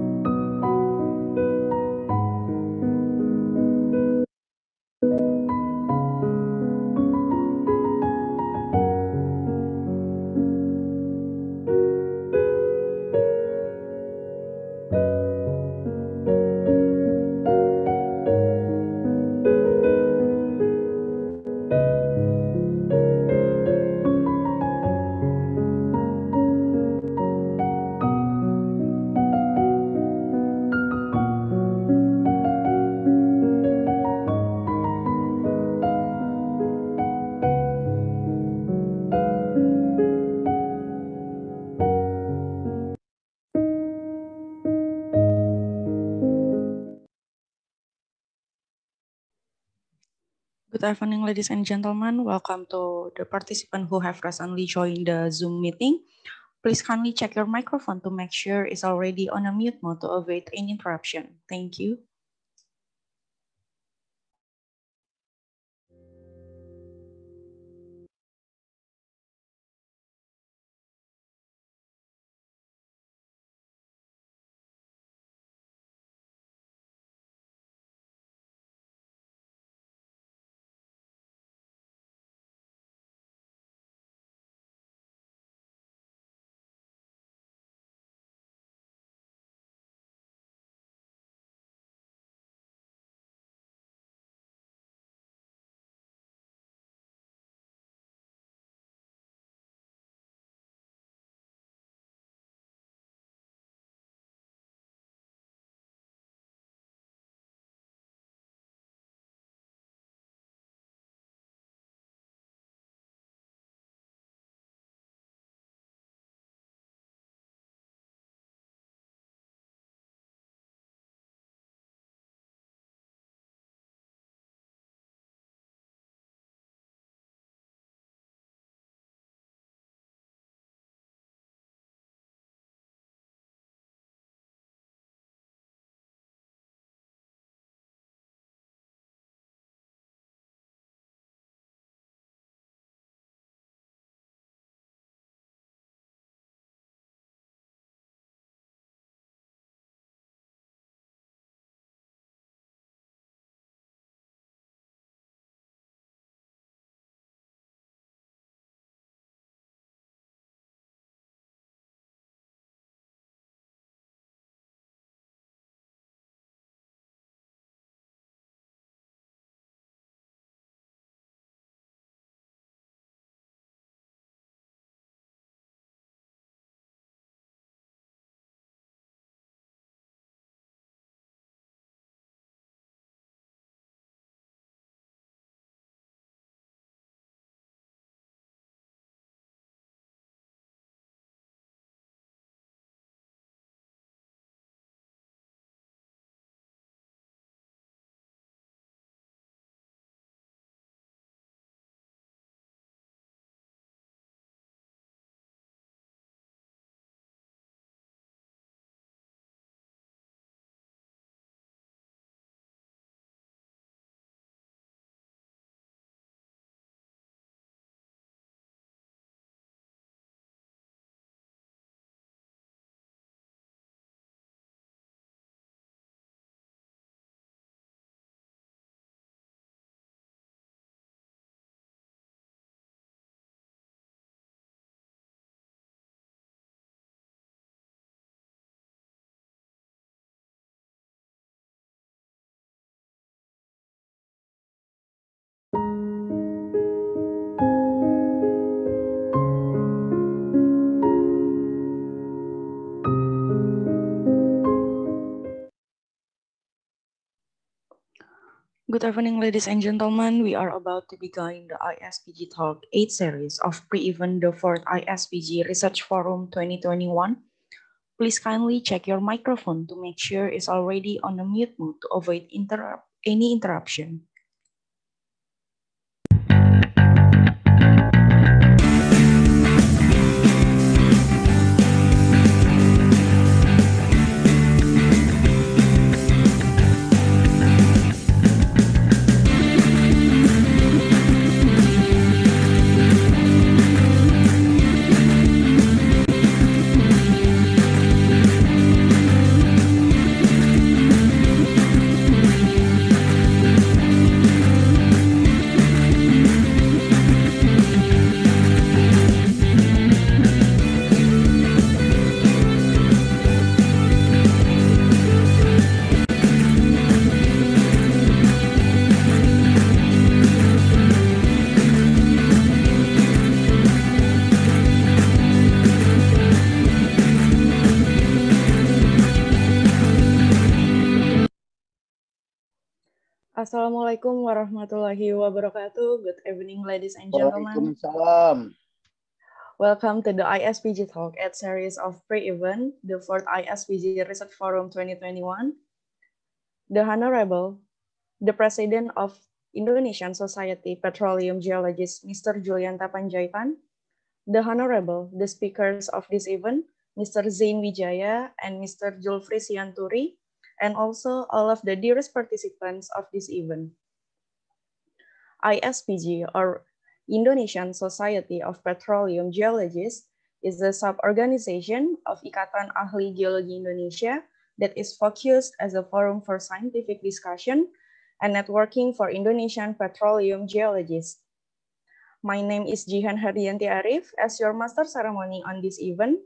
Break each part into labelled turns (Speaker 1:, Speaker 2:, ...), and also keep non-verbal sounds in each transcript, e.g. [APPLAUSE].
Speaker 1: Bye. Good afternoon, ladies and gentlemen. Welcome to the participants who have recently joined the Zoom meeting. Please kindly check your microphone to make sure it's already on a mute mode to avoid any interruption. Thank you. Good evening, ladies and gentlemen. We are about to begin the ISPG Talk 8 series of pre-event the fourth ISPG Research Forum 2021. Please kindly check your microphone to make sure it's already on a mute mode to avoid any interruption. Assalamualaikum warahmatullahi wabarakatuh. Good evening, ladies and gentlemen. Waalaikumsalam. Welcome to the ISPG Talk at series of pre-event, the fourth ISPG Research Forum 2021. The Honorable, the President of Indonesian Society Petroleum Geologist, Mr. Julian Tapanjaitan, the Honorable, the speakers of this event, Mr. Zain Wijaya and Mr. Julfri Sianturi, and also all of the dearest participants of this event. ISPG, or Indonesian Society of Petroleum Geologists, is a sub-organization of Ikatan Ahli Geologi Indonesia that is focused as a forum for scientific discussion and networking for Indonesian petroleum geologists. My name is Jihan Haryanti Arif as your master ceremony on this event,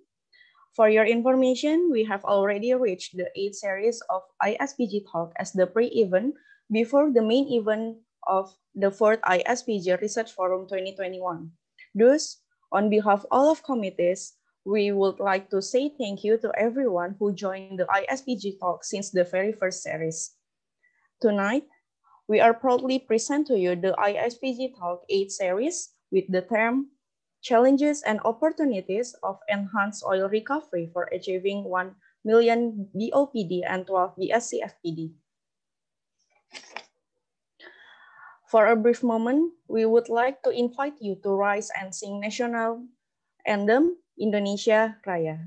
Speaker 1: for your information, we have already reached the 8th series of ISPG talk as the pre-event before the main event of the 4th ISPG Research Forum 2021. Thus, on behalf of all of committees, we would like to say thank you to everyone who joined the ISPG talk since the very first series. Tonight, we are proudly present to you the ISPG Talk 8 series with the term challenges and opportunities of enhanced oil recovery for achieving 1 million BOPD and 12 BSCFPD. For a brief moment, we would like to invite you to rise and sing national anthem Indonesia Raya.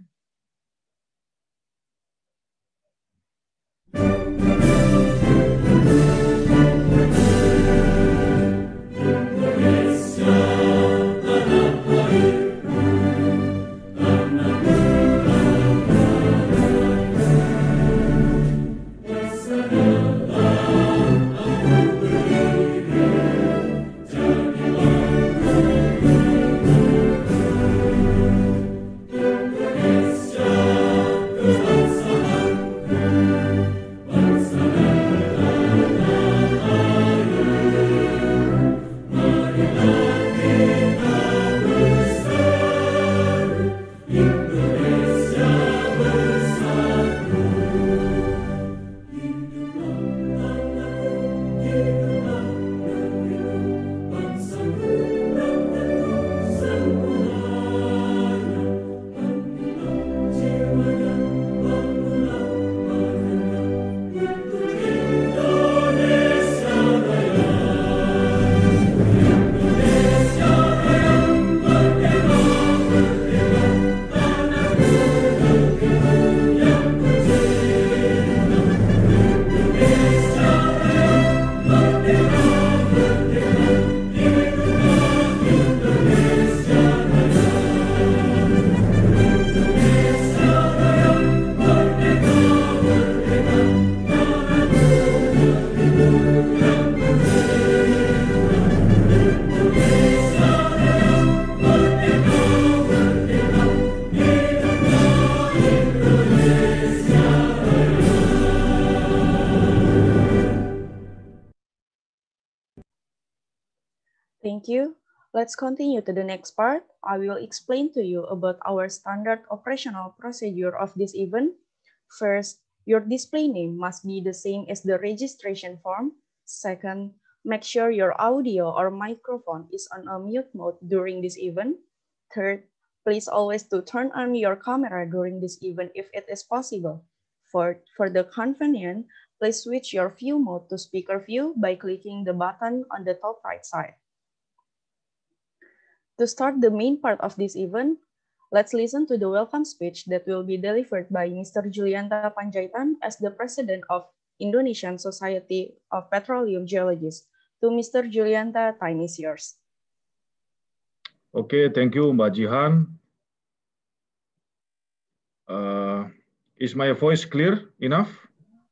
Speaker 1: Let's continue to the next part. I will explain to you about our standard operational procedure of this event. First, your display name must be the same as the registration form. Second, make sure your audio or microphone is on a mute mode during this event. Third, please always to turn on your camera during this event if it is possible. For, for the convenience, please switch your view mode to speaker view by clicking the button on the top right side. To start the main part of this event, let's listen to the welcome speech that will be delivered by Mr. Julianta Panjaitan as the president of Indonesian Society of Petroleum Geologists. To Mr. Julianta, time is yours.
Speaker 2: Okay, thank you, Mbak Jihan. Uh, is my voice clear enough?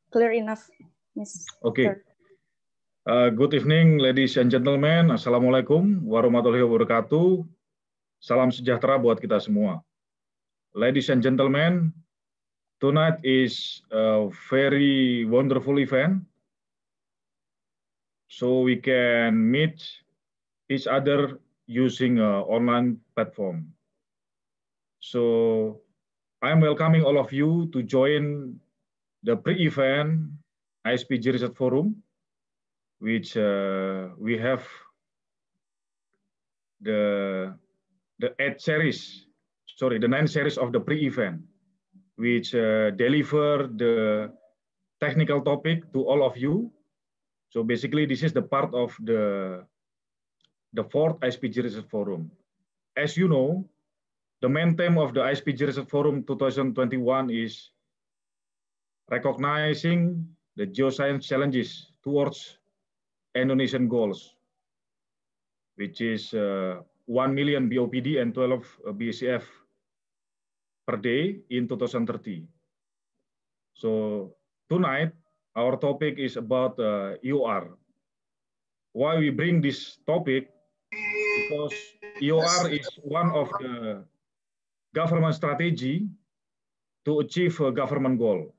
Speaker 1: Clear enough, Ms.
Speaker 2: Okay. Sir. Eh, good evening, ladies and gentlemen. Assalamualaikum warahmatullahi wabarakatuh. Salam sejahtera buat kita semua. Ladies and gentlemen, tonight is a very wonderful event. So we can meet each other using an uh, online platform. So I'm welcoming all of you to join the pre-event ISPG Research Forum which uh, we have the the eight series, sorry, the nine series of the pre-event, which uh, deliver the technical topic to all of you. So basically, this is the part of the the fourth ISPG Research Forum. As you know, the main theme of the ISPG Research Forum 2021 is recognizing the geoscience challenges towards Indonesian goals, which is uh, 1 million BOPD and 12 uh, BCF per day in 2030. So tonight, our topic is about uh, EOR. Why we bring this topic? Because EOR is one of the government strategy to achieve a government goal.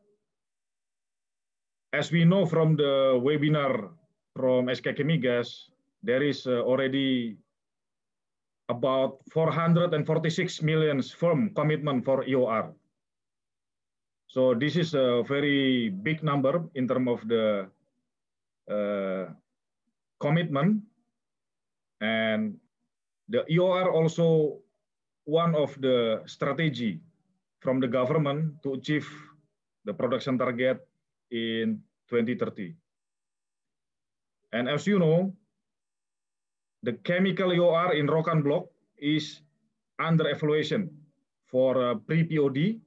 Speaker 2: As we know from the webinar from SKK Migas, there is uh, already about 446 million firm commitment for EOR. So this is a very big number in terms of the uh, commitment. And the EOR also one of the strategy from the government to achieve the production target in 2030. And as you know, the chemical EOR in Rokan block is under evaluation for uh, pre-POD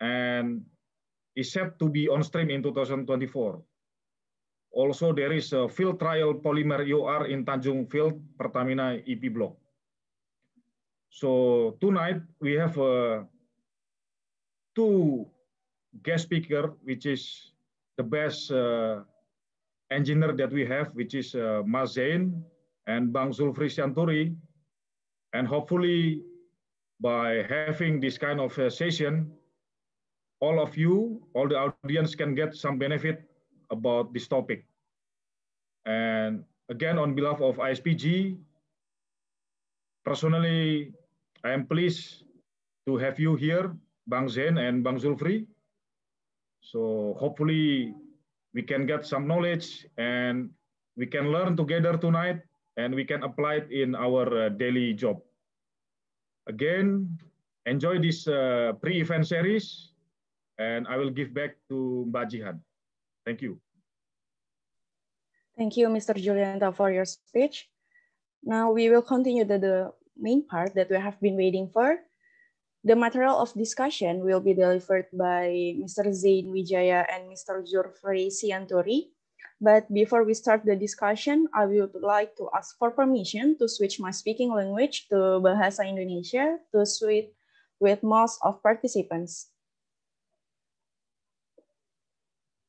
Speaker 2: and is set to be on stream in 2024. Also, there is a field trial polymer EOR in Tanjung Field, Pertamina EP block. So tonight we have uh, two guest speaker, which is the best uh, engineer that we have, which is uh, Mas Zain and Bang Zulfri And hopefully by having this kind of uh, session, all of you, all the audience can get some benefit about this topic. And again, on behalf of ISPG, personally, I am pleased to have you here, Bang Zain and Bang Zulfri. So hopefully we can get some knowledge and we can learn together tonight and we can apply it in our uh, daily job. Again, enjoy this uh, pre-event series and I will give back to Mbak Jihan. Thank you.
Speaker 1: Thank you, Mr. Julianta, for your speech. Now we will continue the, the main part that we have been waiting for, The material of discussion will be delivered by Mr. Zain Wijaya and Mr. Jurfrey Sianturi. But before we start the discussion, I would like to ask for permission to switch my speaking language to Bahasa Indonesia to suit with most of participants.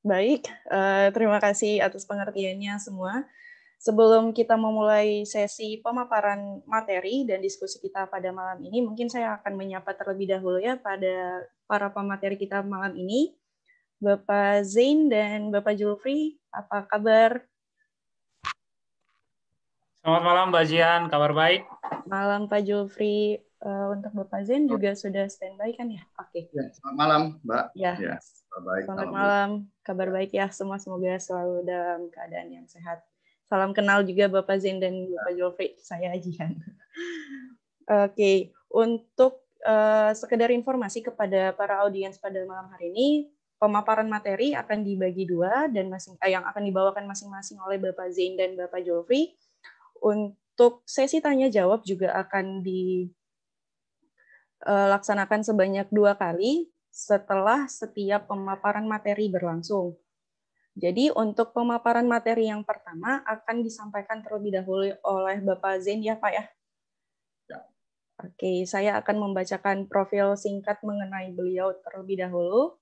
Speaker 1: Baik, uh, terima kasih atas pengertiannya semua. Sebelum kita memulai sesi pemaparan materi dan diskusi kita pada malam ini, mungkin saya akan menyapa terlebih dahulu ya pada para pemateri kita malam ini. Bapak Zain dan Bapak Julfri, apa kabar?
Speaker 3: Selamat malam Mbak Zian. kabar baik?
Speaker 1: Malam Pak Julfri. Eh, untuk Bapak Zain juga sudah standby kan ya? Oke.
Speaker 3: Okay. Ya, selamat malam Mbak. Ya. ya. baik.
Speaker 1: Selamat malam, kabar baik ya semua. Semoga selalu dalam keadaan yang sehat. Salam kenal juga Bapak Zain dan iya. Bapak Jolfri. Saya Ajihan. [LAUGHS] Oke, okay. untuk uh, sekedar informasi kepada para audiens pada malam hari ini, pemaparan materi akan dibagi dua dan masing eh, yang akan dibawakan masing-masing oleh Bapak Zain dan Bapak Jolfri. Untuk sesi tanya jawab juga akan dilaksanakan eh, sebanyak dua kali setelah setiap pemaparan materi berlangsung. Jadi untuk pemaparan materi yang pertama akan disampaikan terlebih dahulu oleh Bapak Zain ya Pak ya? ya. Oke, saya akan membacakan profil singkat mengenai beliau terlebih dahulu.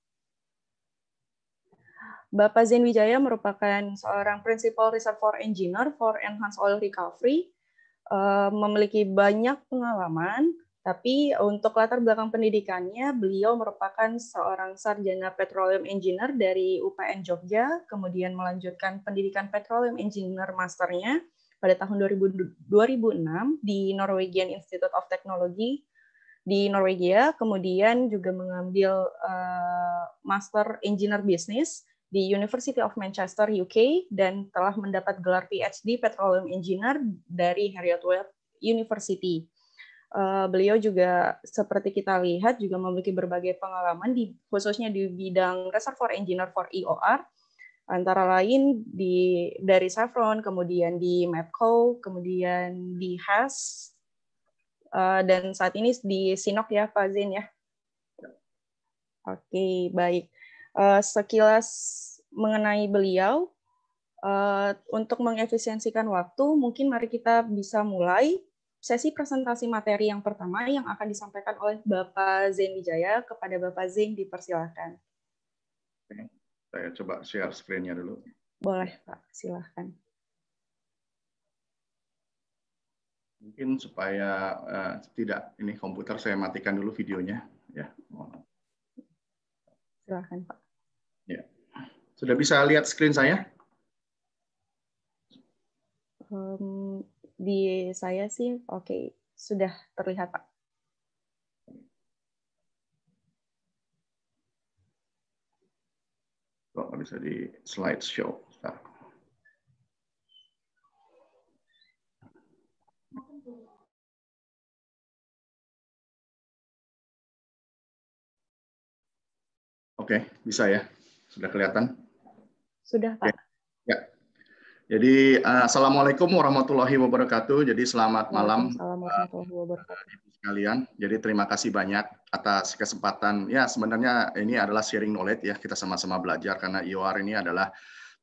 Speaker 1: Bapak Zain Wijaya merupakan seorang Principal Reservoir Engineer for Enhanced Oil Recovery, eh, memiliki banyak pengalaman tapi untuk latar belakang pendidikannya, beliau merupakan seorang sarjana petroleum engineer dari UPN Jogja, kemudian melanjutkan pendidikan petroleum engineer masternya pada tahun 2006 di Norwegian Institute of Technology di Norwegia, kemudian juga mengambil uh, master engineer business di University of Manchester UK dan telah mendapat gelar PhD petroleum engineer dari Heriot Webb University uh, beliau juga seperti kita lihat juga memiliki berbagai pengalaman di khususnya di bidang reservoir engineer for EOR antara lain di dari Chevron, kemudian di Mapco, kemudian di Has uh, eh, dan saat ini di Sinok ya Fazin ya. Oke, okay, baik. Uh, sekilas mengenai beliau uh, untuk mengefisiensikan waktu, mungkin mari kita bisa mulai sesi presentasi materi yang pertama yang akan disampaikan oleh Bapak Zain Wijaya. Kepada Bapak Zain, dipersilakan.
Speaker 4: Saya coba share screen-nya dulu.
Speaker 1: Boleh, Pak. Silahkan.
Speaker 4: Mungkin supaya uh, tidak, ini komputer saya matikan dulu videonya. ya. Silahkan, Pak. Ya. Sudah bisa lihat screen saya?
Speaker 1: Um, di saya sih oke okay, sudah terlihat Pak.
Speaker 2: Kok oh, bisa di slideshow? Nah. Oke, okay, bisa ya? Sudah kelihatan? Sudah, Pak. Okay. Ya. ya. Jadi eh, assalamualaikum
Speaker 4: warahmatullahi wabarakatuh. Jadi selamat malam
Speaker 1: eh, warahmatullahi
Speaker 4: sekalian. Jadi terima kasih banyak atas kesempatan. Ya sebenarnya ini adalah sharing knowledge ya kita sama-sama belajar karena IOR e ini adalah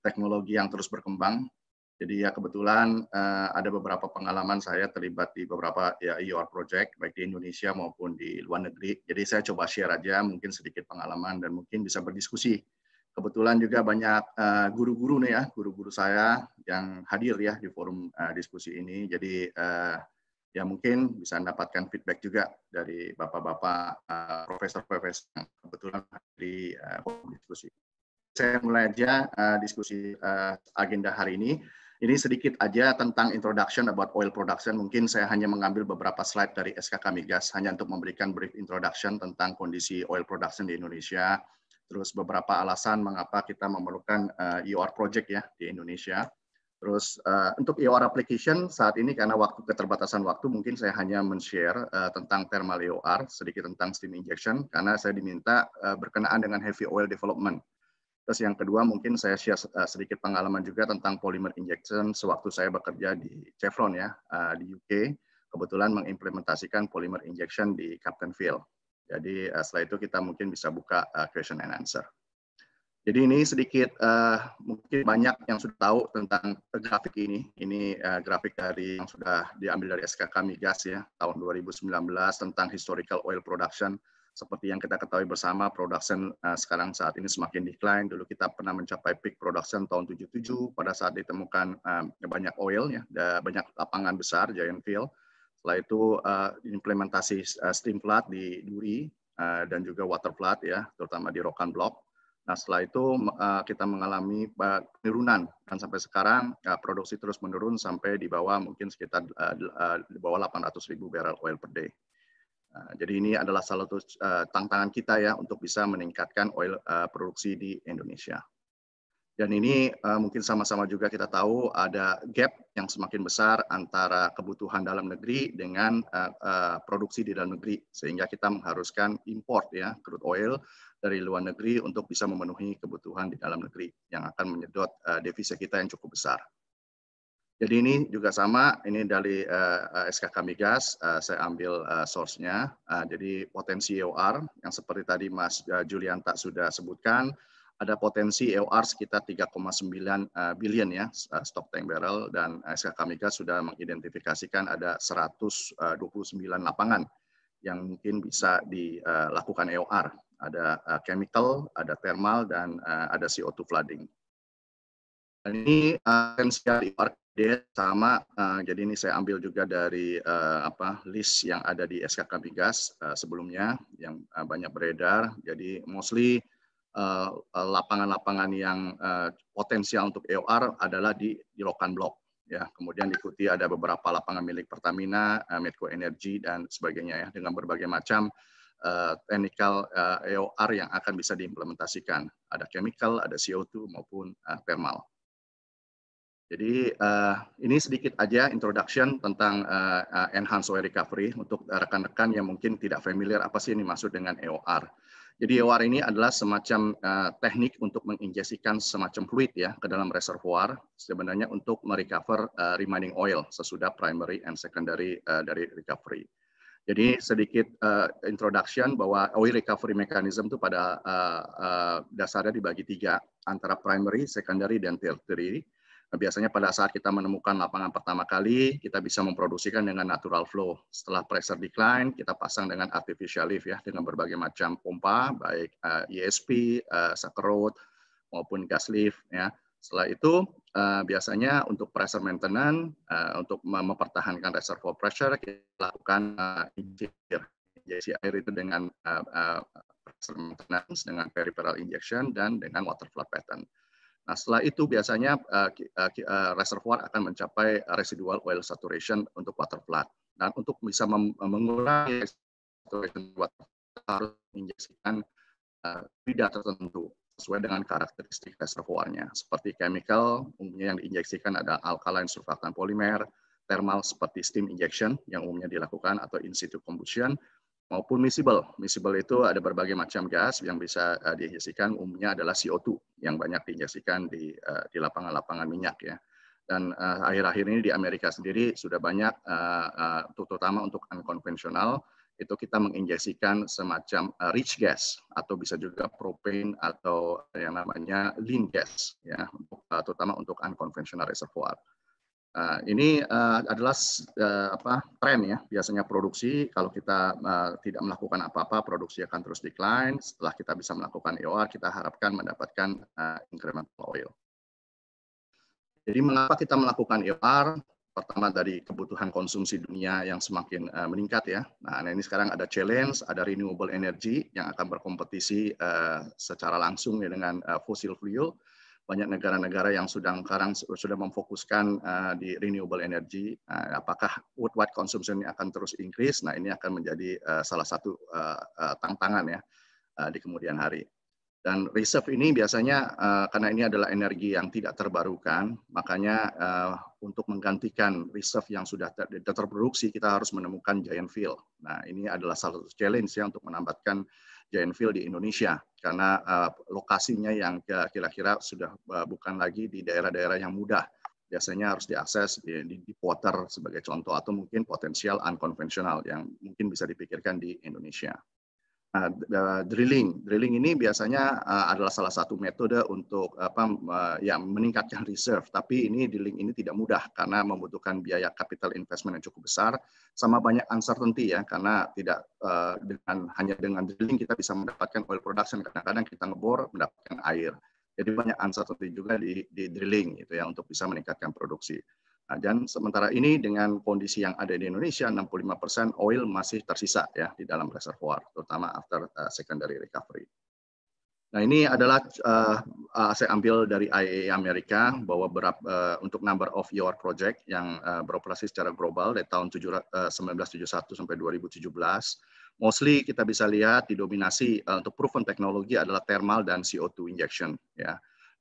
Speaker 4: teknologi yang terus berkembang. Jadi ya kebetulan eh, ada beberapa pengalaman saya terlibat di beberapa ya IOR e project baik di Indonesia maupun di luar negeri. Jadi saya coba share aja mungkin sedikit pengalaman dan mungkin bisa berdiskusi Kebetulan juga banyak eh, guru-guru nih ya, guru-guru saya yang hadir ya di forum eh, diskusi ini. Jadi eh, ya mungkin bisa mendapatkan feedback juga dari bapak-bapak profesor-profesor yang kebetulan di forum diskusi. Saya mulai aja uh, diskusi uh, agenda hari ini. Ini sedikit aja tentang introduction about oil production. Mungkin saya hanya mengambil beberapa slide dari SKK Migas hanya untuk memberikan brief introduction tentang kondisi oil production di Indonesia, terus beberapa alasan mengapa kita memerlukan EOR eh, e project ya di Indonesia. Terus uh, untuk EOR application saat ini karena waktu keterbatasan waktu mungkin saya hanya men-share uh, tentang thermal EOR, sedikit tentang steam injection karena saya diminta uh, berkenaan dengan heavy oil development. Terus yang kedua mungkin saya share sedikit pengalaman juga tentang polymer injection sewaktu saya bekerja di Chevron ya di UK kebetulan mengimplementasikan polymer injection di Captain Field. Jadi uh, setelah itu kita mungkin bisa buka uh, question and answer. Jadi ini sedikit uh, mungkin banyak yang sudah tahu tentang grafik ini. Ini uh, grafik dari yang sudah diambil dari SKK Migas ya tahun 2019 tentang historical oil production. Seperti yang kita ketahui bersama, production uh, sekarang saat ini semakin decline. Dulu kita pernah mencapai peak production tahun 77 pada saat ditemukan um, banyak oil ya, banyak lapangan besar giant field setelah itu uh, implementasi uh, steam flood di Duri uh, dan juga water flood ya, terutama di Rokan Block. Nah setelah itu uh, kita mengalami penurunan dan sampai sekarang uh, produksi terus menurun sampai di bawah mungkin sekitar uh, di bawah 800 ribu barrel oil per day. jadi ini adalah salah satu tantangan kita ya untuk bisa meningkatkan oil produksi di Indonesia. Dan ini uh, mungkin sama-sama juga kita tahu ada gap yang semakin besar antara kebutuhan dalam negeri dengan uh, uh, produksi di dalam negeri sehingga kita mengharuskan import ya crude oil dari luar negeri untuk bisa memenuhi kebutuhan di dalam negeri yang akan menyedot uh, devisa kita yang cukup besar. Jadi ini juga sama, ini dari uh, SKK Migas, uh, saya ambil uh, source-nya. Uh, jadi potensi EOR yang seperti tadi Mas Julian tak sudah sebutkan, ada potensi EOR sekitar 3,9 eh, billion ya eh, stok tank barrel dan eh, SKK Migas sudah mengidentifikasikan ada 129 lapangan yang mungkin bisa dilakukan EOR. Ada chemical, ada thermal, dan ada CO2 flooding. Dan ini potensial EOR sama jadi ini saya ambil juga dari apa list yang ada di SKK Migas sebelumnya yang banyak beredar. Jadi mostly Eh, eh, lapangan-lapangan yang eh, potensial untuk EOR adalah di, di Lokan Blok. Ya, kemudian diikuti ada beberapa lapangan milik Pertamina, Medco Energy dan sebagainya ya dengan berbagai macam Uh, technical EOR yang akan bisa diimplementasikan. Ada chemical, ada CO2 maupun thermal. Jadi ini sedikit aja introduction tentang enhanced oil recovery untuk rekan-rekan yang mungkin tidak familiar apa sih ini maksud dengan EOR. Jadi EOR ini adalah semacam uh, teknik untuk menginjeksikan semacam fluid ya ke dalam reservoir sebenarnya untuk merecover uh, remaining oil sesudah primary and secondary uh, dari recovery. Jadi sedikit uh, introduction bahwa oil recovery mechanism itu pada uh, uh, dasarnya dibagi tiga antara primary, secondary, dan tertiary biasanya pada saat kita menemukan lapangan pertama kali, kita bisa memproduksikan dengan natural flow. Setelah pressure decline, kita pasang dengan artificial lift ya, dengan berbagai macam pompa, baik ESP, eh, e uh, eh, Sakerot, maupun gas lift ya. Setelah itu uh, biasanya untuk pressure maintenance, uh, untuk mempertahankan reservoir pressure, kita lakukan uh, Injeksi air itu dengan uh, uh, pressure maintenance, dengan peripheral injection, dan dengan water flood pattern Nah, setelah itu biasanya uh, uh, reservoir akan mencapai residual oil saturation untuk water flood. Dan untuk bisa mengurangi saturation water harus menginjeksikan uh, tertentu sesuai dengan karakteristik reservoirnya. Seperti chemical, umumnya yang diinjeksikan ada alkaline surfaktan polimer, thermal seperti steam injection yang umumnya dilakukan atau in situ combustion, maupun miscible. Miscible itu ada berbagai macam gas yang bisa uh, diinjeksikan, umumnya adalah CO2 yang banyak diinjeksikan di uh, di lapangan-lapangan minyak ya. Dan eh, akhir-akhir uh, ini di Amerika sendiri sudah banyak, uh, uh, terutama untuk unconventional itu kita menginjeksikan semacam uh, rich gas atau bisa juga propane atau yang namanya lean gas, ya, uh, terutama untuk unconventional reservoir. Nah, ini uh, adalah uh, apa tren ya. Biasanya produksi kalau kita uh, tidak melakukan apa-apa produksi akan terus decline. Setelah kita bisa melakukan EOR, kita harapkan mendapatkan uh, incremental oil. Jadi mengapa kita melakukan EOR? Pertama dari kebutuhan konsumsi dunia yang semakin uh, meningkat ya. Nah, nah, ini sekarang ada challenge, ada renewable energy yang akan berkompetisi uh, secara langsung ya, dengan uh, fossil fuel banyak negara-negara yang sudah sekarang sudah memfokuskan uh, di renewable energy. Uh, apakah worldwide consumption akan terus increase? Nah ini akan menjadi uh, salah satu uh, uh, tantangan ya uh, di kemudian hari. Dan reserve ini biasanya uh, karena ini adalah energi yang tidak terbarukan, makanya uh, untuk menggantikan reserve yang sudah ter terproduksi kita harus menemukan giant field. Nah ini adalah salah satu challenge ya untuk menambatkan Jainville di Indonesia karena uh, lokasinya yang kira-kira sudah uh, bukan lagi di daerah-daerah yang mudah biasanya harus diakses di, di, di water sebagai contoh atau mungkin potensial unkonvensional yang mungkin bisa dipikirkan di Indonesia. Nah, e, drilling, drilling ini biasanya e, adalah salah satu metode untuk apa e, ya meningkatkan reserve. Tapi ini drilling ini tidak mudah karena membutuhkan biaya capital investment yang cukup besar, sama banyak uncertainty ya karena tidak dengan hanya dengan drilling kita bisa mendapatkan oil production. Kadang-kadang kita ngebor mendapatkan air. Jadi banyak uncertainty juga di, di drilling itu ya untuk bisa meningkatkan produksi. Nah, dan sementara ini dengan kondisi yang ada di Indonesia 65% oil masih tersisa ya di dalam reservoir terutama after uh, secondary recovery. Nah, ini adalah uh, uh, saya ambil dari IEA e Amerika bahwa berapa uh, untuk number of your project yang uh, beroperasi secara global dari tahun 7, uh, 1971 sampai 2017. Mostly kita bisa lihat didominasi uh, untuk proven teknologi adalah thermal dan CO2 injection ya.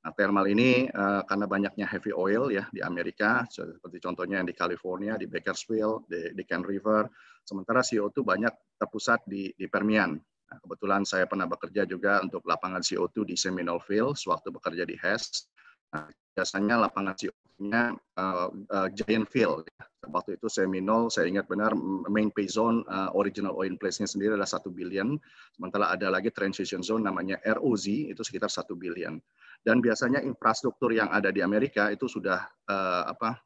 Speaker 4: Nah, thermal ini uh, karena banyaknya heavy oil ya di Amerika, seperti contohnya yang di California, di Bakersfield, di, di Can River, sementara CO2 banyak terpusat di, di Permian. Nah, kebetulan saya pernah bekerja juga untuk lapangan CO2 di Seminole Field sewaktu bekerja di Hess. Nah, biasanya lapangan CO2-nya uh, eh, uh, eh, giant field. Ya. Waktu itu Seminole, saya ingat benar, main pay zone, uh, original oil place-nya sendiri adalah satu billion. Sementara ada lagi transition zone namanya ROZ, itu sekitar satu billion dan biasanya infrastruktur yang ada di Amerika itu sudah uh, apa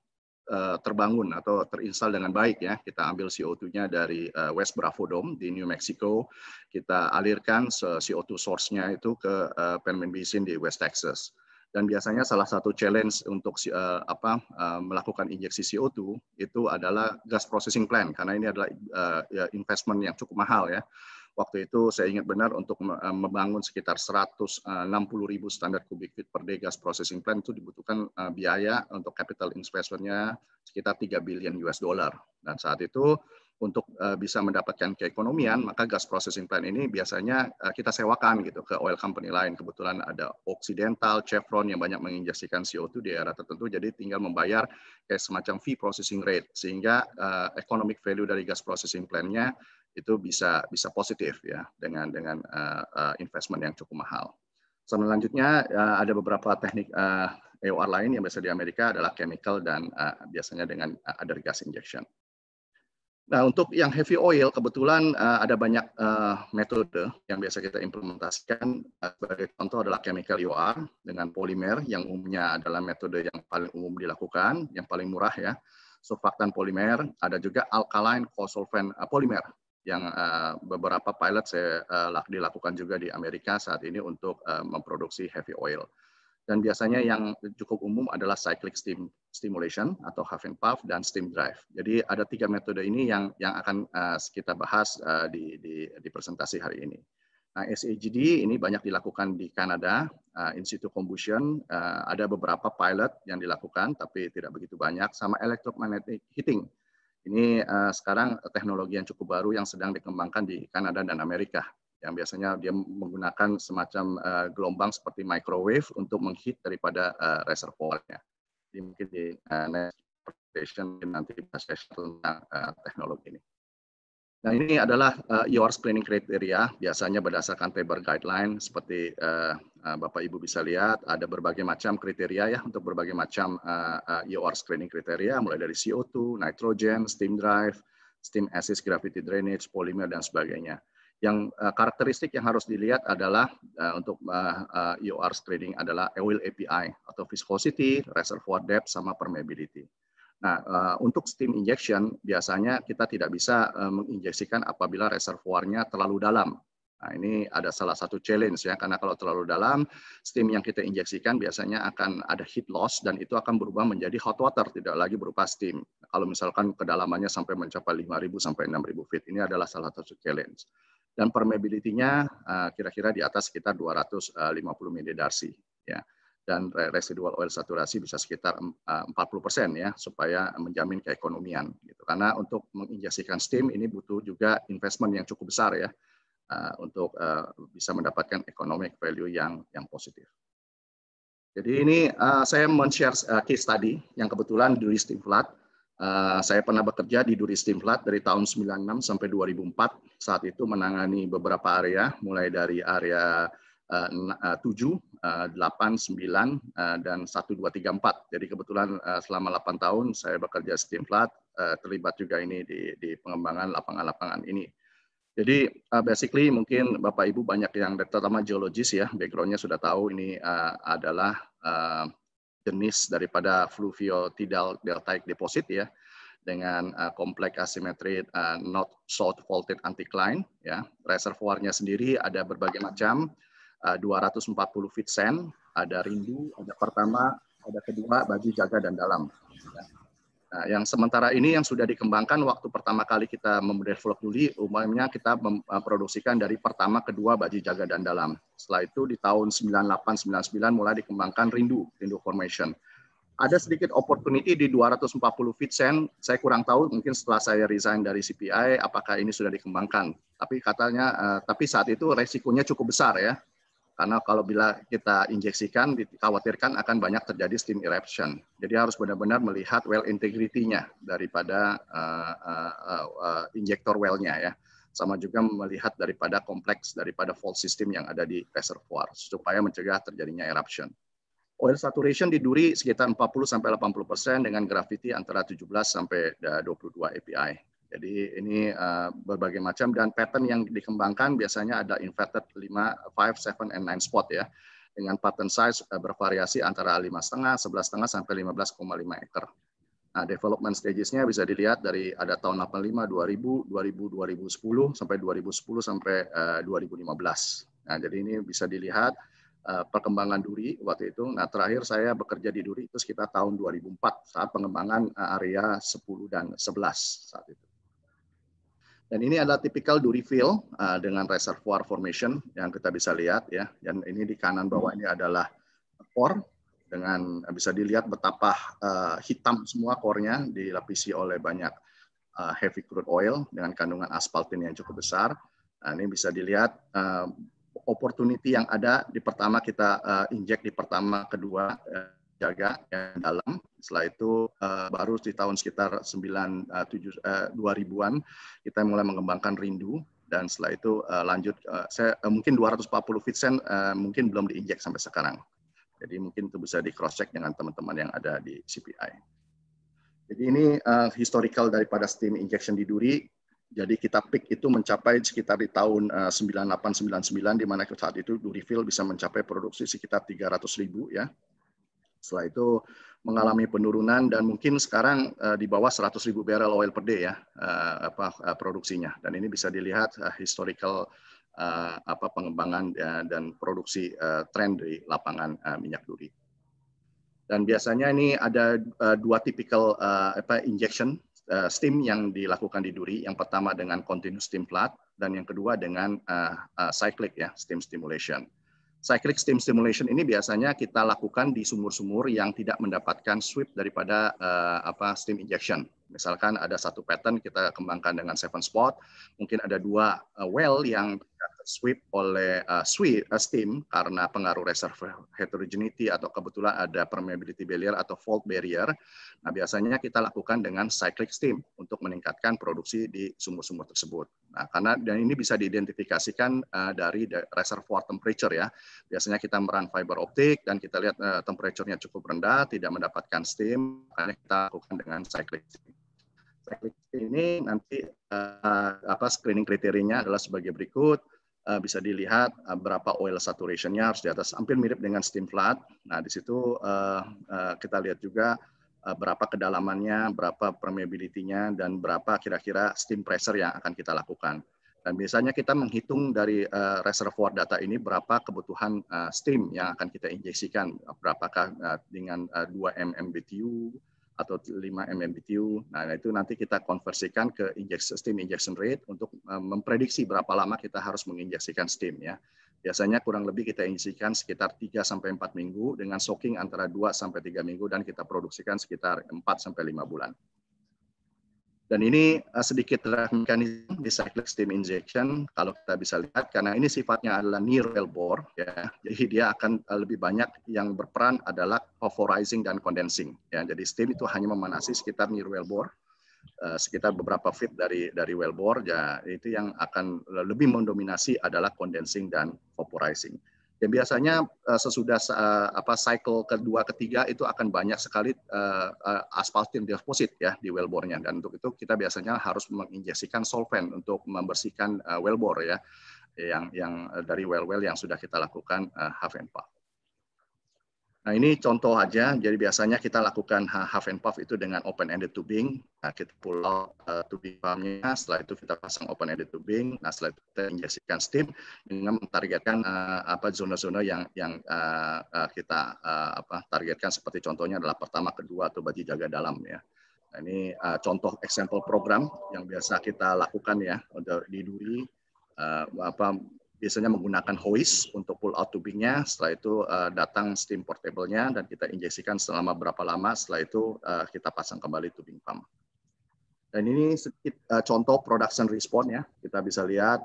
Speaker 4: uh, terbangun atau terinstal dengan baik ya. Kita ambil CO2-nya dari uh, West Bravo Dome di New Mexico, kita alirkan CO2 source-nya itu ke uh, Permian Basin di West Texas. Dan biasanya salah satu challenge untuk uh, apa uh, melakukan injeksi CO2 itu adalah gas processing plant karena ini adalah uh, investment yang cukup mahal ya Waktu itu saya ingat benar untuk eh, membangun sekitar 160 eh, ribu standar kubik feet per day gas processing plant itu dibutuhkan eh, biaya untuk capital investmentnya sekitar 3 billion US dollar. Dan saat itu untuk bisa mendapatkan keekonomian, maka gas processing plant ini biasanya kita sewakan gitu ke oil company lain. Kebetulan ada Occidental, Chevron yang banyak menginjeksikan CO2 di daerah tertentu, jadi tinggal membayar kayak semacam fee processing rate, sehingga economic value dari gas processing plant-nya itu bisa bisa positif ya dengan dengan uh, uh, investment yang cukup mahal. Selanjutnya uh, ada beberapa teknik uh, EOR lain yang biasa di Amerika adalah chemical dan uh, biasanya dengan uh, other gas injection. Nah untuk yang heavy oil kebetulan uh, ada banyak uh, metode yang biasa kita implementasikan. Uh, sebagai contoh adalah chemical EOR dengan polimer yang umumnya adalah metode yang paling umum dilakukan, yang paling murah ya surfaktan polimer, ada juga alkaline cosolvent uh, polimer yang uh, beberapa pilot saya uh, dilakukan juga di Amerika saat ini untuk uh, memproduksi heavy oil. Dan biasanya yang cukup umum adalah cyclic steam stimulation atau huff and puff dan steam drive. Jadi ada tiga metode ini yang yang akan uh, kita bahas uh, di, di di presentasi hari ini. Nah, SAGD ini banyak dilakukan di Kanada, uh, Institute Combustion, uh, ada beberapa pilot yang dilakukan tapi tidak begitu banyak sama electromagnetic heating ini uh, sekarang teknologi yang cukup baru yang sedang dikembangkan di Kanada dan Amerika yang biasanya dia menggunakan semacam uh, gelombang seperti microwave untuk mengheat daripada uh, reservoirnya. Jadi mungkin di uh, next presentation nanti bahas tentang uh, teknologi ini. Nah ini adalah uh, your screening criteria, biasanya berdasarkan paper guideline seperti uh, Bapak Ibu bisa lihat ada berbagai macam kriteria ya untuk berbagai macam uh, uh, your screening kriteria mulai dari CO2, nitrogen, steam drive, steam assist gravity drainage, polymer dan sebagainya. Yang uh, karakteristik yang harus dilihat adalah uh, untuk uh, uh, EOR screening adalah oil API atau viscosity, reservoir depth, sama permeability. Nah, eh, untuk steam injection biasanya kita tidak bisa eh, menginjeksikan apabila reservoirnya terlalu dalam. Nah, ini ada salah satu challenge ya, karena kalau terlalu dalam, steam yang kita injeksikan biasanya akan ada heat loss dan itu akan berubah menjadi hot water, tidak lagi berupa steam. Kalau misalkan kedalamannya sampai mencapai 5.000 sampai 6.000 feet, ini adalah salah satu challenge. Dan permeability-nya eh, kira-kira di atas sekitar 250 mili Darcy. Ya dan residual oil saturasi bisa sekitar 40 eh, persen ya supaya menjamin keekonomian gitu karena untuk menginjeksikan steam ini butuh juga investment yang cukup besar ya eh, untuk eh, bisa mendapatkan economic value yang yang positif. Jadi ini saya men-share case study yang kebetulan di Duri flat saya pernah bekerja di Duri Steam Flat dari tahun 96 sampai 2004. Saat itu menangani beberapa area, mulai dari area 7, 8, 9, dan 1, 2, 3, 4. Jadi kebetulan eh, selama 8 tahun saya bekerja di Flat, eh, terlibat juga ini di, di pengembangan lapangan-lapangan ini. Jadi eh, basically mungkin Bapak Ibu banyak yang terutama geologis ya, backgroundnya sudah tahu ini adalah jenis daripada tidal deltaic deposit ya dengan uh, kompleks asimetri uh, not south faulted anticline ya reservoirnya sendiri ada berbagai macam Eh, uh, 240 feet sand, ada rindu, ada pertama, ada kedua, baju jaga dan dalam. Nah, yang sementara ini yang sudah dikembangkan waktu pertama kali kita memdevelop dulu umumnya kita memproduksikan eh, dari pertama, kedua, baju jaga dan dalam. Setelah itu di tahun 98-99 mulai dikembangkan Rindu, Rindu Formation. Ada sedikit opportunity di 240 feet sand, saya kurang tahu mungkin setelah saya resign dari CPI apakah ini sudah dikembangkan. Tapi katanya, uh, tapi saat itu resikonya cukup besar ya, karena kalau bila kita injeksikan, dikhawatirkan akan banyak terjadi steam eruption. Jadi harus benar-benar melihat well integrity-nya daripada uh, uh, uh, injektor well-nya ya. Sama juga melihat daripada kompleks daripada fault system yang ada di reservoir supaya mencegah terjadinya eruption. Oil saturation di Duri sekitar 40 sampai 80 persen dengan gravity antara 17 sampai 22 API. Jadi ini uh, berbagai macam dan pattern yang dikembangkan biasanya ada inverted 5, 5, 7, and 9 spot ya. Dengan pattern size uh, bervariasi antara 5,5, 11,5 sampai 15,5 ekor. Nah, development stagesnya bisa dilihat dari ada tahun 85, 2000, 2000, 2010 sampai 2010 sampai uh, eh, 2015. Nah, jadi ini bisa dilihat uh, perkembangan duri waktu itu. Nah, terakhir saya bekerja di duri itu sekitar tahun 2004 saat pengembangan area 10 dan 11 saat itu. Dan ini adalah tipikal duri uh, dengan reservoir formation yang kita bisa lihat ya. Dan ini di kanan bawah ini adalah core dengan uh, bisa dilihat betapa uh, hitam semua core-nya dilapisi oleh banyak uh, heavy crude oil dengan kandungan aspaltin yang cukup besar. Nah, ini bisa dilihat uh, opportunity yang ada di pertama kita uh, inject di pertama kedua uh, jaga yang dalam. Setelah itu uh, baru di tahun sekitar 9 uh, uh, 2000-an kita mulai mengembangkan rindu dan setelah itu uh, lanjut uh, saya uh, mungkin 240 fitsen uh, mungkin belum diinjek sampai sekarang. Jadi mungkin itu bisa di cross check dengan teman-teman yang ada di CPI. Jadi ini uh, historical daripada steam injection di Duri. Jadi kita peak itu mencapai sekitar di tahun 9899 di mana saat itu Durifield bisa mencapai produksi sekitar 300 ribu ya setelah itu mengalami penurunan dan mungkin sekarang uh, di bawah 100 ribu barrel oil per day ya uh, apa uh, produksinya dan ini bisa dilihat uh, historical uh, apa pengembangan uh, dan produksi uh, tren dari lapangan uh, minyak duri dan biasanya ini ada uh, dua tipikal uh, apa injection uh, steam yang dilakukan di duri yang pertama dengan continuous steam flood dan yang kedua dengan uh, uh, cyclic ya steam stimulation cyclic steam stimulation ini biasanya kita lakukan di sumur-sumur yang tidak mendapatkan sweep daripada uh, apa steam injection. Misalkan ada satu pattern kita kembangkan dengan seven spot, mungkin ada dua uh, well yang sweep oleh uh, eh, sweep, uh, steam karena pengaruh reservoir heterogeneity atau kebetulan ada permeability barrier atau fault barrier. Nah, biasanya kita lakukan dengan cyclic steam untuk meningkatkan produksi di sumur-sumur tersebut. Nah, karena dan ini bisa diidentifikasikan uh, dari reservoir temperature ya. Biasanya kita meran fiber optik dan kita lihat uh, temperaturenya cukup rendah, tidak mendapatkan steam, karena kita lakukan dengan cyclic steam ini nanti uh, apa screening kriterinya adalah sebagai berikut Eh, bisa dilihat uh, berapa oil saturationnya harus di atas hampir mirip dengan steam flood. Nah di situ uh, kita lihat juga uh, berapa kedalamannya, berapa permeability-nya, dan berapa kira-kira steam pressure yang akan kita lakukan. Dan biasanya kita menghitung dari uh, reservoir data ini berapa kebutuhan uh, steam yang akan kita injeksikan, berapakah uh, dengan uh, 2 mmbtu, atau 5 mmBTU. Nah, itu nanti kita konversikan ke injection, steam injection rate untuk eh, memprediksi berapa lama kita harus menginjeksikan steam ya. Biasanya kurang lebih kita injeksikan sekitar 3 sampai 4 minggu dengan soaking antara 2 sampai 3 minggu dan kita produksikan sekitar 4 sampai 5 bulan. Dan ini uh, sedikit mekanisme di cyclic steam injection kalau kita bisa lihat karena ini sifatnya adalah near well bore ya. Jadi dia akan uh, lebih banyak yang berperan adalah vaporizing dan condensing ya. Jadi steam itu hanya memanasi sekitar near well bore eh, sekitar beberapa feet dari dari well bore ya itu yang akan lebih mendominasi adalah condensing dan vaporizing. Dan biasanya uh, sesudah uh, apa cycle kedua ketiga itu akan banyak sekali uh, eh, uh, aspaltin deposit ya di wellbore-nya dan untuk itu kita biasanya harus menginjeksikan solvent untuk membersihkan uh, wellbore ya yang yang dari well-well yang sudah kita lakukan uh, half and pump. Nah ini contoh aja, jadi biasanya kita lakukan half and puff itu dengan open-ended tubing. Nah, kita out uh, tubing pumpnya, setelah itu kita pasang open-ended tubing. Nah setelah itu kita injeksikan steam dengan mentargetkan uh, apa zona-zona yang yang uh, uh, kita uh, apa targetkan seperti contohnya adalah pertama, kedua atau baju jaga dalam ya. Nah, ini uh, contoh example program yang biasa kita lakukan ya untuk di duri uh, apa biasanya menggunakan hoist untuk pull out tubingnya, setelah itu eh, datang steam portable-nya dan kita injeksikan selama berapa lama, setelah itu eh, kita pasang kembali tubing pump. Dan ini eh, contoh production response ya, kita bisa lihat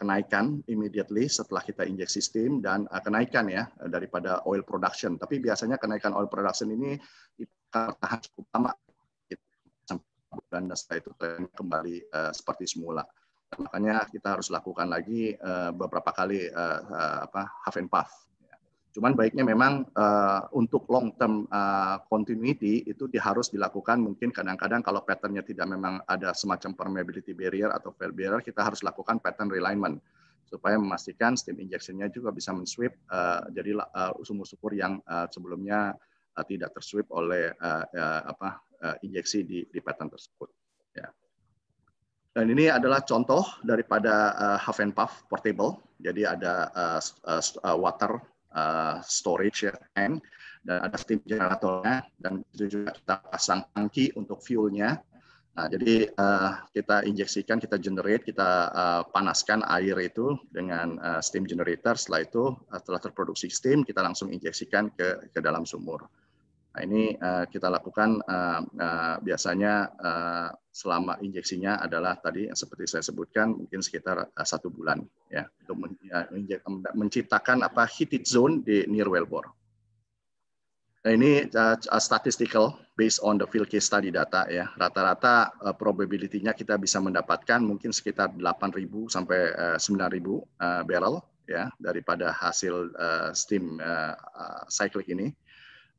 Speaker 4: kenaikan immediately setelah kita injeksi steam dan kenaikan ya daripada oil production. Tapi biasanya kenaikan oil production ini kita tahan cukup lama, dan setelah itu kembali seperti semula makanya kita harus lakukan lagi uh, beberapa kali uh, uh, apa half and puff. Cuman baiknya memang uh, untuk long term uh, continuity itu di, harus dilakukan mungkin kadang-kadang kalau patternnya tidak memang ada semacam permeability barrier atau fail barrier kita harus lakukan pattern realignment supaya memastikan steam injectionnya juga bisa mensweep uh, jadi uh, sumur-sumur yang uh, sebelumnya uh, tidak tersweep oleh uh, uh, apa uh, injeksi di, di pattern tersebut. Yeah. Dan ini adalah contoh daripada uh, Puff portable. Jadi ada uh, uh, water uh, storage ya, tank dan ada steam generatornya dan itu juga kita pasang tangki untuk fuelnya. Nah, jadi uh, kita injeksikan, kita generate, kita uh, panaskan air itu dengan uh, steam generator. Setelah itu, setelah terproduksi steam, kita langsung injeksikan ke ke dalam sumur. Nah, ini uh, kita lakukan uh, uh, biasanya uh, selama injeksinya adalah tadi seperti saya sebutkan mungkin sekitar uh, satu bulan ya untuk men uh, menciptakan apa heated zone di near wellbore. Nah, ini uh, statistical based on the field case study data ya. Rata-rata uh, probability-nya kita bisa mendapatkan mungkin sekitar 8.000 sampai uh, 9.000 uh, barrel ya daripada hasil uh, steam uh, uh, cyclic ini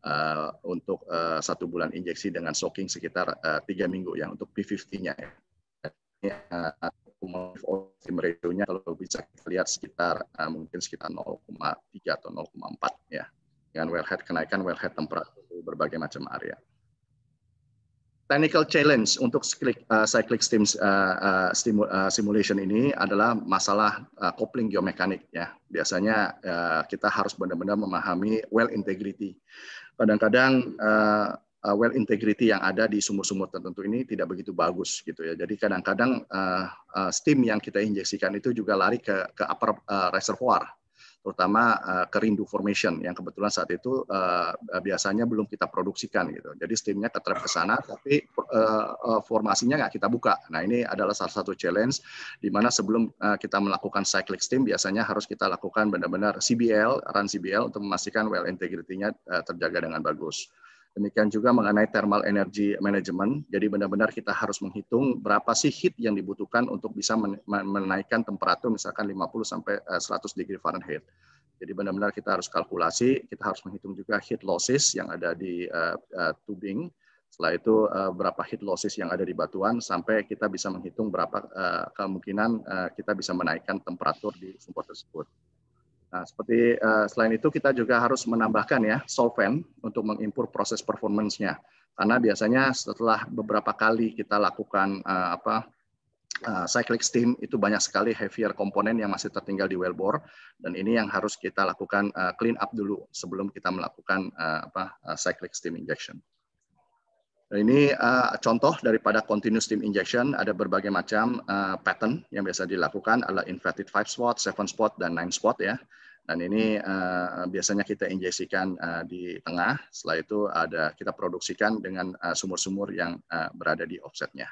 Speaker 4: uh, untuk uh, satu bulan injeksi dengan soaking sekitar eh, tiga minggu ya untuk P50-nya. Ya. Uh, cumulative ratio-nya kalau bisa kita lihat sekitar uh, mungkin sekitar 0,3 atau 0,4 ya dengan wellhead kenaikan wellhead temperatur berbagai macam area. Technical challenge untuk cyclic, uh, cyclic steam uh, uh, stimu, uh, simulation ini adalah masalah uh, coupling geomekanik ya. Biasanya uh, kita harus benar-benar memahami well integrity kadang-kadang uh, well integrity yang ada di sumur-sumur tertentu ini tidak begitu bagus gitu ya. Jadi kadang-kadang uh, uh, steam yang kita injeksikan itu juga lari ke ke upper uh, reservoir terutama uh, kerindu formation yang kebetulan saat itu uh, biasanya belum kita produksikan gitu. Jadi steamnya keterap ke sana, tapi uh, formasinya nggak kita buka. Nah ini adalah salah satu challenge di mana sebelum uh, kita melakukan cyclic steam biasanya harus kita lakukan benar-benar CBL, run CBL untuk memastikan well integrity-nya uh, terjaga dengan bagus. Demikian juga mengenai thermal energy management. Jadi benar-benar kita harus menghitung berapa sih heat yang dibutuhkan untuk bisa menaikkan temperatur misalkan 50 sampai 100 eh, derajat Fahrenheit. Jadi benar-benar kita harus kalkulasi, kita harus menghitung juga heat losses yang ada di uh, uh, tubing. Setelah itu uh, berapa heat losses yang ada di batuan sampai kita bisa menghitung berapa uh, kemungkinan uh, kita bisa menaikkan temperatur di sumber tersebut. Nah, seperti uh, selain itu kita juga harus menambahkan ya solvent untuk mengimpor proses performance-nya. Karena biasanya setelah beberapa kali kita lakukan uh, apa uh, cyclic steam itu banyak sekali heavier komponen yang masih tertinggal di wellbore dan ini yang harus kita lakukan uh, clean up dulu sebelum kita melakukan uh, apa uh, cyclic steam injection. Nah, ini uh, contoh daripada continuous steam injection, ada berbagai macam uh, pattern yang biasa dilakukan, adalah inverted five spot, seven spot, dan nine spot ya. Dan ini uh, biasanya kita injeksikan uh, di tengah, setelah itu ada kita produksikan dengan eh, sumur-sumur uh, yang uh, berada di offsetnya.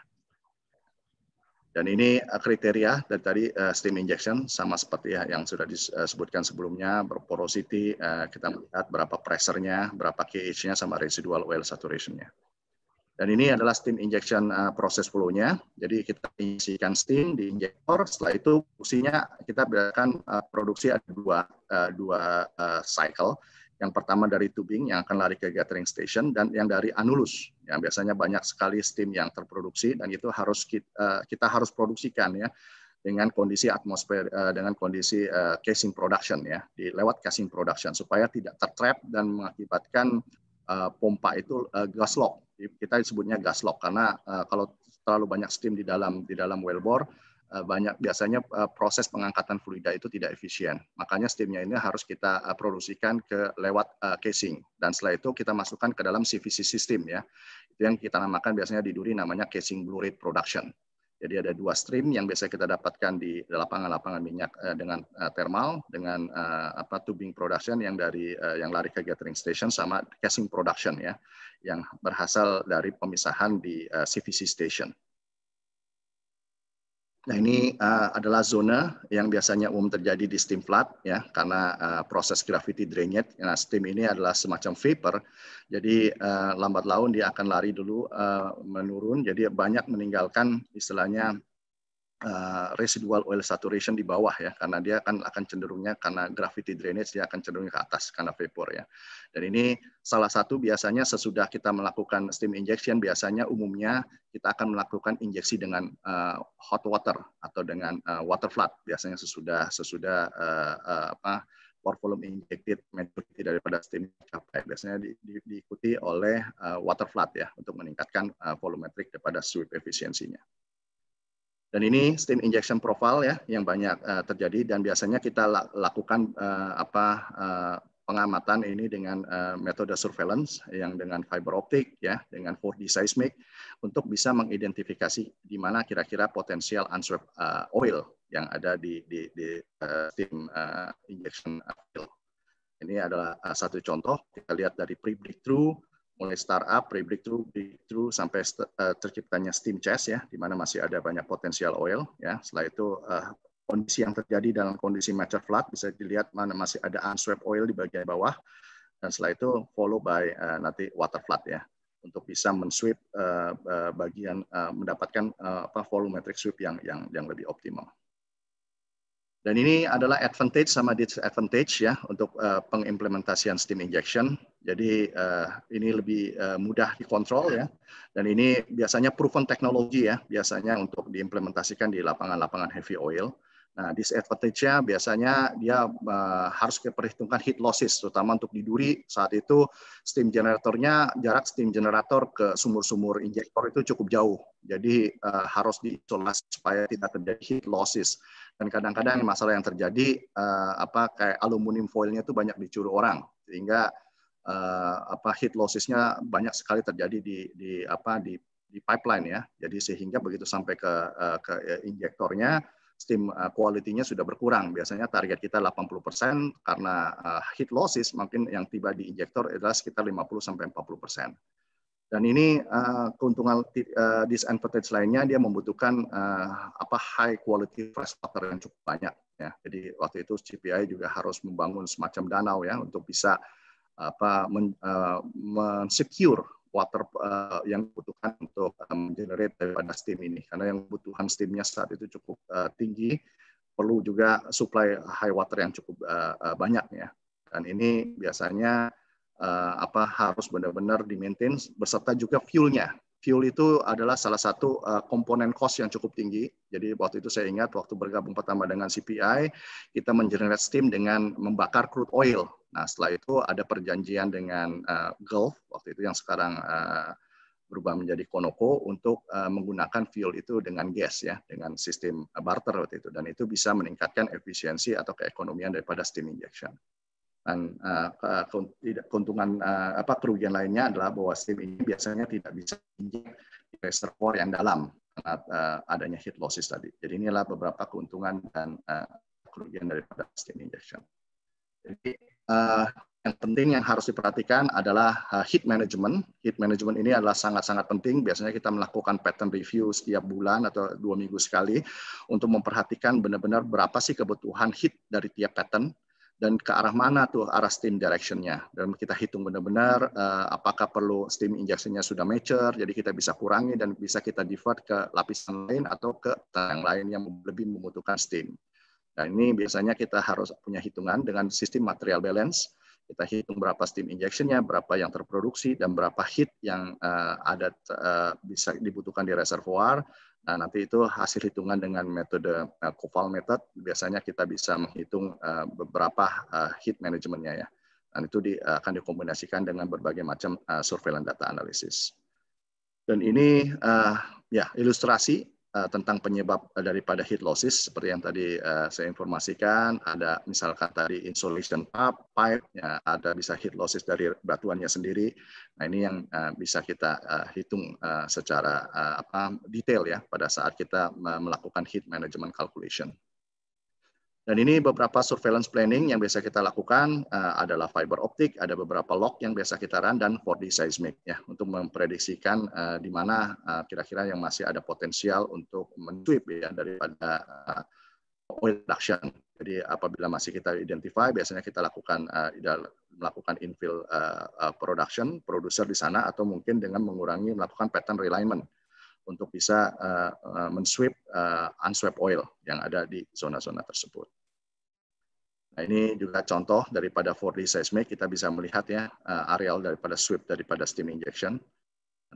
Speaker 4: Dan ini kriteria dari tadi uh, steam injection sama seperti ya yang sudah disebutkan sebelumnya, berporosity uh, kita melihat berapa pressernya, berapa KH-nya, sama residual oil saturation-nya. Dan ini adalah steam injection uh, proses flow-nya. Jadi kita isikan steam di injektor, setelah itu fungsinya kita bedakan uh, produksi ada dua, uh, dua uh, cycle. Yang pertama dari tubing yang akan lari ke gathering station dan yang dari anulus yang biasanya banyak sekali steam yang terproduksi dan itu harus kita, uh, kita harus produksikan ya dengan kondisi atmosfer dengan kondisi casing production ya di lewat casing production supaya tidak tertrap dan mengakibatkan pompa itu uh, gas lock kita sebutnya gas lock karena uh, kalau terlalu banyak steam di dalam di dalam wellbore uh, banyak biasanya uh, proses pengangkatan fluida itu tidak efisien. Makanya steamnya ini harus kita uh, produksikan ke lewat uh, casing dan setelah itu kita masukkan ke dalam CVC system ya. Itu yang kita namakan biasanya di duri namanya casing blue rate production. Jadi ada dua stream yang biasa kita dapatkan di lapangan-lapangan minyak eh, dengan eh, thermal, dengan eh, apa tubing production yang dari yang lari ke gathering station sama casing production ya, yang berhasil dari pemisahan di CVC station. Nah ini uh, adalah zona yang biasanya umum terjadi di steam flood ya karena uh, proses gravity drainage. Nah steam ini adalah semacam vapor, jadi uh, lambat laun dia akan lari dulu uh, menurun, jadi banyak meninggalkan istilahnya Eh, residual oil saturation di bawah ya karena dia akan akan cenderungnya karena gravity drainage dia akan cenderung ke atas karena vapor ya. Dan ini salah satu biasanya sesudah kita melakukan steam injection biasanya umumnya kita akan melakukan injeksi dengan uh, hot water atau dengan uh, water flood biasanya sesudah sesudah uh, uh, apa pore volume injected majority daripada steam capai biasanya di, di, diikuti oleh uh, water flood ya untuk meningkatkan uh, volumetric daripada sweep efisiensinya. Dan ini steam injection profile ya yang banyak uh, terjadi dan biasanya kita lakukan uh, apa uh, pengamatan ini dengan uh, metode surveillance yang dengan fiber optik ya dengan 4D seismic untuk bisa mengidentifikasi di mana kira-kira potensial unswept uh, oil yang ada di di, di uh, steam uh, injection oil. Ini adalah satu contoh kita lihat dari pre breakthrough mulai startup, breakthrough, breakthrough sampai eh, terciptanya steam chest ya, di mana masih ada banyak potensial oil ya. Setelah itu uh, kondisi yang terjadi dalam kondisi major flood bisa dilihat mana masih ada unswept oil di bagian bawah dan setelah itu follow by uh, nanti water flood ya untuk bisa mensweep uh, bagian uh, mendapatkan uh, apa volumetric sweep yang yang yang lebih optimal. Dan ini adalah advantage sama disadvantage ya untuk uh, pengimplementasian steam injection. Jadi uh, ini lebih uh, mudah dikontrol ya. Dan ini biasanya proven teknologi ya, biasanya untuk diimplementasikan di lapangan-lapangan heavy oil. Nah, disadvantage-nya biasanya dia uh, harus diperhitungkan heat losses, terutama untuk di duri. Saat itu steam generatornya, jarak steam generator ke sumur-sumur injektor itu cukup jauh. Jadi uh, harus diisolasi supaya tidak terjadi heat losses. Dan kadang-kadang masalah yang terjadi, uh, apa kayak aluminium foilnya itu banyak dicuri orang. Sehingga uh, apa heat lossesnya banyak sekali terjadi di, di apa di di pipeline ya. Jadi sehingga begitu sampai ke uh, ke injektornya steam uh, quality-nya sudah berkurang. Biasanya target kita 80% karena eh, heat losses mungkin yang tiba di injektor adalah sekitar 50 sampai 40%. Dan ini uh, keuntungan uh, disadvantage lainnya dia membutuhkan uh, apa high quality fresh water yang cukup banyak ya. Jadi waktu itu CPI juga harus membangun semacam danau ya untuk bisa apa men, uh, men secure water uh, yang dibutuhkan untuk eh, mengenerate um, daripada steam ini karena yang kebutuhan steamnya saat itu cukup uh, tinggi perlu juga supply high water yang cukup uh, uh, banyak ya dan ini biasanya uh, apa harus benar-benar di maintain beserta juga fuelnya fuel itu adalah salah satu uh, komponen cost yang cukup tinggi. Jadi waktu itu saya ingat waktu bergabung pertama dengan CPI, kita mengenerate steam dengan membakar crude oil. Nah setelah itu ada perjanjian dengan uh, Gulf waktu itu yang sekarang uh, berubah menjadi Konoko untuk uh, menggunakan fuel itu dengan gas ya, dengan sistem barter waktu itu dan itu bisa meningkatkan efisiensi atau keekonomian daripada steam injection dan uh, keuntungan uh, apa kerugian lainnya adalah bahwa SIM ini biasanya tidak bisa di reservoir yang dalam karena uh, adanya heat losses tadi. Jadi inilah beberapa keuntungan dan uh, kerugian daripada SIM injection. Jadi uh, yang penting yang harus diperhatikan adalah uh, heat management. Heat management ini adalah sangat-sangat penting. Biasanya kita melakukan pattern review setiap bulan atau dua minggu sekali untuk memperhatikan benar-benar berapa sih kebutuhan heat dari tiap pattern dan ke arah mana tuh arah steam directionnya dan kita hitung benar-benar uh, apakah perlu steam injectionnya sudah mature jadi kita bisa kurangi dan bisa kita divert ke lapisan lain atau ke yang lain yang lebih membutuhkan steam. Nah ini biasanya kita harus punya hitungan dengan sistem material balance kita hitung berapa steam injectionnya, berapa yang terproduksi, dan berapa heat yang uh, eh, ada uh, eh, bisa dibutuhkan di reservoir, Nah, nanti itu hasil hitungan dengan metode uh, Koval method biasanya kita bisa menghitung uh, beberapa uh, eh, hit manajemennya ya. Dan itu di, uh, akan dikombinasikan dengan berbagai macam uh, surveillance data analisis. Dan ini uh, ya ilustrasi Eh, tentang penyebab eh, daripada heat losses seperti yang tadi eh, saya informasikan ada misalkan tadi insulation up pipe ya, ada bisa heat losses dari batuannya sendiri nah ini yang bisa kita hitung secara apa detail ya pada saat kita melakukan heat management calculation. Dan ini beberapa surveillance planning yang biasa kita lakukan uh, adalah fiber optik, ada beberapa log yang biasa kita run dan 4D seismic ya untuk memprediksikan uh, di mana uh, kira-kira yang masih ada potensial untuk mencuip ya daripada uh, oil production. Jadi apabila masih kita identify, biasanya kita lakukan uh, melakukan infill uh, production, produser di sana atau mungkin dengan mengurangi melakukan pattern realignment untuk bisa uh, uh, mensweep uh, unswept oil yang ada di zona-zona tersebut. Nah, ini juga contoh daripada 4D seismic, kita bisa melihat ya eh, areal daripada sweep daripada steam injection.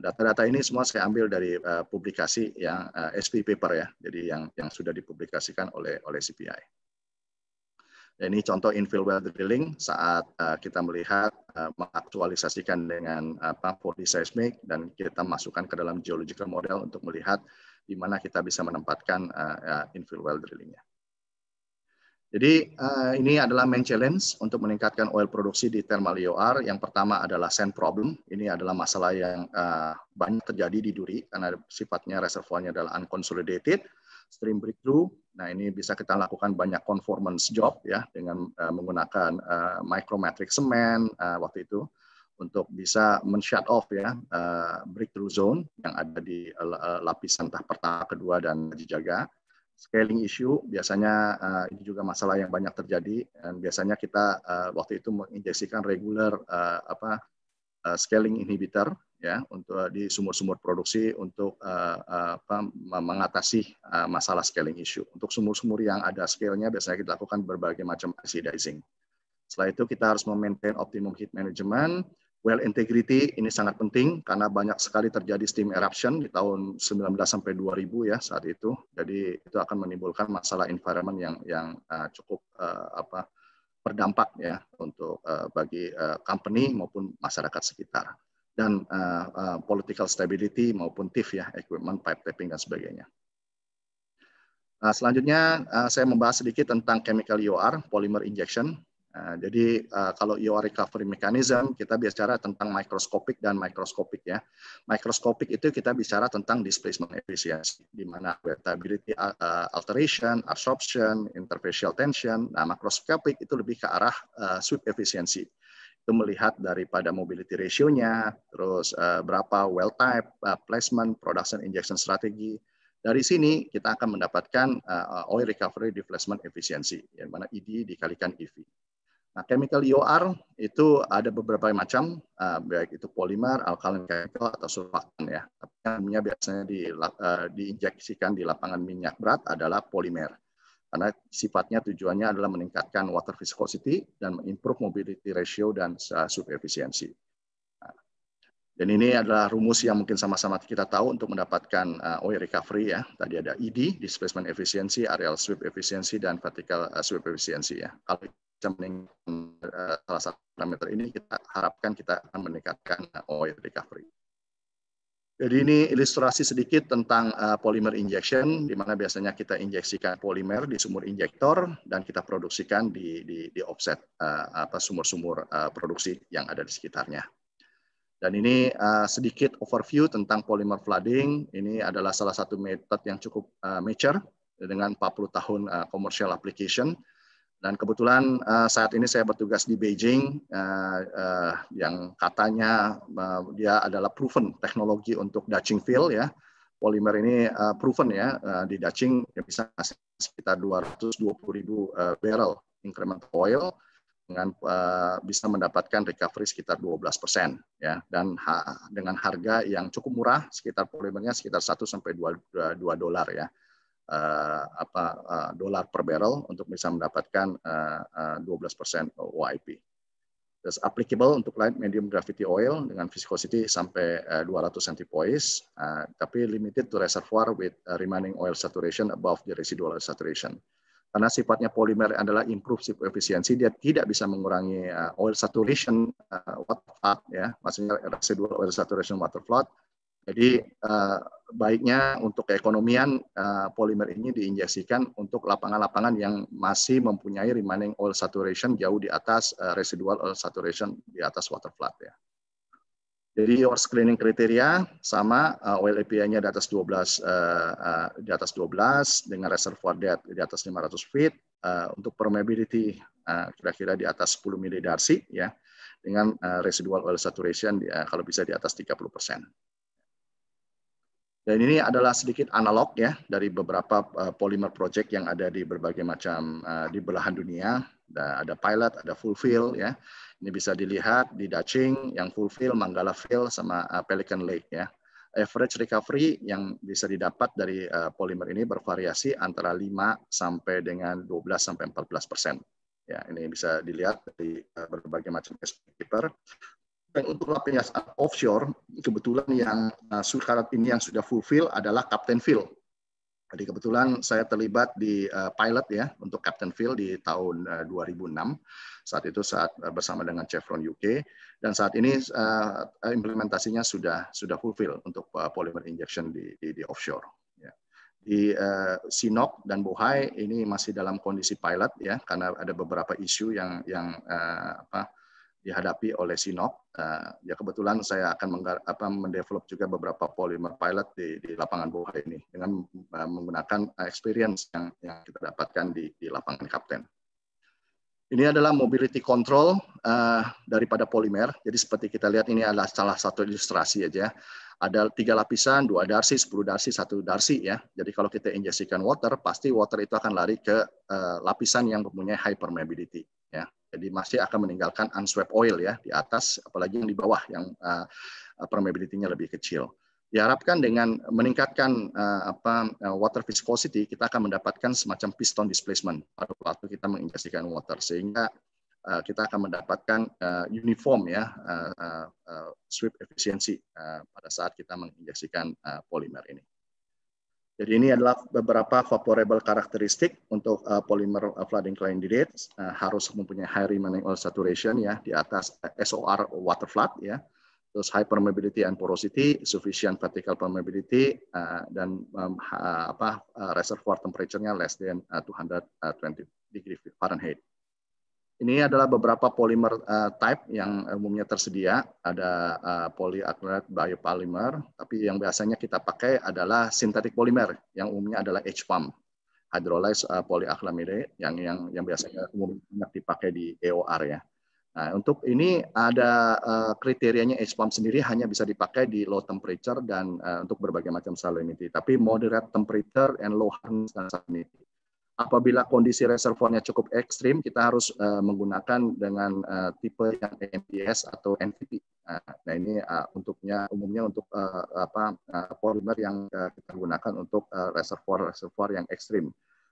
Speaker 4: Data-data ini semua saya ambil dari uh, publikasi yang uh, eh, SP paper ya, jadi yang yang sudah dipublikasikan oleh oleh CPI. Dan ini contoh infill well drilling saat uh, kita melihat uh, mengaktualisasikan dengan apa 4D seismic dan kita masukkan ke dalam geological model untuk melihat di mana kita bisa menempatkan uh, uh, infill well drillingnya. Jadi uh, ini adalah main challenge untuk meningkatkan oil produksi di thermal EOR. Yang pertama adalah sand problem. Ini adalah masalah yang uh, banyak terjadi di Duri karena sifatnya reservoirnya adalah unconsolidated, stream breakthrough. Nah ini bisa kita lakukan banyak conformance job ya dengan uh, menggunakan uh, micrometric semen uh, waktu itu untuk bisa men-shut off ya uh, breakthrough zone yang ada di uh, lapisan tahap pertama, kedua dan dijaga scaling issue biasanya uh, ini juga masalah yang banyak terjadi dan biasanya kita uh, waktu itu menginjeksikan regular uh, apa uh, scaling inhibitor ya untuk di sumur-sumur produksi untuk uh, uh, apa, mengatasi uh, masalah scaling issue. Untuk sumur-sumur yang ada scale-nya biasanya kita lakukan berbagai macam acidizing. Setelah itu kita harus memaintain optimum heat management Well integrity ini sangat penting karena banyak sekali terjadi steam eruption di tahun 19 sampai 2000 ya saat itu. Jadi itu akan menimbulkan masalah environment yang yang uh, cukup uh, apa berdampak ya untuk uh, bagi uh, company maupun masyarakat sekitar dan uh, uh, political stability maupun TIF ya equipment pipe tapping dan sebagainya. Uh, selanjutnya uh, saya membahas sedikit tentang chemical UR e polymer injection Nah, jadi uh, kalau EOR recovery mechanism kita bicara tentang mikroskopik dan mikroskopik ya. Mikroskopik itu kita bicara tentang displacement efficiency di mana wettability uh, eh, alteration, absorption, interfacial tension. Nah, makroskopik itu lebih ke arah uh, sweep efisiensi. Itu melihat daripada mobility ratio-nya, terus uh, berapa well type, uh, placement, production injection strategy. dari sini kita akan mendapatkan uh, oil recovery displacement efficiency, yang mana ED dikalikan EV. Nah, chemical EOR itu ada beberapa macam, uh, baik itu polimer, alkalin chemical, atau surfaktan ya. Tapi yang biasanya di, uh, diinjeksikan di lapangan minyak berat adalah polimer. Karena sifatnya tujuannya adalah meningkatkan water viscosity dan improve mobility ratio dan uh, eh, subefisiensi. Nah, dan ini adalah rumus yang mungkin sama-sama kita tahu untuk mendapatkan uh, oil recovery ya. Tadi ada ID e displacement efficiency, areal sweep efficiency, dan vertical sweep efficiency ya. Kalau bisa uh, eh, salah satu parameter ini kita harapkan kita akan meningkatkan eh, oil recovery. Jadi ini ilustrasi sedikit tentang uh, polymer injection, di mana biasanya kita injeksikan polimer di sumur injektor dan kita produksikan di, di, di offset uh, apa sumur-sumur uh, produksi yang ada di sekitarnya. Dan ini uh, sedikit overview tentang polymer flooding. Ini adalah salah satu metode yang cukup uh, mature dengan 40 tahun uh, commercial application dan kebetulan uh, saat ini saya bertugas di Beijing uh, uh, yang katanya uh, dia adalah proven teknologi untuk dacing Fill ya. Polimer ini uh, proven ya uh, di dacing yang bisa sekitar 220 ribu uh, barrel incremental oil dengan uh, bisa mendapatkan recovery sekitar 12 persen ya dan ha dengan harga yang cukup murah sekitar polimernya sekitar 1 sampai 2, 2 dolar ya uh, apa uh, dolar per barrel untuk bisa mendapatkan uh, uh, 12% OIP. Terus applicable untuk light medium gravity oil dengan viscosity sampai uh, eh, 200 centipoise, uh, tapi limited to reservoir with remaining oil saturation above the residual oil saturation. Karena sifatnya polimer adalah improve efisiensi, dia tidak bisa mengurangi uh, oil saturation uh, water flood, ya, maksudnya residual oil saturation water flood, jadi eh, baiknya untuk keekonomian eh, polimer ini diinjeksikan untuk lapangan-lapangan yang masih mempunyai remaining oil saturation jauh di atas eh, residual oil saturation di atas water flood ya. Jadi your screening kriteria sama uh, oil API-nya di atas 12 uh, uh, di atas 12 dengan reservoir depth di atas 500 feet uh, untuk permeability eh, kira-kira uh, di atas 10 milidarsi ya dengan uh, residual oil saturation uh, kalau bisa di atas 30 persen. Dan ini adalah sedikit analog ya dari beberapa eh, polymer project yang ada di berbagai macam eh, di belahan dunia. Ada, pilot, ada full fill ya. Ini bisa dilihat di Daching yang full fill Manggala Fill sama eh, Pelican Lake ya. Average recovery yang bisa didapat dari polymer ini bervariasi antara 5 sampai dengan 12 sampai 14 persen. Ya, ini bisa dilihat di berbagai macam paper untuk lapidas offshore kebetulan yang uh, syarat ini yang sudah fulfill adalah Captain Phil. Jadi kebetulan saya terlibat di uh, pilot ya untuk Captain Phil di tahun 2006. Uh, saat itu saat bersama dengan Chevron UK dan saat ini implementasinya sudah sudah fulfill untuk polymer injection di di, di offshore. Ya. Di uh, Sinok dan Bohai ini masih dalam kondisi pilot ya karena ada beberapa isu yang yang uh, apa dihadapi oleh Sinop. Uh, ya kebetulan saya akan apa, mendevelop juga beberapa polymer pilot di, di lapangan bawah ini dengan uh, menggunakan experience yang, yang kita dapatkan di, di lapangan Kapten. Ini adalah mobility control uh, daripada polimer. Jadi seperti kita lihat ini adalah salah satu ilustrasi aja. Ya. Ada tiga lapisan, dua darsi, sepuluh darsi, satu darsi ya. Jadi kalau kita injeksikan water, pasti water itu akan lari ke uh, lapisan yang mempunyai hypermeability ya. Jadi masih akan meninggalkan unswept oil ya di atas, apalagi yang di bawah yang uh, permeability-nya lebih kecil. Diharapkan dengan meningkatkan uh, apa uh, water viscosity, kita akan mendapatkan semacam piston displacement pada waktu kita menginjeksikan water, sehingga uh, kita akan mendapatkan uh, uniform ya uh, uh, sweep efisiensi uh, pada saat kita menginjeksikan uh, polimer ini. Jadi ini adalah beberapa favorable karakteristik untuk uh, polymer uh, flooding candidate uh, harus mempunyai high remaining oil saturation ya di atas uh, SOR water flood ya. Terus high permeability and porosity, sufficient vertical permeability uh, dan um, ha, apa uh, reservoir temperature-nya less than uh, 220 uh, degree Fahrenheit. Ini adalah beberapa polimer uh, eh, type yang umumnya tersedia. Ada uh, eh, polyacrylate biopolymer, tapi yang biasanya kita pakai adalah sintetik polimer yang umumnya adalah H-pump, hydrolyzed uh, polyacrylamide yang yang yang biasanya umumnya dipakai di EOR ya. Nah, untuk ini ada uh, kriterianya H-pump sendiri hanya bisa dipakai di low temperature dan uh, untuk berbagai macam salinity, tapi moderate temperature and low hardness salinity apabila kondisi reservoirnya cukup ekstrim, kita harus uh, menggunakan dengan uh, tipe yang MPS atau NVP. Nah, nah ini uh, untuknya umumnya untuk uh, apa uh, polymer yang uh, kita gunakan untuk uh, reservoir reservoir yang ekstrim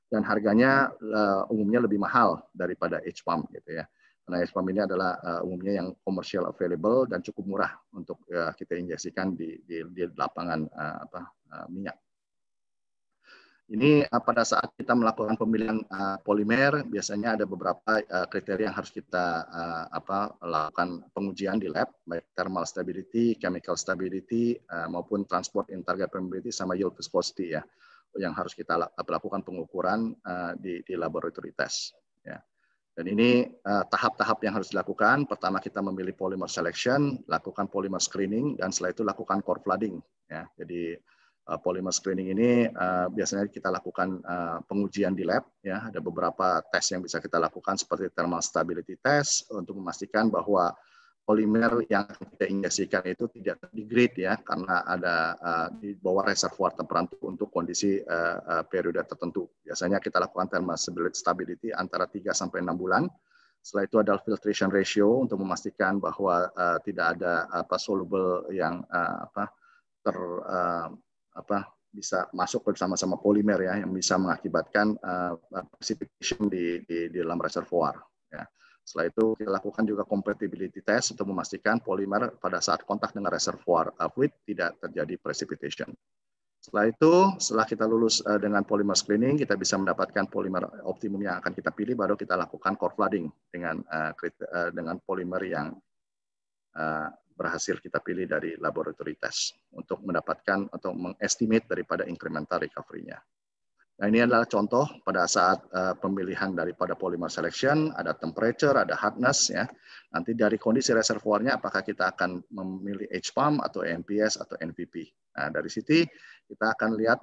Speaker 4: dan harganya uh, umumnya lebih mahal daripada H pump gitu ya. Karena H pump ini adalah uh, umumnya yang commercial available dan cukup murah untuk uh, kita injeksikan di, di, di lapangan uh, apa, uh, minyak. Ini uh, pada saat kita melakukan pemilihan uh, polimer biasanya ada beberapa uh, kriteria yang harus kita uh, apa lakukan pengujian di lab baik thermal stability, chemical stability uh, maupun transport in target permeability sama yield viscosity ya yang harus kita lakukan pengukuran uh, di, di laboratory test. Ya. Dan ini tahap-tahap uh, yang harus dilakukan. Pertama kita memilih polymer selection, lakukan polymer screening, dan setelah itu lakukan core flooding. Ya. Jadi uh, polymer screening ini uh, biasanya kita lakukan uh, pengujian di lab ya ada beberapa tes yang bisa kita lakukan seperti thermal stability test untuk memastikan bahwa polimer yang kita injeksikan itu tidak degrade ya karena ada uh, di bawah reservoir temperatur untuk kondisi uh, uh, periode tertentu. Biasanya kita lakukan thermal stability antara 3 sampai 6 bulan. Setelah itu ada filtration ratio untuk memastikan bahwa uh, tidak ada apa soluble yang uh, apa ter uh, apa bisa masuk bersama-sama polimer ya yang bisa mengakibatkan uh, precipitation di, di, di dalam reservoir. Ya. Setelah itu kita lakukan juga compatibility test untuk memastikan polimer pada saat kontak dengan reservoir eh, fluid tidak terjadi precipitation. Setelah itu, setelah kita lulus eh, dengan polymer screening, kita bisa mendapatkan polimer optimum yang akan kita pilih, baru kita lakukan core flooding dengan dengan polimer yang berhasil kita pilih dari laboratory test untuk mendapatkan atau mengestimate daripada incremental recovery-nya. Nah, ini adalah contoh pada saat uh, pemilihan daripada polymer selection, ada temperature, ada hardness ya. Nanti dari kondisi reservoirnya apakah kita akan memilih H-pump atau MPS atau NPP. Nah, dari situ kita akan lihat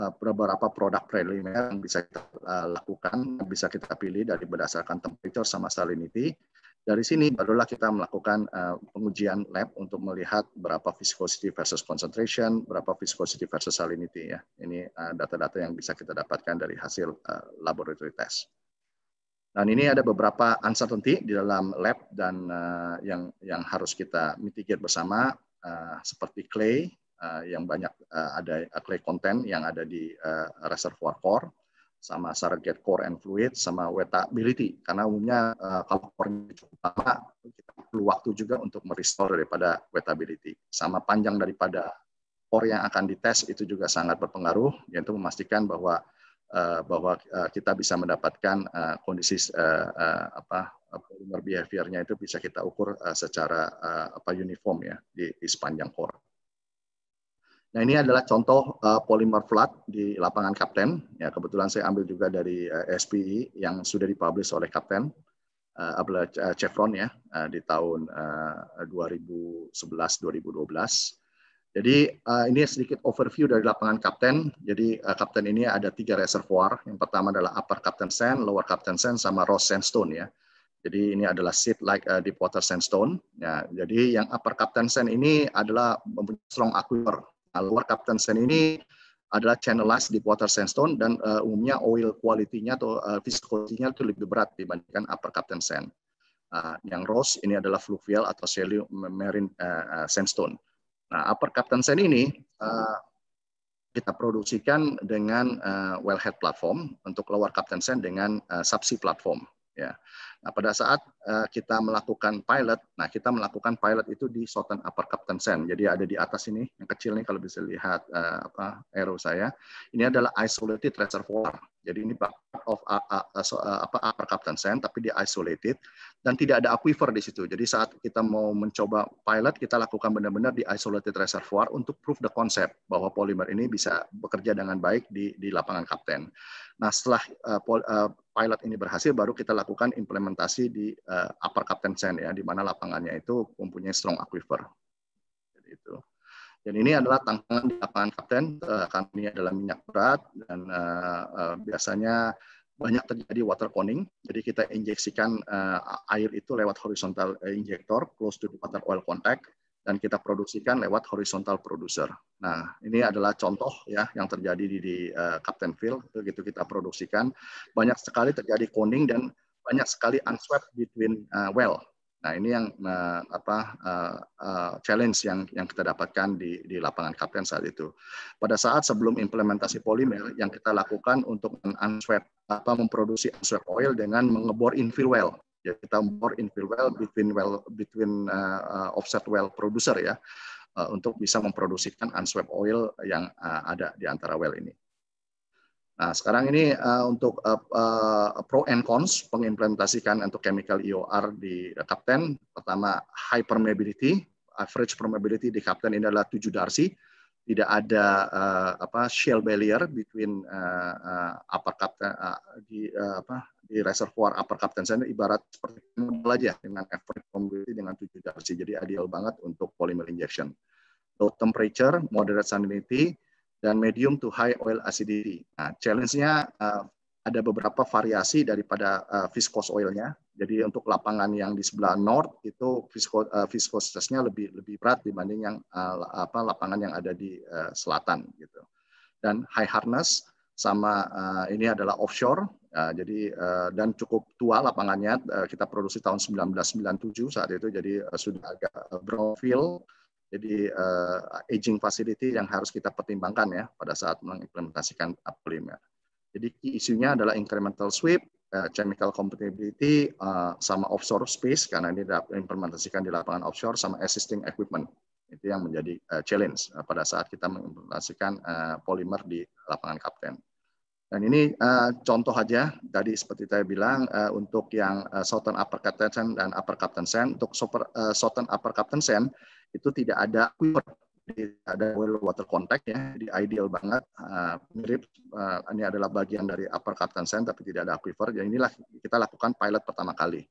Speaker 4: eh, beberapa produk preliminer yang bisa kita uh, lakukan, bisa kita pilih dari berdasarkan temperature sama salinity, dari sini barulah kita melakukan uh, pengujian lab untuk melihat berapa viscosity versus concentration, berapa viscosity versus salinity ya. Ini eh, data-data uh, yang bisa kita dapatkan dari hasil uh, laboratory test. Dan ini ada beberapa uncertainty di dalam lab dan uh, yang yang harus kita mitigate bersama uh, seperti clay uh, yang banyak uh, ada clay content yang ada di uh, reservoir core sama surrogate core and fluid sama wetability karena umumnya uh, kalau core cukup lama kita perlu waktu juga untuk merestore daripada wetability sama panjang daripada core yang akan dites itu juga sangat berpengaruh yaitu memastikan bahwa uh, bahwa uh, kita bisa mendapatkan uh, kondisi uh, uh, apa polymer behavior-nya itu bisa kita ukur uh, secara uh, apa uniform ya di, di sepanjang core. Nah ini adalah contoh uh, polymer flat di lapangan Kapten. Ya kebetulan saya ambil juga dari uh, eh, SPI e yang sudah dipublish oleh Kapten, uh, uh, Chevron ya uh, di tahun uh, 2011-2012. Jadi uh, ini sedikit overview dari lapangan Kapten. Jadi uh, Kapten ini ada tiga reservoir. Yang pertama adalah Upper Kapten Sand, Lower Kapten Sand, sama Ross Sandstone ya. Jadi ini adalah seed like uh, deep water sandstone. Ya, jadi yang upper Captain Sand ini adalah mempunyai strong aquifer Luar Captain Sand ini adalah channel last di water sandstone dan uh, umumnya oil quality-nya atau uh, eh, viscosity-nya itu lebih berat dibandingkan upper Captain Sand. Uh, eh, yang rose ini adalah fluvial atau shallow marine uh, sandstone. Nah, upper Captain Sand ini uh, kita produksikan dengan uh, wellhead platform untuk lower Captain Sand dengan uh, subsea platform. Ya. Nah, pada saat uh, kita melakukan pilot, nah kita melakukan pilot itu di Southern Upper Captain Sand. Jadi ada di atas ini, yang kecil nih kalau bisa lihat uh, apa arrow saya. Ini adalah isolated reservoir. Jadi ini part of uh, uh, uh, apa Upper Captain Sand, tapi di isolated dan tidak ada aquifer di situ. Jadi saat kita mau mencoba pilot, kita lakukan benar-benar di isolated reservoir untuk proof the concept bahwa polimer ini bisa bekerja dengan baik di di lapangan kapten. Nah, setelah uh, pol, uh, pilot ini berhasil, baru kita lakukan implementasi di uh, Upper Captain Sand ya, di mana lapangannya itu mempunyai strong aquifer. Jadi itu. Dan ini adalah tantangan di lapangan Kapten, uh, karena ini adalah minyak berat dan uh, uh, biasanya banyak terjadi water coning. Jadi kita injeksikan uh, air itu lewat horizontal injector close to the water oil contact dan kita produksikan lewat horizontal producer. Nah, ini adalah contoh ya yang terjadi di, di uh, Captain Field begitu kita produksikan banyak sekali terjadi koning dan banyak sekali unswept between uh, well. Nah, ini yang uh, apa uh, uh, challenge yang yang kita dapatkan di di lapangan Captain saat itu. Pada saat sebelum implementasi polimer yang kita lakukan untuk unswept apa memproduksi unswept oil dengan mengebor infill well ya kita more infill well between well between uh, uh, offset well producer ya uh, untuk bisa memproduksikan unswept oil yang uh, ada di antara well ini. Nah, sekarang ini uh, untuk uh, uh, pro and cons pengimplementasikan untuk chemical EOR di uh, Kapten, pertama high permeability, average permeability di Kapten ini adalah 7 darcy, tidak ada uh, apa shell barrier between uh, uh, upper captain uh, di uh, apa di reservoir upper captain saya ibarat seperti model aja dengan effort community dengan tujuh darcy jadi ideal banget untuk polymer injection low temperature moderate salinity dan medium to high oil acidity nah challenge-nya uh, ada beberapa variasi daripada uh, oil oilnya jadi untuk lapangan yang di sebelah north itu viskositasnya eh, lebih lebih berat dibanding yang eh, apa lapangan yang ada di eh, selatan gitu. Dan high harness sama ini adalah offshore. Nah, jadi dan cukup tua lapangannya kita produksi tahun 1997 saat itu jadi sudah agak brownfield. Jadi aging facility yang harus kita pertimbangkan ya pada saat mengimplementasikan Apolimer. Jadi isunya adalah incremental sweep, Eh, chemical compatibility uh, sama offshore space karena ini dapat implementasikan di lapangan offshore sama existing equipment itu yang menjadi uh, challenge uh, pada saat kita mengimplementasikan uh, polimer di lapangan kapten. Dan ini uh, contoh aja tadi seperti saya bilang uh, untuk yang uh, southern upper captain sand dan upper captain sand untuk super, uh, southern upper captain sand itu tidak ada quiver jadi ada well water contact ya, jadi ideal banget. Uh, mirip uh, ini adalah bagian dari upper Captain Sand tapi tidak ada aquifer. Jadi ya, inilah kita lakukan pilot pertama kali.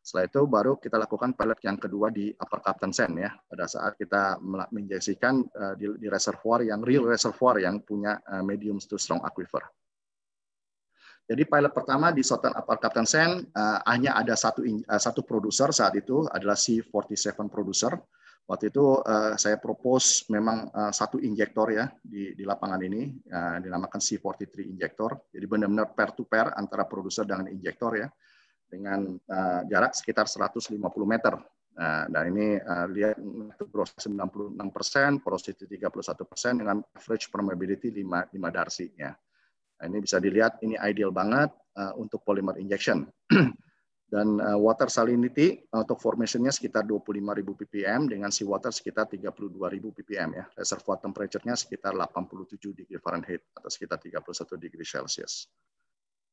Speaker 4: Setelah itu baru kita lakukan pilot yang kedua di upper Captain Sand ya. Pada saat kita menjelaskan uh, ah, di, di reservoir yang real reservoir yang punya uh, medium to strong aquifer. Jadi pilot pertama di Southern Upper Captain Sand uh, hanya ada satu uh, satu produser saat itu adalah C47 producer Waktu itu uh, saya propose memang uh, satu injektor ya di, di lapangan ini uh, dinamakan C43 injektor. Jadi benar-benar pair to pair antara produser dengan injektor ya dengan uh, jarak sekitar 150 meter. Nah, dan ini uh, lihat proses 96 persen, porosity 31 persen dengan average permeability 5, 5 darsi. Nah, ini bisa dilihat ini ideal banget uh, untuk polymer injection. [CLEARS THROAT] dan uh, water salinity eh, untuk formationnya sekitar 25.000 ppm dengan seawater sekitar 32.000 ppm ya. Reservoir temperature-nya sekitar 87 degree Fahrenheit atau sekitar 31 degree Celsius.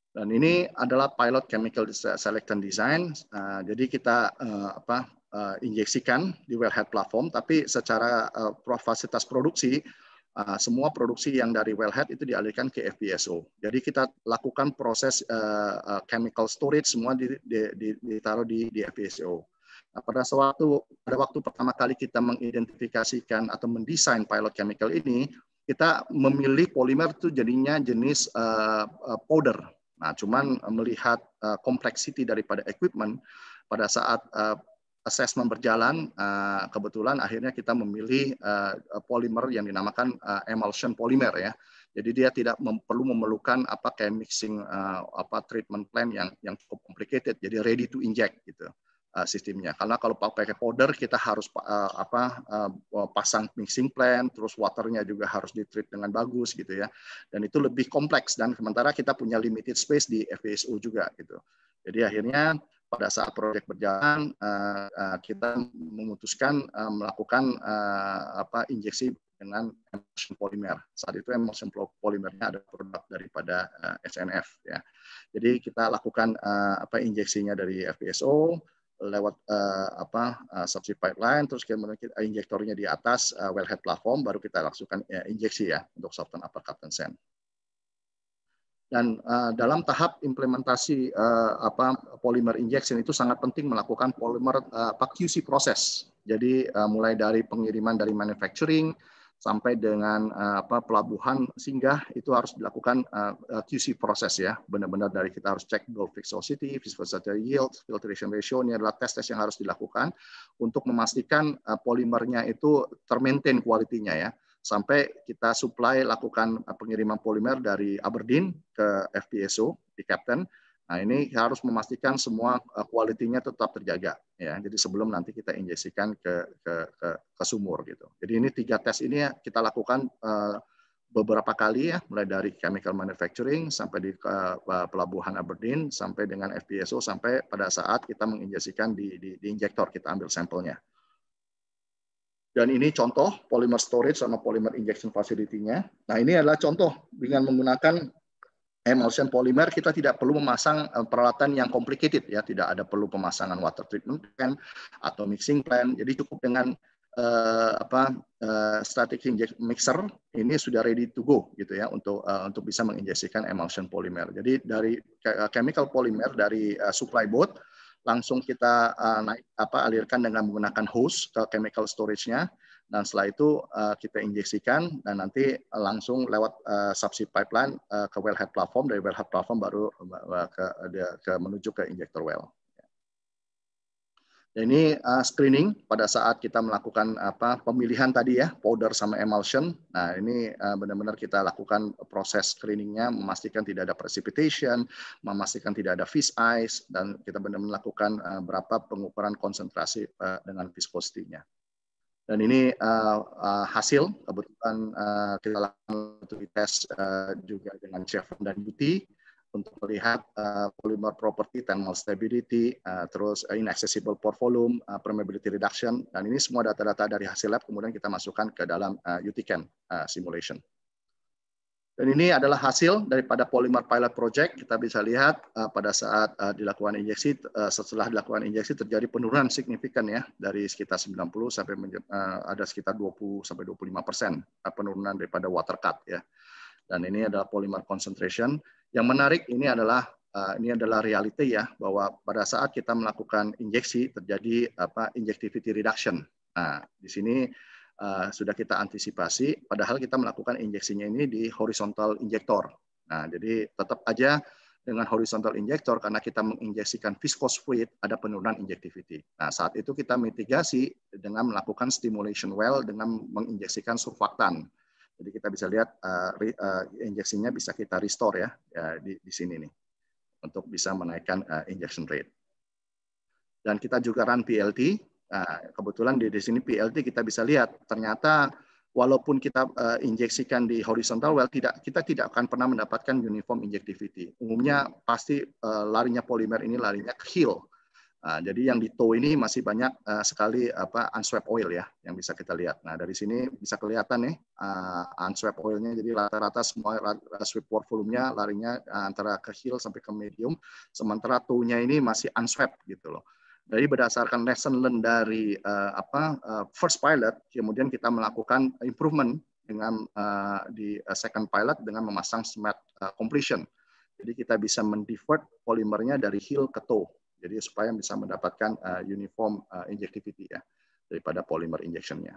Speaker 4: Dan ini adalah pilot chemical selection design. Uh, jadi kita uh, apa uh, injeksikan di wellhead platform tapi secara uh, fasilitas produksi Eh, semua produksi yang dari wellhead itu dialihkan ke FPSO. Jadi kita lakukan proses eh, eh, chemical storage semua ditaruh di, di FPSO. Nah, pada suatu pada waktu pertama kali kita mengidentifikasikan atau mendesain pilot chemical ini, kita memilih polimer itu jadinya jenis powder. Nah, cuman melihat uh, kompleksiti daripada equipment pada saat assessment berjalan, eh, kebetulan akhirnya kita memilih eh, polimer yang dinamakan eh, emulsion polymer ya. Jadi dia tidak perlu memerlukan apa kayak mixing apa treatment plan yang yang cukup complicated. Jadi ready to inject gitu sistemnya. Karena kalau pakai powder kita harus apa pasang mixing plan, terus waternya juga harus ditreat dengan bagus gitu ya. Dan itu lebih kompleks dan sementara kita punya limited space di FPSO juga gitu. Jadi akhirnya pada saat proyek berjalan uh, uh, kita memutuskan uh, melakukan uh, apa injeksi dengan emulsion polimer. Saat itu emulsion polimernya ada produk daripada uh, SNF ya. Jadi kita lakukan uh, apa injeksinya dari FPSO lewat uh, apa uh, subsea pipeline terus kemudian kita injektornya di atas uh, wellhead platform baru kita lakukan uh, ya, injeksi ya untuk soften upper captain sand dan uh, dalam tahap implementasi uh, apa polymer injection itu sangat penting melakukan polymer uh, eh, QC proses. Jadi uh, mulai dari pengiriman dari manufacturing sampai dengan uh, apa pelabuhan singgah itu harus dilakukan uh, QC proses ya. Benar-benar dari kita harus cek gold viscosity, viscosity yield, filtration ratio ini adalah tes-tes yang harus dilakukan untuk memastikan uh, polimernya itu termaintain kualitinya ya sampai kita supply lakukan pengiriman polimer dari Aberdeen ke FPSO di Captain. Nah, ini harus memastikan semua kualitinya eh, tetap terjaga ya. Jadi sebelum nanti kita injeksikan ke ke ke, ke sumur gitu. Jadi ini tiga tes ini ya, kita lakukan eh, beberapa kali ya, mulai dari chemical manufacturing sampai di eh, pelabuhan Aberdeen sampai dengan FPSO sampai pada saat kita menginjeksikan di di, di injektor kita ambil sampelnya. Dan ini contoh polymer storage sama polymer injection facility-nya. Nah, ini adalah contoh dengan menggunakan emulsion polymer kita tidak perlu memasang eh, peralatan yang complicated ya, tidak ada perlu pemasangan water treatment plant atau mixing plant. Jadi cukup dengan uh, apa uh, static mixer ini sudah ready to go gitu ya untuk uh, untuk bisa menginjeksikan emulsion polymer. Jadi dari chemical polymer dari supply boat langsung kita uh, naik apa alirkan dengan menggunakan hose ke chemical storage-nya dan setelah itu uh, kita injeksikan dan nanti langsung lewat uh, subsea pipeline uh, ke wellhead platform dari wellhead platform baru uh, ke, uh, ke menuju ke injector well. Ini uh, screening pada saat kita melakukan apa pemilihan tadi ya powder sama emulsion. Nah ini benar eh, benar-benar kita lakukan proses screeningnya, memastikan tidak ada precipitation, memastikan tidak ada fish eyes, dan kita benar-benar melakukan uh, eh, berapa pengukuran konsentrasi uh, dengan viscosity-nya. Dan ini uh, uh, hasil kebetulan uh, kita lakukan tes uh, juga dengan Chevron dan Beauty untuk melihat uh, polymer property, thermal stability, uh, terus eh, inaccessible pore volume, uh, permeability reduction, dan ini semua data-data dari hasil lab kemudian kita masukkan ke dalam uh, UTCAM uh, simulation. Dan ini adalah hasil daripada polymer pilot project. Kita bisa lihat uh, pada saat uh, dilakukan injeksi, uh, setelah dilakukan injeksi terjadi penurunan signifikan ya dari sekitar 90 sampai uh, ada sekitar 20 sampai 25 persen penurunan daripada water cut ya. Dan ini adalah polymer concentration yang menarik ini adalah eh, ini adalah reality ya bahwa pada saat kita melakukan injeksi terjadi apa injectivity reduction. Nah, di sini uh, sudah kita antisipasi padahal kita melakukan injeksinya ini di horizontal injector. Nah, jadi tetap aja dengan horizontal injector karena kita menginjeksikan viscous fluid ada penurunan injectivity. Nah, saat itu kita mitigasi dengan melakukan stimulation well dengan menginjeksikan surfaktan. Jadi kita bisa lihat uh, uh, injeksinya bisa kita restore ya, ya di, di sini nih untuk bisa menaikkan uh, injection rate. Dan kita juga run PLT. Nah, kebetulan di, di sini PLT kita bisa lihat ternyata walaupun kita uh, injeksikan di horizontal well tidak kita tidak akan pernah mendapatkan uniform injectivity. Umumnya pasti uh, larinya polimer ini larinya ke hill Nah, jadi yang di tow ini masih banyak uh, sekali apa unswept oil ya yang bisa kita lihat. Nah dari sini bisa kelihatan nih uh, unswept oilnya. Jadi rata-rata semua sweep volume volumenya larinya eh, antara ke hill sampai ke medium. Sementara tow-nya ini masih unswept gitu loh. Jadi berdasarkan lesson learned dari uh, apa uh, first pilot, kemudian kita melakukan improvement dengan uh, di second pilot dengan memasang smart uh, completion. Jadi kita bisa mendivert polimernya dari heel ke toe jadi supaya bisa mendapatkan uh, uniform uh, injectivity ya daripada polymer injectionnya.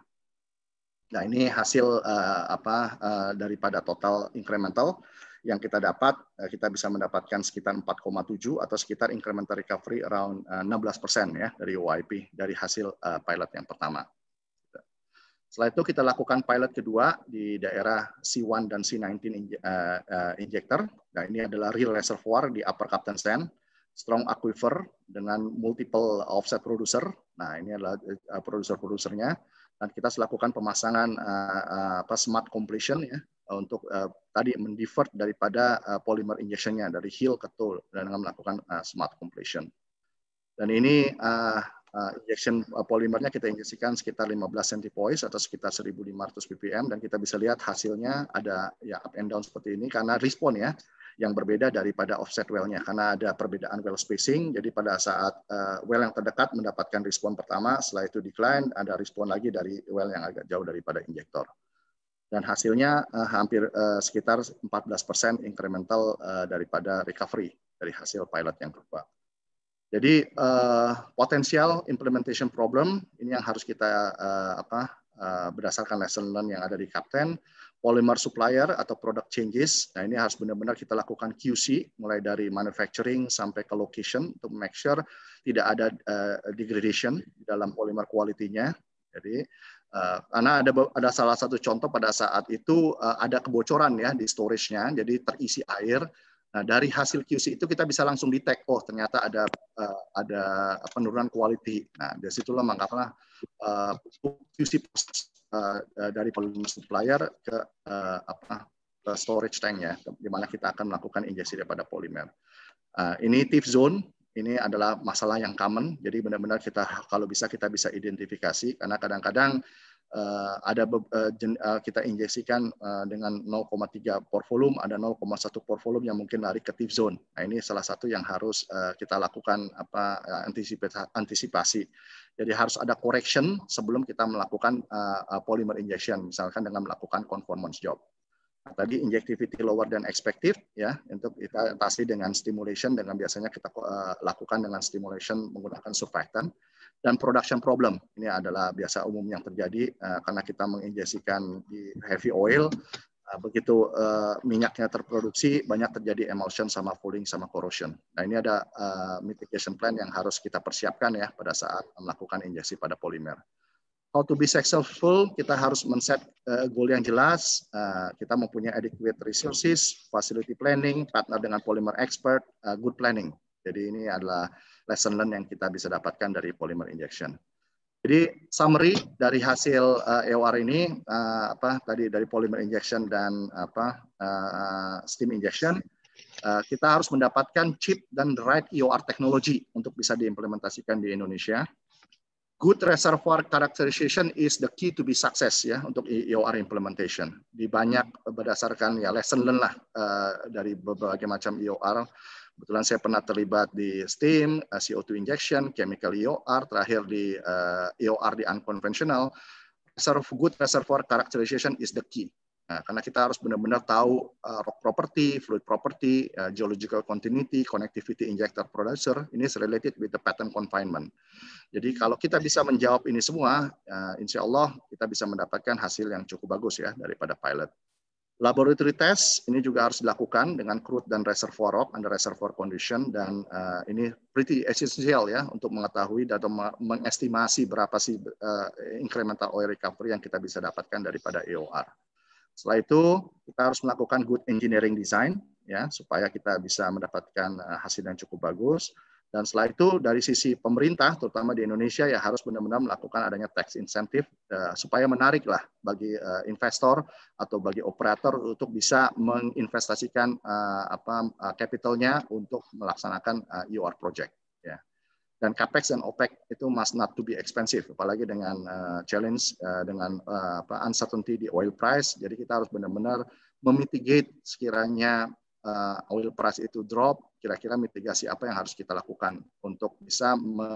Speaker 4: Nah ini hasil uh, apa uh, daripada total incremental yang kita dapat uh, kita bisa mendapatkan sekitar 4,7 atau sekitar incremental recovery around uh, 16% ya dari UIP dari hasil uh, pilot yang pertama. Setelah itu kita lakukan pilot kedua di daerah C1 dan C19 injector. Nah ini adalah real reservoir di Upper Captain Sand strong aquifer dengan multiple offset producer. Nah, ini adalah eh, produser-produsernya dan kita lakukan pemasangan uh, smart completion ya untuk uh, tadi mendivert daripada uh, polymer injectionnya dari heel ke toe dan dengan melakukan uh, smart completion. Dan ini uh, uh, injection uh, polimernya kita injeksikan sekitar 15 centipoise atau sekitar 1500 ppm dan kita bisa lihat hasilnya ada ya up and down seperti ini karena respon ya yang berbeda daripada offset well-nya karena ada perbedaan well spacing. Jadi pada saat uh, well yang terdekat mendapatkan respon pertama, setelah itu decline ada respon lagi dari well yang agak jauh daripada injektor. Dan hasilnya uh, hampir uh, sekitar 14% incremental uh, daripada recovery dari hasil pilot yang kedua. Jadi uh, potensial implementation problem ini yang harus kita uh, apa uh, berdasarkan lesson learn yang ada di Kapten polymer supplier atau product changes. Nah, ini harus benar-benar kita lakukan QC mulai dari manufacturing sampai ke location untuk make sure tidak ada uh, degradation dalam polymer quality-nya. Jadi uh, karena ada ada salah satu contoh pada saat itu uh, ada kebocoran ya di storage-nya, jadi terisi air. Nah, dari hasil QC itu kita bisa langsung detect, oh ternyata ada uh, ada penurunan quality. Nah, dari situlah makanya uh, QC process Eh, eh, dari volume supplier ke uh, apa storage ya, di mana kita akan melakukan injeksi daripada polimer. Uh, ini tip zone, ini adalah masalah yang common. Jadi benar-benar kita kalau bisa kita bisa identifikasi karena kadang-kadang uh, ada uh, jen, uh, kita injeksikan uh, dengan 0,3 por volume, ada 0,1 por volume yang mungkin lari ke tip zone. Nah, ini salah satu yang harus uh, kita lakukan apa antisipasi. Jadi harus ada correction sebelum kita melakukan uh, polymer injection, misalkan dengan melakukan conformance job. Nah, tadi injectivity lower than expected ya untuk kita pasti dengan stimulation dengan biasanya kita uh, lakukan dengan stimulation menggunakan surfactant dan production problem. Ini adalah biasa umum yang terjadi uh, karena kita menginjeksikan di heavy oil. Eh, begitu uh, minyaknya terproduksi, banyak terjadi emulsion sama fouling sama corrosion. Nah ini ada uh, mitigation plan yang harus kita persiapkan ya pada saat melakukan injeksi pada polimer. How to be successful, kita harus men-set uh, goal yang jelas, uh, kita mempunyai adequate resources, facility planning, partner dengan polymer expert, uh, good planning. Jadi ini adalah lesson learn yang kita bisa dapatkan dari polymer injection. Jadi summary dari hasil uh, eh, EOR ini uh, apa tadi dari polymer injection dan apa uh, steam injection uh, kita harus mendapatkan chip dan the right EOR technology untuk bisa diimplementasikan di Indonesia. Good reservoir characterization is the key to be success ya untuk EOR implementation. Di banyak berdasarkan ya lesson learn lah uh, dari berbagai macam EOR Kebetulan saya pernah terlibat di steam, eh, CO2 injection, chemical EOR, terakhir di uh, eh, EOR di unconventional. Reservoir good reservoir characterization is the key. Nah, karena kita harus benar-benar tahu uh, rock property, fluid property, uh, geological continuity, connectivity injector producer, ini is related with the pattern confinement. Jadi kalau kita iya. bisa menjawab ini semua, uh, insya Allah kita bisa mendapatkan hasil yang cukup bagus ya daripada pilot. Laboratory test ini juga harus dilakukan dengan crude dan reservoir rock under reservoir condition dan uh, ini pretty essential ya untuk mengetahui atau mengestimasi berapa sih uh, incremental oil recovery yang kita bisa dapatkan daripada EOR. Setelah itu kita harus melakukan good engineering design ya supaya kita bisa mendapatkan uh, hasil yang cukup bagus dan setelah itu dari sisi pemerintah, terutama di Indonesia ya harus benar-benar melakukan adanya tax incentive uh, supaya menariklah bagi uh, investor atau bagi operator untuk bisa menginvestasikan uh, apa uh, capitalnya untuk melaksanakan uh, e UR project. Ya. Dan capex dan opex itu must not to be expensive, apalagi dengan uh, challenge uh, dengan uh, apa, uncertainty di oil price. Jadi kita harus benar-benar memitigate sekiranya uh, oil price itu drop, kira-kira mitigasi apa yang harus kita lakukan untuk bisa me,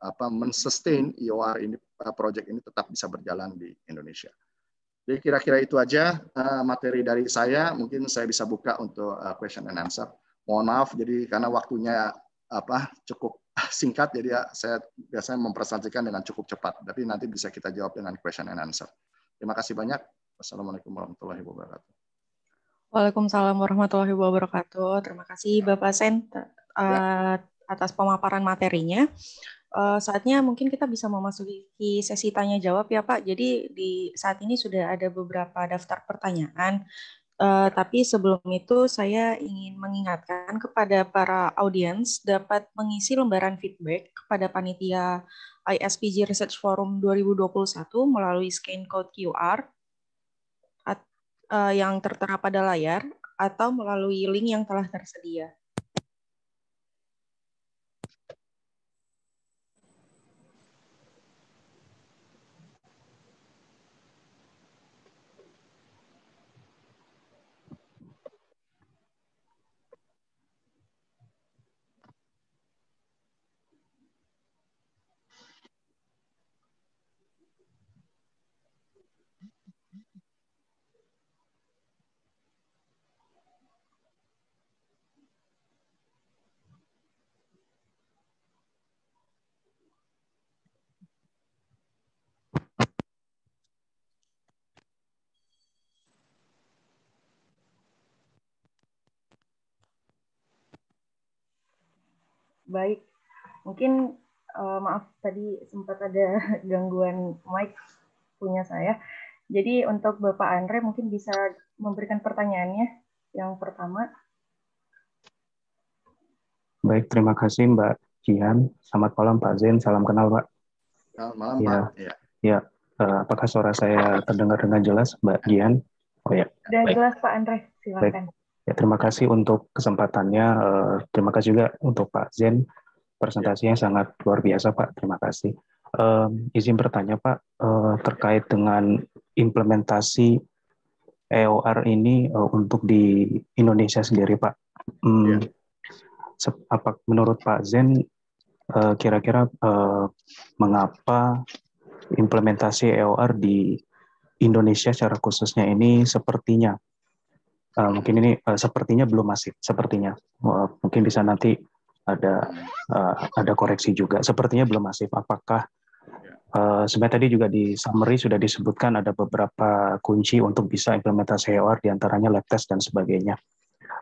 Speaker 4: apa, mensustain IOR e ini eh, project ini tetap bisa berjalan di Indonesia. Jadi kira-kira itu aja uh, materi dari saya. Mungkin saya bisa buka untuk uh, question and answer. Mohon maaf, jadi karena waktunya apa cukup [LAUGHS] singkat, jadi saya biasanya mempresentasikan dengan cukup cepat. Tapi nanti bisa kita jawab dengan question and answer. Terima kasih banyak. Wassalamualaikum warahmatullahi wabarakatuh.
Speaker 1: Waalaikumsalam warahmatullahi wabarakatuh. Terima kasih Bapak Sen uh, atas pemaparan materinya. Uh, saatnya mungkin kita bisa memasuki sesi tanya jawab ya Pak. Jadi di saat ini sudah ada beberapa daftar pertanyaan. Uh, tapi sebelum itu saya ingin mengingatkan kepada para audiens dapat mengisi lembaran feedback kepada panitia ISPG Research Forum 2021 melalui scan code QR uh, yang tertera pada layar atau melalui link yang telah tersedia. baik. Mungkin uh, maaf tadi sempat ada [LAUGHS] gangguan mic punya saya. Jadi untuk Bapak Andre mungkin bisa memberikan pertanyaannya yang pertama.
Speaker 5: Baik, terima kasih Mbak Jihan. Selamat malam Pak Zen, salam kenal Pak.
Speaker 1: Selamat malam ya. Pak.
Speaker 5: Ya. ya. Uh, apakah suara saya terdengar dengan jelas Mbak Jihan? Oh ya.
Speaker 1: Sudah jelas Pak Andre, silakan. Baik.
Speaker 5: Ya, terima kasih untuk kesempatannya. Eh, terima kasih juga untuk Pak Zen. Presentasinya ya. sangat luar biasa, Pak. Terima kasih. izin bertanya, Pak, eh, terkait dengan implementasi EOR ini eh, untuk di Indonesia sendiri, Pak. Um, menurut Pak Zen, kira-kira mengapa implementasi EOR di Indonesia secara khususnya ini sepertinya uh, mungkin ini uh, sepertinya belum masif sepertinya uh, mungkin bisa nanti ada uh, ada koreksi juga sepertinya belum masif apakah uh, sebenarnya tadi juga di summary sudah disebutkan ada beberapa kunci untuk bisa implementasi EOR diantaranya lab test dan sebagainya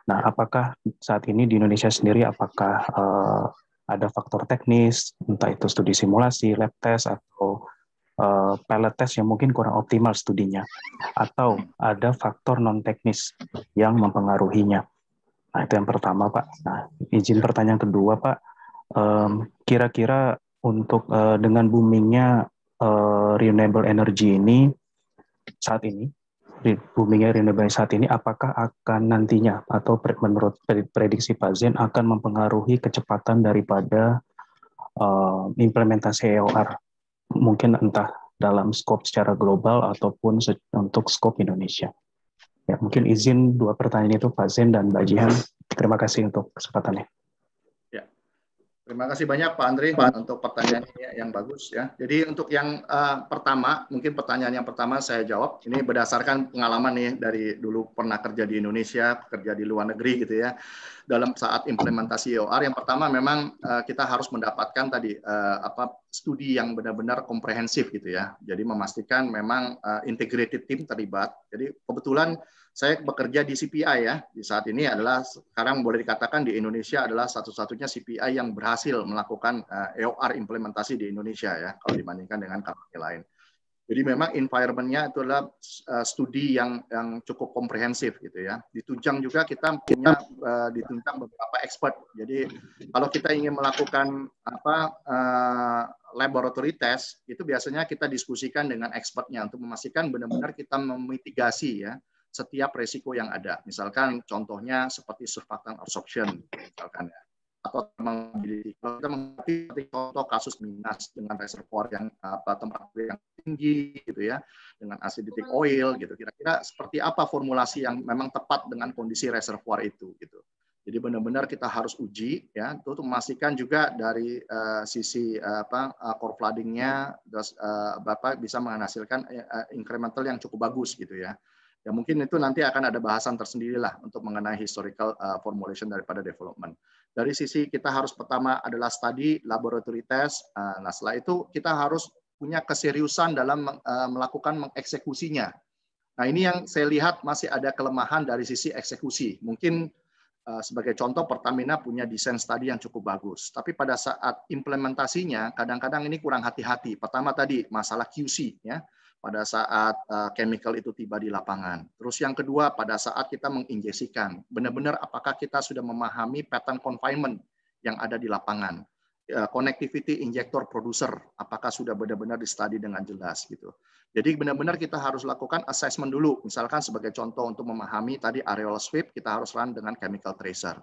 Speaker 5: nah apakah saat ini di Indonesia sendiri apakah uh, ada faktor teknis entah itu studi simulasi lab test atau uh, test yang mungkin kurang optimal studinya, atau hmm. ada faktor non teknis yang mempengaruhinya. Nah, itu yang pertama, Pak. Nah, izin pertanyaan kedua, Pak. kira kira-kira untuk uh, dengan boomingnya uh, renewable energy ini saat ini, boomingnya renewable saat ini, apakah akan nantinya atau menurut prediksi Pak Zen akan mempengaruhi kecepatan daripada uh, implementasi EOR mungkin entah dalam skop secara global ataupun untuk skop Indonesia. Ya, mungkin izin dua pertanyaan itu Pak Zen dan Mbak Jihan. Terima kasih untuk kesempatannya.
Speaker 4: Terima kasih banyak Pak Andri untuk pertanyaan ya, yang bagus ya. Jadi untuk yang uh, pertama, mungkin pertanyaan yang pertama saya jawab. Ini berdasarkan pengalaman nih dari dulu pernah kerja di Indonesia, kerja di luar negeri gitu ya. Dalam saat implementasi EOR yang pertama memang uh, kita harus mendapatkan tadi uh, apa studi yang benar-benar komprehensif gitu ya. Jadi memastikan memang uh, integrated team terlibat. Jadi kebetulan saya bekerja di CPI ya. Di saat ini adalah sekarang boleh dikatakan di Indonesia adalah satu-satunya CPI yang berhasil melakukan EOR eh, e implementasi di Indonesia ya kalau dibandingkan dengan company lain. Jadi memang environment-nya itu adalah eh, studi yang yang cukup komprehensif gitu ya. Ditunjang juga kita punya uh, eh, ditunjang beberapa expert. Jadi kalau kita ingin melakukan apa uh, laboratory test itu biasanya kita diskusikan dengan expertnya untuk memastikan benar-benar kita memitigasi ya setiap resiko yang ada. Misalkan contohnya seperti surfactant absorption, misalkan ya atau kita mengerti contoh kasus minas dengan reservoir yang apa tempat yang tinggi gitu ya dengan acidic oil gitu kira-kira seperti apa formulasi yang memang tepat dengan kondisi reservoir itu gitu jadi benar-benar kita harus uji ya itu untuk memastikan juga dari uh, sisi uh, apa uh, core floodingnya terus uh, bapak bisa menghasilkan uh, incremental yang cukup bagus gitu ya Ya mungkin itu nanti akan ada bahasan tersendirilah untuk mengenai historical uh, formulation daripada development. Dari sisi kita harus pertama adalah study, laboratory test. Uh, nah setelah itu kita harus punya keseriusan dalam uh, melakukan mengeksekusinya. Nah ini yang saya lihat masih ada kelemahan dari sisi eksekusi. Mungkin sebagai contoh Pertamina punya desain study yang cukup bagus, tapi pada saat implementasinya kadang-kadang ini kurang hati-hati. Pertama tadi masalah QC ya pada saat uh, chemical itu tiba di lapangan. Terus yang kedua pada saat kita menginjeksikan, benar-benar apakah kita sudah memahami pattern confinement yang ada di lapangan. Eh, connectivity injector producer, apakah sudah benar-benar di dengan jelas gitu. Jadi benar-benar kita harus lakukan assessment dulu. Misalkan sebagai contoh untuk memahami tadi areola sweep, kita harus run dengan chemical tracer.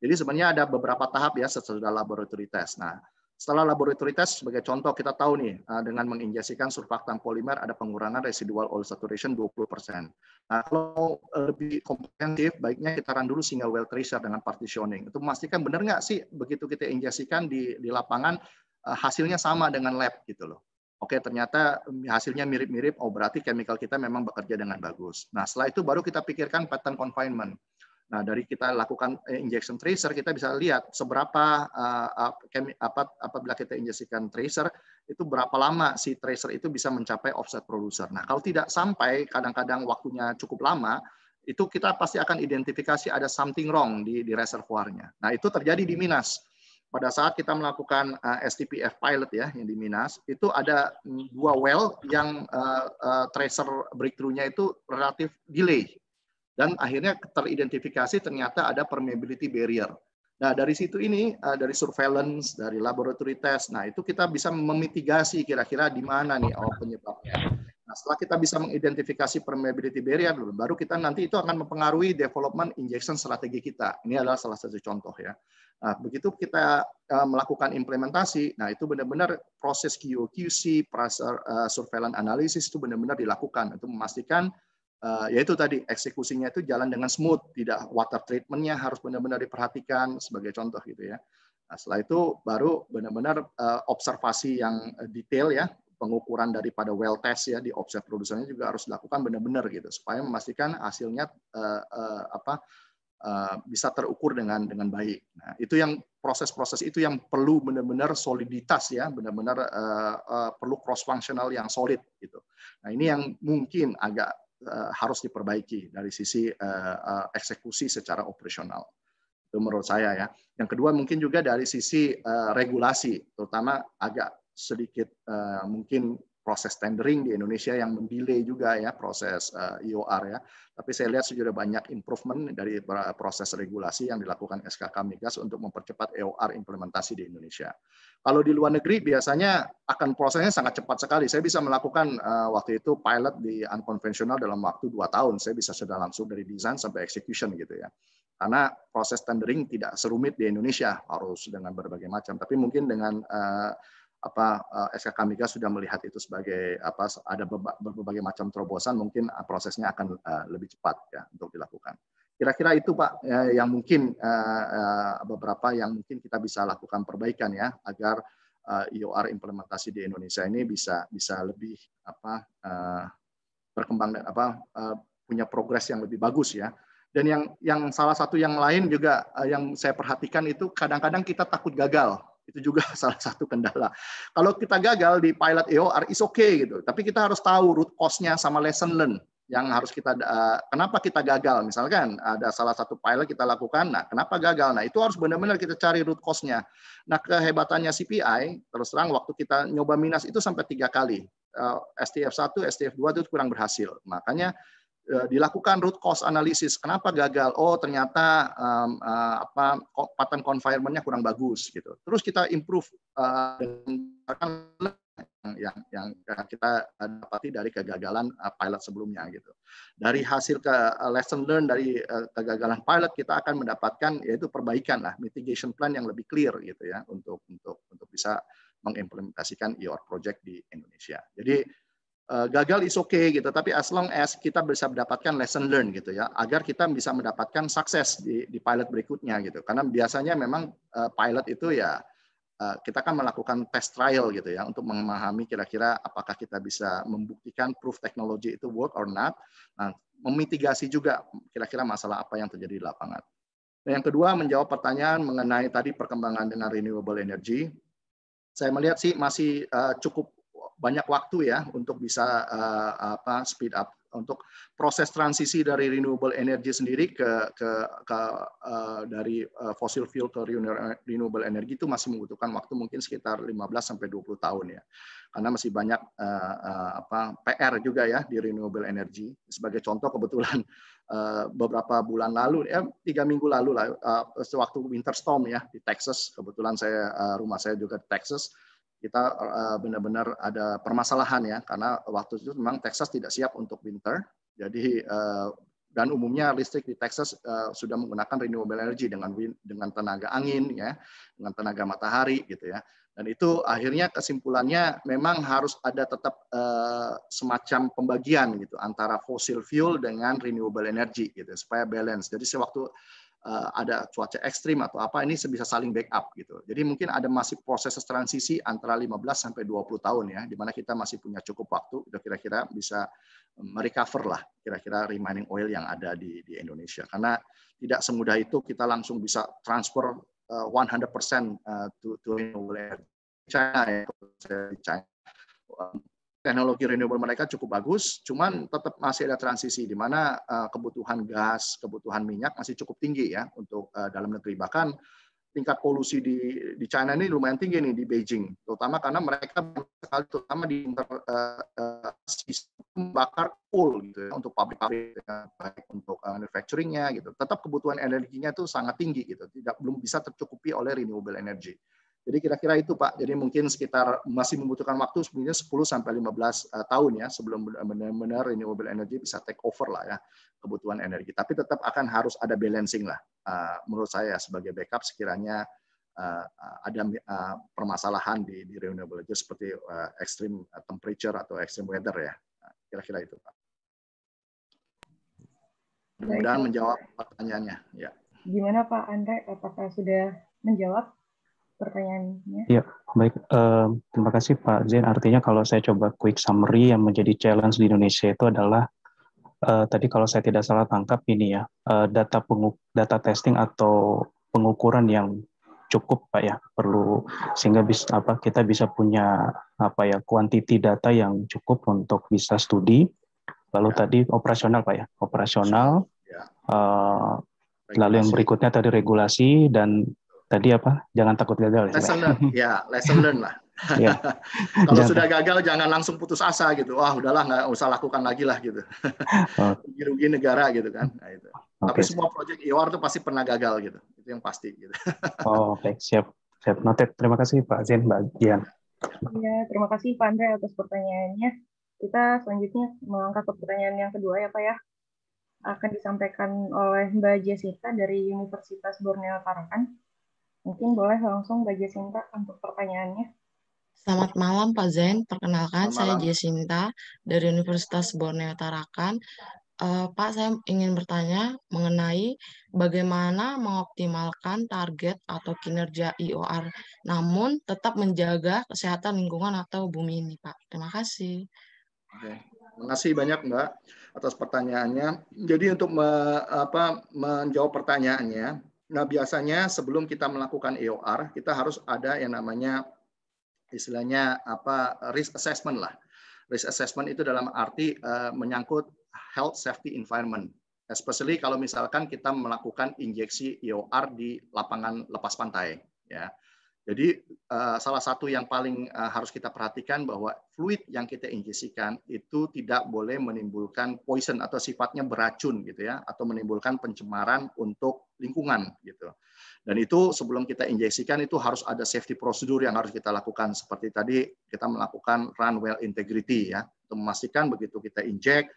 Speaker 4: Jadi sebenarnya ada beberapa tahap ya setelah laboratory test. Nah, setelah laboratorium tes, sebagai contoh kita tahu nih, eh, dengan menginjeksikan surfaktan polimer ada pengurangan residual oil saturation 20%. Nah, kalau lebih komprehensif, baiknya kita run dulu single well tracer dengan partitioning. Itu memastikan benar nggak sih begitu kita injeksikan di, di lapangan, eh, hasilnya sama dengan lab gitu loh. Oke, ternyata mm, hasilnya mirip-mirip, oh berarti chemical kita memang bekerja dengan bagus. Nah, setelah itu baru kita pikirkan pattern confinement. Nah, dari kita lakukan eh, injection tracer, kita bisa lihat seberapa uh, apa, apabila kita injeksikan tracer, itu berapa lama si tracer itu bisa mencapai offset producer. Nah, kalau tidak sampai, kadang-kadang waktunya cukup lama, itu kita pasti akan identifikasi ada something wrong di, di reservoirnya. Nah, itu terjadi di Minas. Pada saat kita melakukan uh, eh, STPF pilot ya yang di Minas, itu ada dua well yang uh, uh, tracer breakthrough-nya itu relatif delay dan akhirnya teridentifikasi ternyata ada permeability barrier. Nah, dari situ ini eh, dari surveillance, dari laboratory test, nah itu kita bisa memitigasi kira-kira di mana nih oh, penyebabnya. Nah, setelah kita bisa mengidentifikasi permeability barrier, baru kita nanti itu akan mempengaruhi development injection strategi kita. Ini adalah salah satu contoh ya. Nah, begitu kita eh, melakukan implementasi, nah itu benar-benar proses QOQC, eh, surveillance analysis itu benar-benar dilakukan untuk memastikan uh, eh, yaitu tadi eksekusinya itu jalan dengan smooth, tidak water treatmentnya harus benar-benar diperhatikan sebagai contoh gitu ya. Nah, setelah itu baru benar-benar uh, observasi yang detail ya, pengukuran daripada well test ya di observe produsennya juga harus dilakukan benar-benar gitu supaya memastikan hasilnya uh, uh, apa uh, bisa terukur dengan dengan baik. Nah, itu yang proses-proses itu yang perlu benar-benar soliditas ya, benar-benar uh, uh, perlu cross functional yang solid gitu. Nah, ini yang mungkin agak Eh, harus diperbaiki dari sisi eh, eh, eksekusi secara operasional. Itu menurut saya ya. Yang kedua mungkin juga dari sisi regulasi, terutama agak sedikit mungkin proses tendering di Indonesia yang mendelay juga ya proses EOR eh, IOR ya. Tapi saya lihat sudah banyak improvement dari proses regulasi yang dilakukan SKK Migas untuk mempercepat EOR implementasi di Indonesia. Kalau di luar negeri biasanya akan prosesnya sangat cepat sekali. Saya bisa melakukan uh, waktu itu pilot di unconventional dalam waktu dua tahun. Saya bisa sudah langsung dari desain sampai execution gitu ya karena proses tendering tidak serumit di Indonesia harus dengan berbagai macam tapi mungkin dengan uh, apa eh, SKK Migas sudah melihat itu sebagai apa ada berbagai macam terobosan mungkin eh, prosesnya akan eh, lebih cepat ya untuk dilakukan. Kira-kira itu Pak ya, yang mungkin beberapa yang mungkin kita bisa lakukan perbaikan ya agar IOR implementasi di Indonesia ini bisa bisa lebih apa berkembang dan apa punya progres yang lebih bagus ya. Dan yang yang salah satu yang lain juga yang saya perhatikan itu kadang-kadang kita takut gagal itu juga [LAUGHS] salah satu kendala. Kalau kita gagal di pilot EOR, is okay gitu. Tapi kita harus tahu root cause-nya sama lesson learned yang harus kita uh, kenapa kita gagal misalkan ada salah satu pilot kita lakukan nah kenapa gagal nah itu harus benar-benar kita cari root cause-nya nah kehebatannya CPI terus terang waktu kita nyoba minas itu sampai tiga kali uh, eh, STF 1 STF 2 itu kurang berhasil makanya Ya, dilakukan root cause analysis. Kenapa gagal? Oh, ternyata um, uh, apa pattern confinementnya kurang bagus gitu. Terus kita improve uh, yang yang kita dapati dari kegagalan eh, pilot sebelumnya gitu. Dari hasil ke lesson learn dari kegagalan pilot kita akan mendapatkan yaitu perbaikan lah, mitigation plan yang lebih clear gitu ya untuk untuk untuk bisa mengimplementasikan your project di Indonesia. Jadi Eh, gagal is okay gitu tapi as long as kita bisa mendapatkan lesson learn gitu ya agar kita bisa mendapatkan sukses di, di pilot berikutnya gitu karena biasanya memang uh, pilot itu ya eh, kita kan melakukan test trial gitu ya untuk memahami kira-kira apakah kita bisa membuktikan proof teknologi itu work or not nah memitigasi juga kira-kira masalah apa yang terjadi di lapangan nah, yang kedua menjawab pertanyaan mengenai tadi perkembangan dengan renewable energy saya melihat sih masih cukup banyak waktu ya untuk bisa uh, apa speed up untuk proses transisi dari renewable energy sendiri ke ke, ke uh, dari uh, fossil fuel ke renewable energy itu masih membutuhkan waktu mungkin sekitar 15 sampai 20 tahun ya. Karena masih banyak uh, uh, apa PR juga ya di renewable energy. Sebagai contoh kebetulan uh, beberapa bulan lalu ya tiga minggu lalu lah uh, sewaktu winter storm ya di Texas kebetulan saya uh, rumah saya juga di Texas kita eh, benar-benar ada permasalahan ya karena waktu itu memang Texas tidak siap untuk winter. Jadi eh, dan umumnya listrik di Texas eh, sudah menggunakan renewable energy dengan wind, dengan tenaga angin ya, dengan tenaga matahari gitu ya. Dan itu akhirnya kesimpulannya memang harus ada tetap semacam pembagian gitu antara fossil fuel dengan renewable energy gitu ya, supaya balance. Jadi sewaktu Eh, ada cuaca ekstrim atau apa ini bisa saling backup gitu. Jadi mungkin ada masih proses transisi antara 15 sampai 20 tahun ya, di mana kita masih punya cukup waktu itu kira-kira bisa eh, merecover lah kira-kira remaining oil yang ada di, di Indonesia. Karena tidak semudah itu kita langsung bisa transfer 100% eh, to to renewable China ya, China teknologi renewable mereka cukup bagus, cuman hmm. tetap masih ada transisi di mana eh, kebutuhan gas, kebutuhan minyak masih cukup tinggi ya untuk eh, dalam negeri. Bahkan tingkat polusi di di China ini lumayan tinggi nih di Beijing, terutama karena mereka sekali terutama di uh, eh, sistem bakar coal gitu ya, untuk pabrik-pabrik baik untuk manufacturingnya gitu. Tetap kebutuhan energinya itu sangat tinggi gitu, tidak belum bisa tercukupi oleh renewable energy. Jadi kira-kira itu Pak. Jadi mungkin sekitar masih membutuhkan waktu sebenarnya 10 sampai 15 eh, tahun ya sebelum benar-benar renewable energy bisa take over lah ya kebutuhan energi. Tapi tetap akan harus ada balancing lah eh, menurut saya sebagai backup sekiranya eh, ada permasalahan di, di renewable energy seperti extreme temperature atau extreme weather ya. Kira-kira itu Pak. Mudah-mudahan menjawab pertanyaannya.
Speaker 5: Ya.
Speaker 1: Gimana Pak Andre? Apakah sudah menjawab? pertanyaannya. Ya,
Speaker 5: baik. Um, terima kasih Pak Zain. Artinya kalau saya coba quick summary yang menjadi challenge di Indonesia itu adalah uh, tadi kalau saya tidak salah tangkap ini ya, uh, data penguk data testing atau pengukuran yang cukup Pak ya, perlu sehingga bisa apa kita bisa punya apa ya kuantiti data yang cukup untuk bisa studi. Lalu ya. tadi operasional Pak ya, operasional. Ya. Uh, Lalu yang berikutnya tadi regulasi dan tadi apa? Jangan takut gagal. Ya, lesson learn,
Speaker 4: ya lesson learn lah. [LAUGHS]
Speaker 5: Iya. [LAUGHS] Kalau sudah
Speaker 4: gagal jangan langsung putus asa gitu. Wah udahlah nggak usah lakukan lagi lah gitu. [LAUGHS] Oh. Rugi-rugi negara gitu kan. Nah, itu. Okay. Tapi semua proyek IOR itu pasti pernah gagal gitu. Itu yang pasti gitu.
Speaker 5: oh, Oke okay. siap siap noted. Terima kasih Pak Zen, Mbak Dian.
Speaker 1: Ya terima kasih Pak Andre atas pertanyaannya. Kita selanjutnya mengangkat ke pertanyaan yang kedua ya Pak ya akan disampaikan oleh Mbak Jessica dari Universitas Borneo Tarakan. Mungkin boleh langsung Mbak Jacinta untuk pertanyaannya. Selamat malam Pak Zain, perkenalkan Selamat saya malam. Jacinta dari Universitas Borneo Tarakan. Uh, Pak, saya ingin bertanya mengenai bagaimana mengoptimalkan target atau kinerja IOR namun tetap menjaga kesehatan lingkungan atau bumi ini, Pak. Terima kasih. Oke. Terima
Speaker 4: kasih banyak, Mbak, atas pertanyaannya. Jadi untuk me, apa, menjawab pertanyaannya, Nah, biasanya sebelum kita melakukan EOR, kita harus ada yang namanya istilahnya apa risk assessment lah. Risk assessment itu dalam arti uh, menyangkut health safety environment. Especially kalau misalkan kita melakukan injeksi EOR di lapangan lepas pantai, ya. Jadi eh, salah satu yang paling eh, harus kita perhatikan bahwa fluid yang kita injeksikan itu tidak boleh menimbulkan poison atau sifatnya beracun gitu ya atau menimbulkan pencemaran untuk lingkungan gitu. Dan itu sebelum kita injeksikan itu harus ada safety prosedur yang harus kita lakukan seperti tadi kita melakukan run well integrity ya untuk memastikan begitu kita injek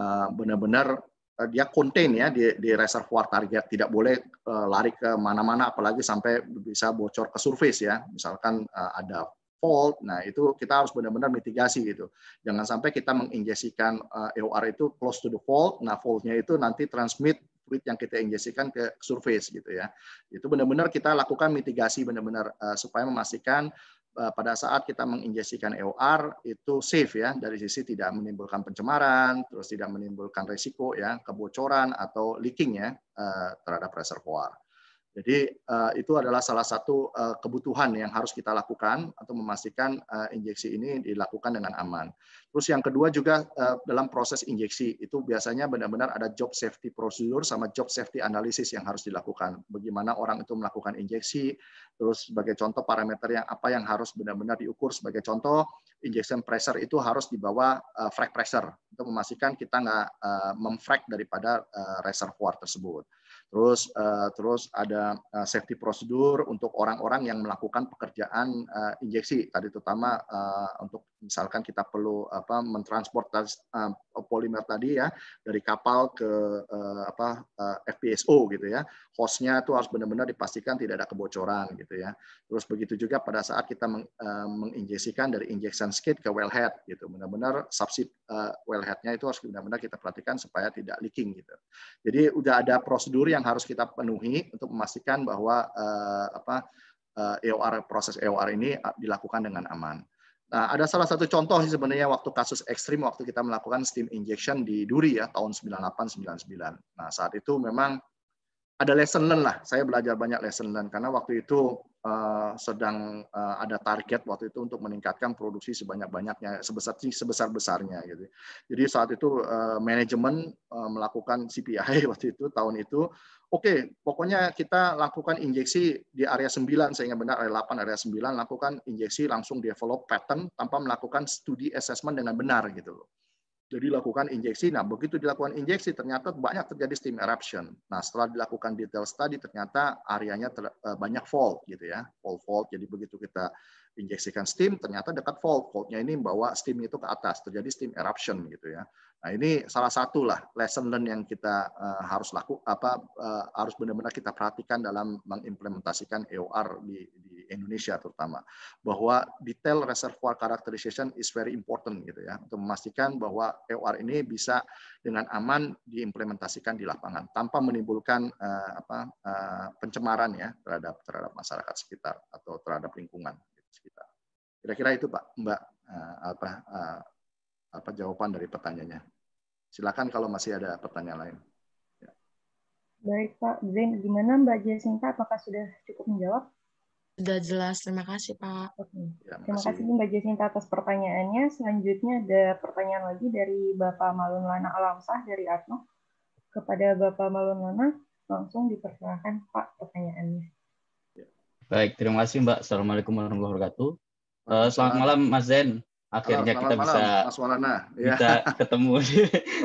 Speaker 4: eh, benar-benar Eh, dia contain ya di, di reservoir target tidak boleh uh, lari ke mana-mana apalagi sampai bisa bocor ke surface ya misalkan uh, ada fault nah itu kita harus benar-benar mitigasi gitu jangan sampai kita menginjeksikan uh, EOR itu close to the fault nah faultnya itu nanti transmit fluid yang kita injeksikan ke surface gitu ya itu benar-benar kita lakukan mitigasi benar-benar uh, supaya memastikan Eh, pada saat kita menginjeksikan EOR itu safe ya dari sisi tidak menimbulkan pencemaran, terus tidak menimbulkan resiko ya kebocoran atau leaking ya eh, terhadap reservoir. Jadi eh, itu adalah salah satu eh, kebutuhan yang harus kita lakukan atau memastikan eh, injeksi ini dilakukan dengan aman. Terus yang kedua juga dalam proses injeksi itu biasanya benar-benar ada job safety procedure sama job safety analysis yang harus dilakukan. Bagaimana orang itu melakukan injeksi, terus sebagai contoh parameter yang apa yang harus benar-benar diukur sebagai contoh injection pressure itu harus dibawa bawah frag pressure untuk memastikan kita nggak memfrag daripada reservoir tersebut. Terus uh, terus ada uh, safety prosedur untuk orang-orang yang melakukan pekerjaan uh, injeksi tadi terutama uh, untuk misalkan kita perlu apa mentransportasi uh, polimer tadi ya dari kapal ke uh, apa uh, FPSO gitu ya hostnya itu harus benar-benar dipastikan tidak ada kebocoran gitu ya. Terus begitu juga pada saat kita meng, eh, menginjeksikan dari injection skid ke wellhead gitu, benar-benar subsit eh, wellheadnya itu harus benar-benar kita perhatikan supaya tidak leaking gitu. Jadi udah ada prosedur yang harus kita penuhi untuk memastikan bahwa eh, apa EOR proses EOR ini dilakukan dengan aman. Nah, ada salah satu contoh sih sebenarnya waktu kasus ekstrim waktu kita melakukan steam injection di Duri ya tahun 98-99. Nah, saat itu memang ada lesson learn lah. Saya belajar banyak lesson learn karena waktu itu uh, sedang uh, ada target waktu itu untuk meningkatkan produksi sebanyak-banyaknya sebesar sebesar besarnya gitu. Jadi saat itu uh, eh, manajemen uh, melakukan CPI [LAUGHS] waktu itu tahun itu oke okay, pokoknya kita lakukan injeksi di area 9 sehingga benar area 8 area 9 lakukan injeksi langsung develop pattern tanpa melakukan studi assessment dengan benar gitu loh. Jadi lakukan injeksi. Nah, begitu dilakukan injeksi, ternyata banyak terjadi steam eruption. Nah, setelah dilakukan detail study, ternyata areanya ter, eh, banyak fault, gitu ya, fault fault. Jadi begitu kita injeksikan steam, ternyata dekat fault. Faultnya ini membawa steam itu ke atas, terjadi steam eruption, gitu ya. Nah, ini salah satu lah lesson learn yang kita uh, harus laku apa uh, harus benar-benar kita perhatikan dalam mengimplementasikan EOR di, di Indonesia terutama bahwa detail reservoir characterization is very important gitu ya untuk memastikan bahwa EOR ini bisa dengan aman diimplementasikan di lapangan tanpa menimbulkan uh, apa uh, pencemaran ya terhadap terhadap masyarakat sekitar atau terhadap lingkungan sekitar. Kira-kira itu Pak Mbak uh, apa uh, apa jawaban dari pertanyaannya. Silakan kalau masih ada pertanyaan lain.
Speaker 1: Baik Pak Zain, gimana Mbak Jasinta? Apakah sudah cukup menjawab? Sudah jelas. Terima kasih, Pak. Oke. Ya, terima kasih Mbak Jacinta atas pertanyaannya. Selanjutnya ada pertanyaan lagi dari Bapak Malun Lana Alamsah dari Atno. Kepada Bapak Malun Lana, langsung dipersilakan Pak pertanyaannya.
Speaker 6: Ya. Baik, terima kasih Mbak. Assalamualaikum warahmatullahi wabarakatuh. Eh, selamat malam Mas Zen. Akhirnya kita bisa Mas Ya. kita ketemu.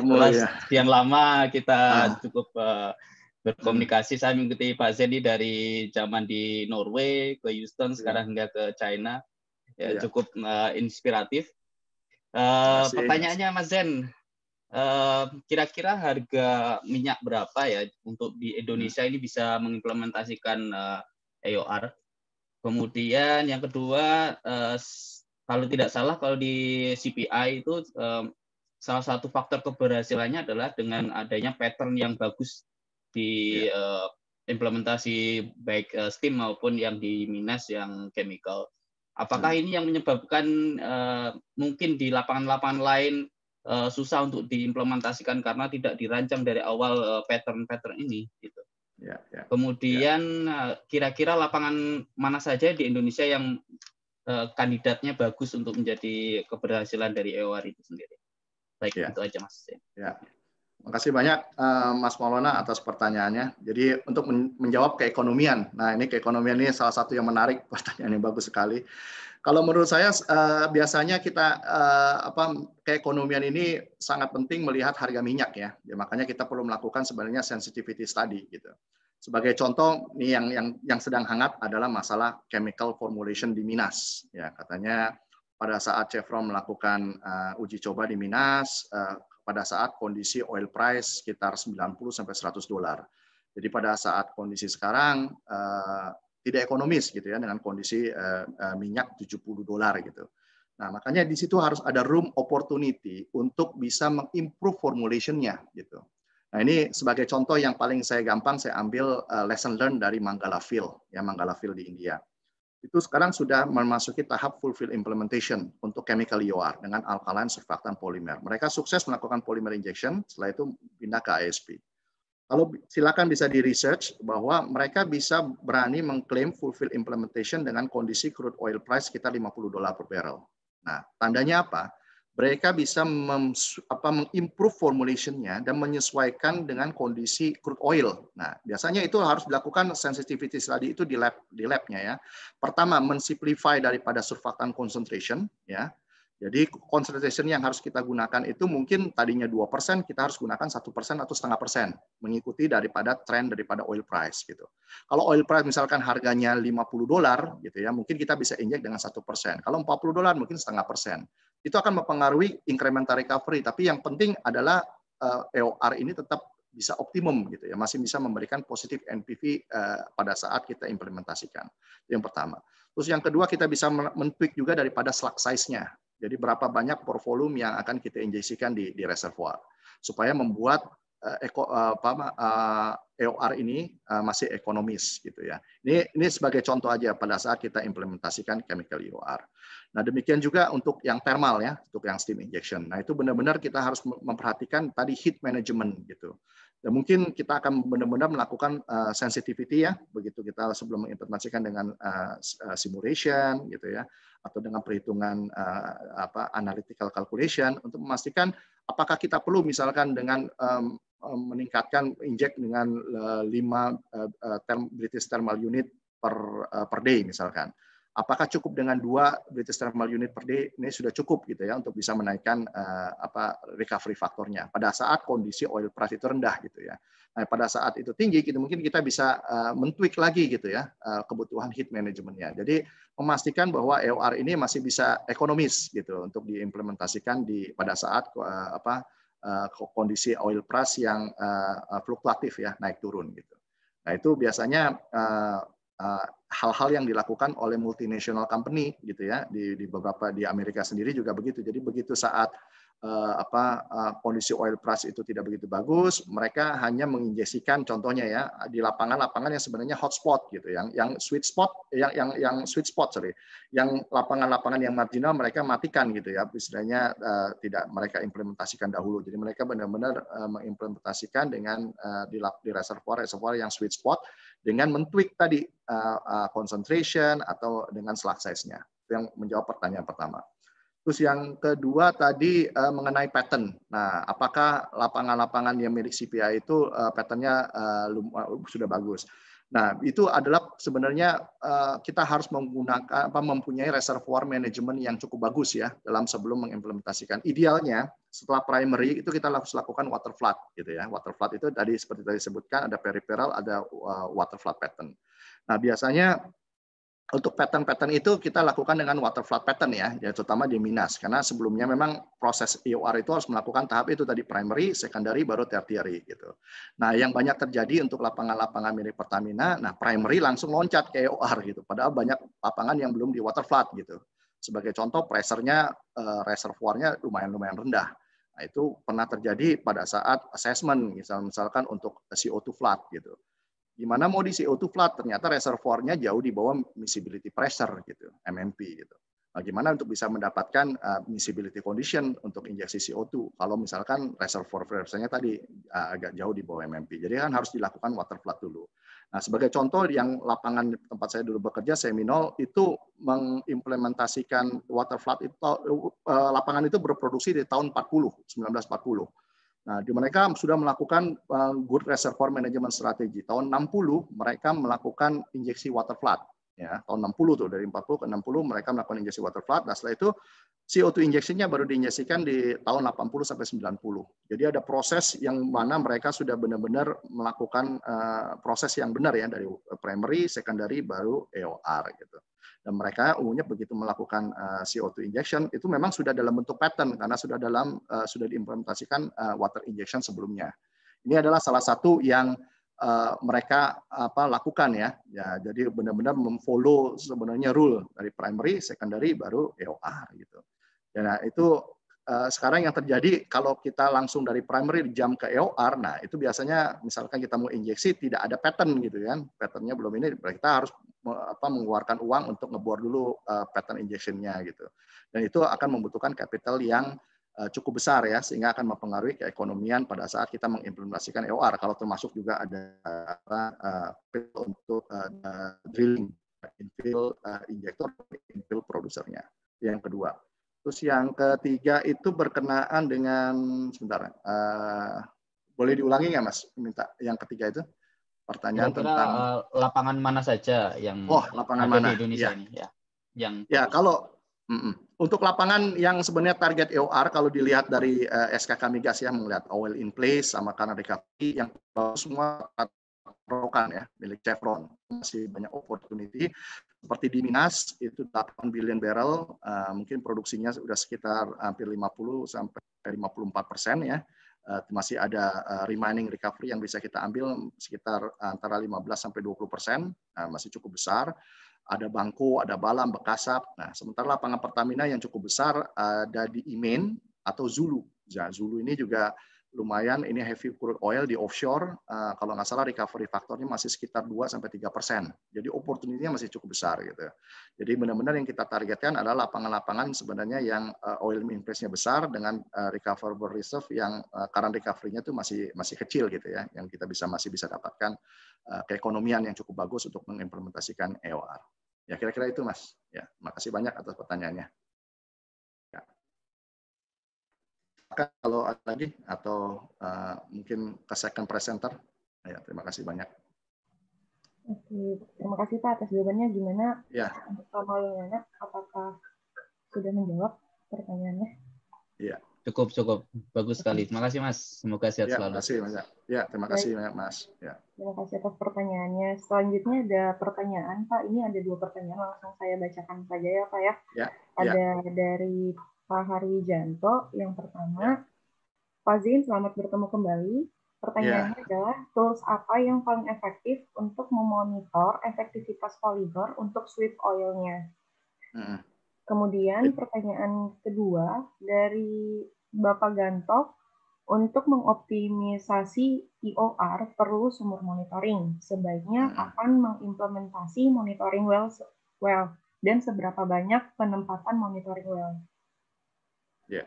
Speaker 6: Ketemu ya. Sekian lama kita ah. cukup uh, berkomunikasi saya mengikuti Pak Zeni dari zaman di Norway ke Houston iya. sekarang hingga ke China ya, iya. cukup uh, inspiratif. Uh, pertanyaannya Mas Zen, kira eh, kira-kira harga minyak berapa ya untuk di Indonesia hmm. ini bisa mengimplementasikan uh, EOR? Kemudian yang kedua, uh, kalau tidak salah kalau di CPI itu uh, salah satu faktor keberhasilannya adalah dengan adanya pattern yang bagus di yeah. Iya. uh, implementasi baik uh, steam maupun yang di minas yang chemical. Apakah hmm. ini yang menyebabkan uh, mungkin di lapangan-lapangan lain uh, susah untuk diimplementasikan karena tidak dirancang dari awal pattern-pattern uh, ini? Gitu. Ya, ya, Kemudian kira-kira lapangan mana saja di Indonesia yang uh, kandidatnya bagus untuk menjadi keberhasilan dari EOR itu sendiri? Baik ya. itu aja mas. Ya.
Speaker 4: Makasih banyak eh, Mas Maulana atas pertanyaannya. Jadi untuk menjawab keekonomian, nah ini keekonomian ini salah satu yang menarik, [LAUGHS] pertanyaan yang bagus sekali. Kalau menurut saya eh, biasanya kita eh, apa keekonomian ini sangat penting melihat harga minyak ya. ya. Makanya kita perlu melakukan sebenarnya sensitivity study gitu. Sebagai contoh, nih yang yang yang sedang hangat adalah masalah chemical formulation di Minas. Ya katanya pada saat Chevron melakukan uh, uji coba di Minas, uh, pada saat kondisi oil price sekitar 90 sampai 100 dolar. Jadi pada saat kondisi sekarang eh, tidak ekonomis gitu ya dengan kondisi eh, eh minyak 70 dolar gitu. Nah, makanya di situ harus ada room opportunity untuk bisa mengimprove formulation-nya gitu. Nah, ini sebagai contoh yang paling saya gampang saya ambil eh, lesson learn dari Mangala Field, ya Mangala Field di India itu sekarang sudah memasuki tahap fulfill implementation untuk chemical EOR dengan alkaline surfaktan polimer. Mereka sukses melakukan polymer injection, setelah itu pindah ke ISP. kalau silakan bisa di research bahwa mereka bisa berani mengklaim fulfill implementation dengan kondisi crude oil price sekitar 50 dolar per barrel. Nah, tandanya apa? mereka bisa mem, apa, mengimprove formulationnya dan menyesuaikan dengan kondisi crude oil. Nah, biasanya itu harus dilakukan sensitivity tadi itu di lab di labnya ya. Pertama, mensimplify daripada surfactant concentration ya. Jadi concentration yang harus kita gunakan itu mungkin tadinya dua persen kita harus gunakan satu persen atau setengah persen, mengikuti daripada tren daripada oil price gitu. Kalau oil price misalkan harganya 50 dolar gitu ya, mungkin kita bisa injek dengan satu persen. Kalau 40 dolar mungkin setengah persen. Itu akan mempengaruhi incremental recovery, tapi yang penting adalah EOR eh, ini tetap bisa optimum gitu ya, masih bisa memberikan positif NPV eh, pada saat kita implementasikan. Itu yang pertama. Terus yang kedua kita bisa men-tweak juga daripada slug size-nya. Jadi berapa banyak pore volume yang akan kita injeksikan di, di reservoir supaya membuat uh, eko, uh, apa, uh, eh, EOR ini uh, masih ekonomis gitu ya. Ini ini sebagai contoh aja pada saat kita implementasikan chemical EOR. Nah demikian juga untuk yang thermal ya, untuk yang steam injection. Nah itu benar-benar kita harus memperhatikan tadi heat management gitu ya mungkin kita akan benar-benar melakukan uh, sensitivity ya begitu kita sebelum menginformasikan dengan uh, simulation gitu ya atau dengan perhitungan uh, apa analytical calculation untuk memastikan apakah kita perlu misalkan dengan um, meningkatkan inject dengan uh, 5 uh, term, British thermal unit per uh, per day misalkan apakah cukup dengan dua British thermal unit per day ini sudah cukup gitu ya untuk bisa menaikkan uh, apa recovery faktornya pada saat kondisi oil price itu rendah gitu ya. Nah, pada saat itu tinggi gitu mungkin kita bisa uh, mentweak lagi gitu ya uh, kebutuhan heat managementnya. Jadi memastikan bahwa EOR ini masih bisa ekonomis gitu untuk diimplementasikan di pada saat uh, apa uh, kondisi oil price yang uh, fluktuatif ya naik turun gitu. Nah itu biasanya uh, Eh, hal-hal yang dilakukan oleh multinational company gitu ya di, di beberapa di Amerika sendiri juga begitu. Jadi begitu saat uh, apa uh, kondisi oil price itu tidak begitu bagus, mereka hanya menginjeksikan contohnya ya di lapangan-lapangan yang sebenarnya hotspot gitu yang yang sweet spot yang yang yang sweet spot sorry, yang lapangan-lapangan yang marginal mereka matikan gitu ya istilahnya uh, tidak mereka implementasikan dahulu. Jadi mereka benar-benar uh, mengimplementasikan dengan uh, di, di reservoir reservoir yang sweet spot dengan mentweak tadi uh, uh, concentration atau dengan slug size-nya. Itu yang menjawab pertanyaan pertama. Terus yang kedua tadi uh, mengenai pattern. Nah, apakah lapangan-lapangan yang milik CPI itu uh, patternnya uh, uh sudah bagus? Nah, itu adalah sebenarnya eh, kita harus menggunakan apa mempunyai reservoir management yang cukup bagus ya dalam sebelum mengimplementasikan. Idealnya setelah primary itu kita harus lakukan water flood gitu ya. Water flood itu tadi seperti tadi sebutkan ada peripheral, ada eh, water flood pattern. Nah, biasanya untuk pattern-pattern itu kita lakukan dengan water flood pattern ya, ya terutama di Minas karena sebelumnya memang proses EOR itu harus melakukan tahap itu tadi primary, secondary baru tertiary gitu. Nah, yang banyak terjadi untuk lapangan-lapangan milik Pertamina, nah primary langsung loncat ke EOR gitu. Padahal banyak lapangan yang belum di water flood gitu. Sebagai contoh pressernya, eh, reservoirnya lumayan-lumayan rendah. Nah, itu pernah terjadi pada saat assessment misalnya misalkan untuk CO2 flood gitu Gimana mau di CO2 flat? Ternyata reservoirnya jauh di bawah miscibility pressure gitu, MMP gitu. Nah, untuk bisa mendapatkan uh, miscibility condition untuk injeksi CO2 kalau misalkan reservoir pressure-nya tadi uh, agak jauh di bawah MMP. Jadi kan harus dilakukan water flood dulu. Nah, sebagai contoh yang lapangan tempat saya dulu bekerja Seminol itu mengimplementasikan water flood itu uh, lapangan itu berproduksi di tahun 40, 1940. Nah, di mereka sudah melakukan eh, good reservoir management strategy. Tahun 60 mereka melakukan injeksi water flood. Ya, tahun 60 tuh dari 40 ke 60 mereka melakukan injeksi water flood. Nah, setelah itu CO2 injeksinya baru diinjeksikan di tahun 80 sampai 90. Jadi ada proses yang mana mereka sudah benar-benar melakukan uh, proses yang benar ya dari primary, secondary baru EOR gitu. Dan mereka umumnya begitu melakukan eh, CO2 injection itu memang sudah dalam bentuk pattern karena sudah dalam eh, sudah diimplementasikan eh, water injection sebelumnya. Ini adalah salah satu yang mereka apa lakukan ya. Ya, jadi benar-benar memfollow sebenarnya rule dari primary, secondary baru EOR gitu. Dan ya, itu Eh, sekarang yang terjadi kalau kita langsung dari primary jam ke EOR, nah itu biasanya misalkan kita mau injeksi tidak ada pattern gitu kan, patternnya belum ini, kita harus apa mengeluarkan uang untuk ngebor dulu uh, pattern injectionnya gitu, dan itu akan membutuhkan capital yang uh, cukup besar ya, sehingga akan mempengaruhi keekonomian pada saat kita mengimplementasikan EOR. Kalau termasuk juga ada uh, untuk uh, drilling infill uh, injektor, infill produsernya. Yang kedua. Terus yang ketiga itu berkenaan dengan sebentar. Uh, boleh diulangi nggak Mas? Minta yang ketiga itu pertanyaan Kira-kira tentang
Speaker 6: eh, lapangan mana saja yang Oh, lapangan ada mana di Indonesia ya. ini ya. Yang Ya, kalau
Speaker 7: mm -mm.
Speaker 4: untuk lapangan yang sebenarnya target EOR kalau dilihat dari uh, eh, SKK Migas ya melihat oil in place sama karena recovery yang semua rokan ya milik Chevron masih banyak opportunity seperti di Minas itu 8 billion barrel, uh, mungkin produksinya sudah sekitar hampir 50 sampai 54 persen ya. Uh, masih ada uh, remaining recovery yang bisa kita ambil sekitar antara 15 sampai 20 persen, uh, masih cukup besar. Ada Bangko, ada Balam, Bekasap. Nah, sementara lapangan Pertamina yang cukup besar ada di Imen atau Zulu. ya, Zulu ini juga lumayan ini heavy crude oil di offshore uh, kalau nggak salah recovery faktornya masih sekitar 2 sampai 3 persen. Jadi opportunitynya masih cukup besar gitu. Ya. Jadi benar-benar yang kita targetkan adalah lapangan-lapangan sebenarnya yang uh, oil investnya besar dengan uh, recoverable reserve yang uh, current recovery-nya itu masih masih kecil gitu ya yang kita bisa masih bisa dapatkan uh, keekonomian yang cukup bagus untuk mengimplementasikan EOR. Ya kira-kira itu Mas. Ya, makasih banyak atas pertanyaannya. kalau ada lagi atau uh, mungkin ke second presenter. Ya, terima kasih banyak.
Speaker 1: Oke, terima kasih Pak atas jawabannya. Gimana? Ya. Kalau apakah sudah menjawab pertanyaannya?
Speaker 6: Iya. Cukup, cukup. Bagus sekali. Terima kasih, Mas. Semoga sehat ya, selalu. Terima kasih banyak. Ya, terima kasih banyak, Mas. Ya.
Speaker 1: Terima kasih atas pertanyaannya. Selanjutnya ada pertanyaan, Pak. Ini ada dua pertanyaan. Langsung saya bacakan saja ya, Pak ya.
Speaker 8: ya. ya. Ada
Speaker 1: ya. dari Pak Harwijanto. Yang pertama, ya. Pak Zin, selamat bertemu kembali. Pertanyaannya yeah. adalah tools apa yang paling efektif untuk memonitor efektivitas Polydor untuk sweep oilnya? Mm. Kemudian pertanyaan kedua dari Bapak Gantok, untuk mengoptimisasi IOR e perlu sumur monitoring. Sebaiknya mm. akan mengimplementasi monitoring well, well dan seberapa banyak penempatan monitoring well.
Speaker 4: Ya.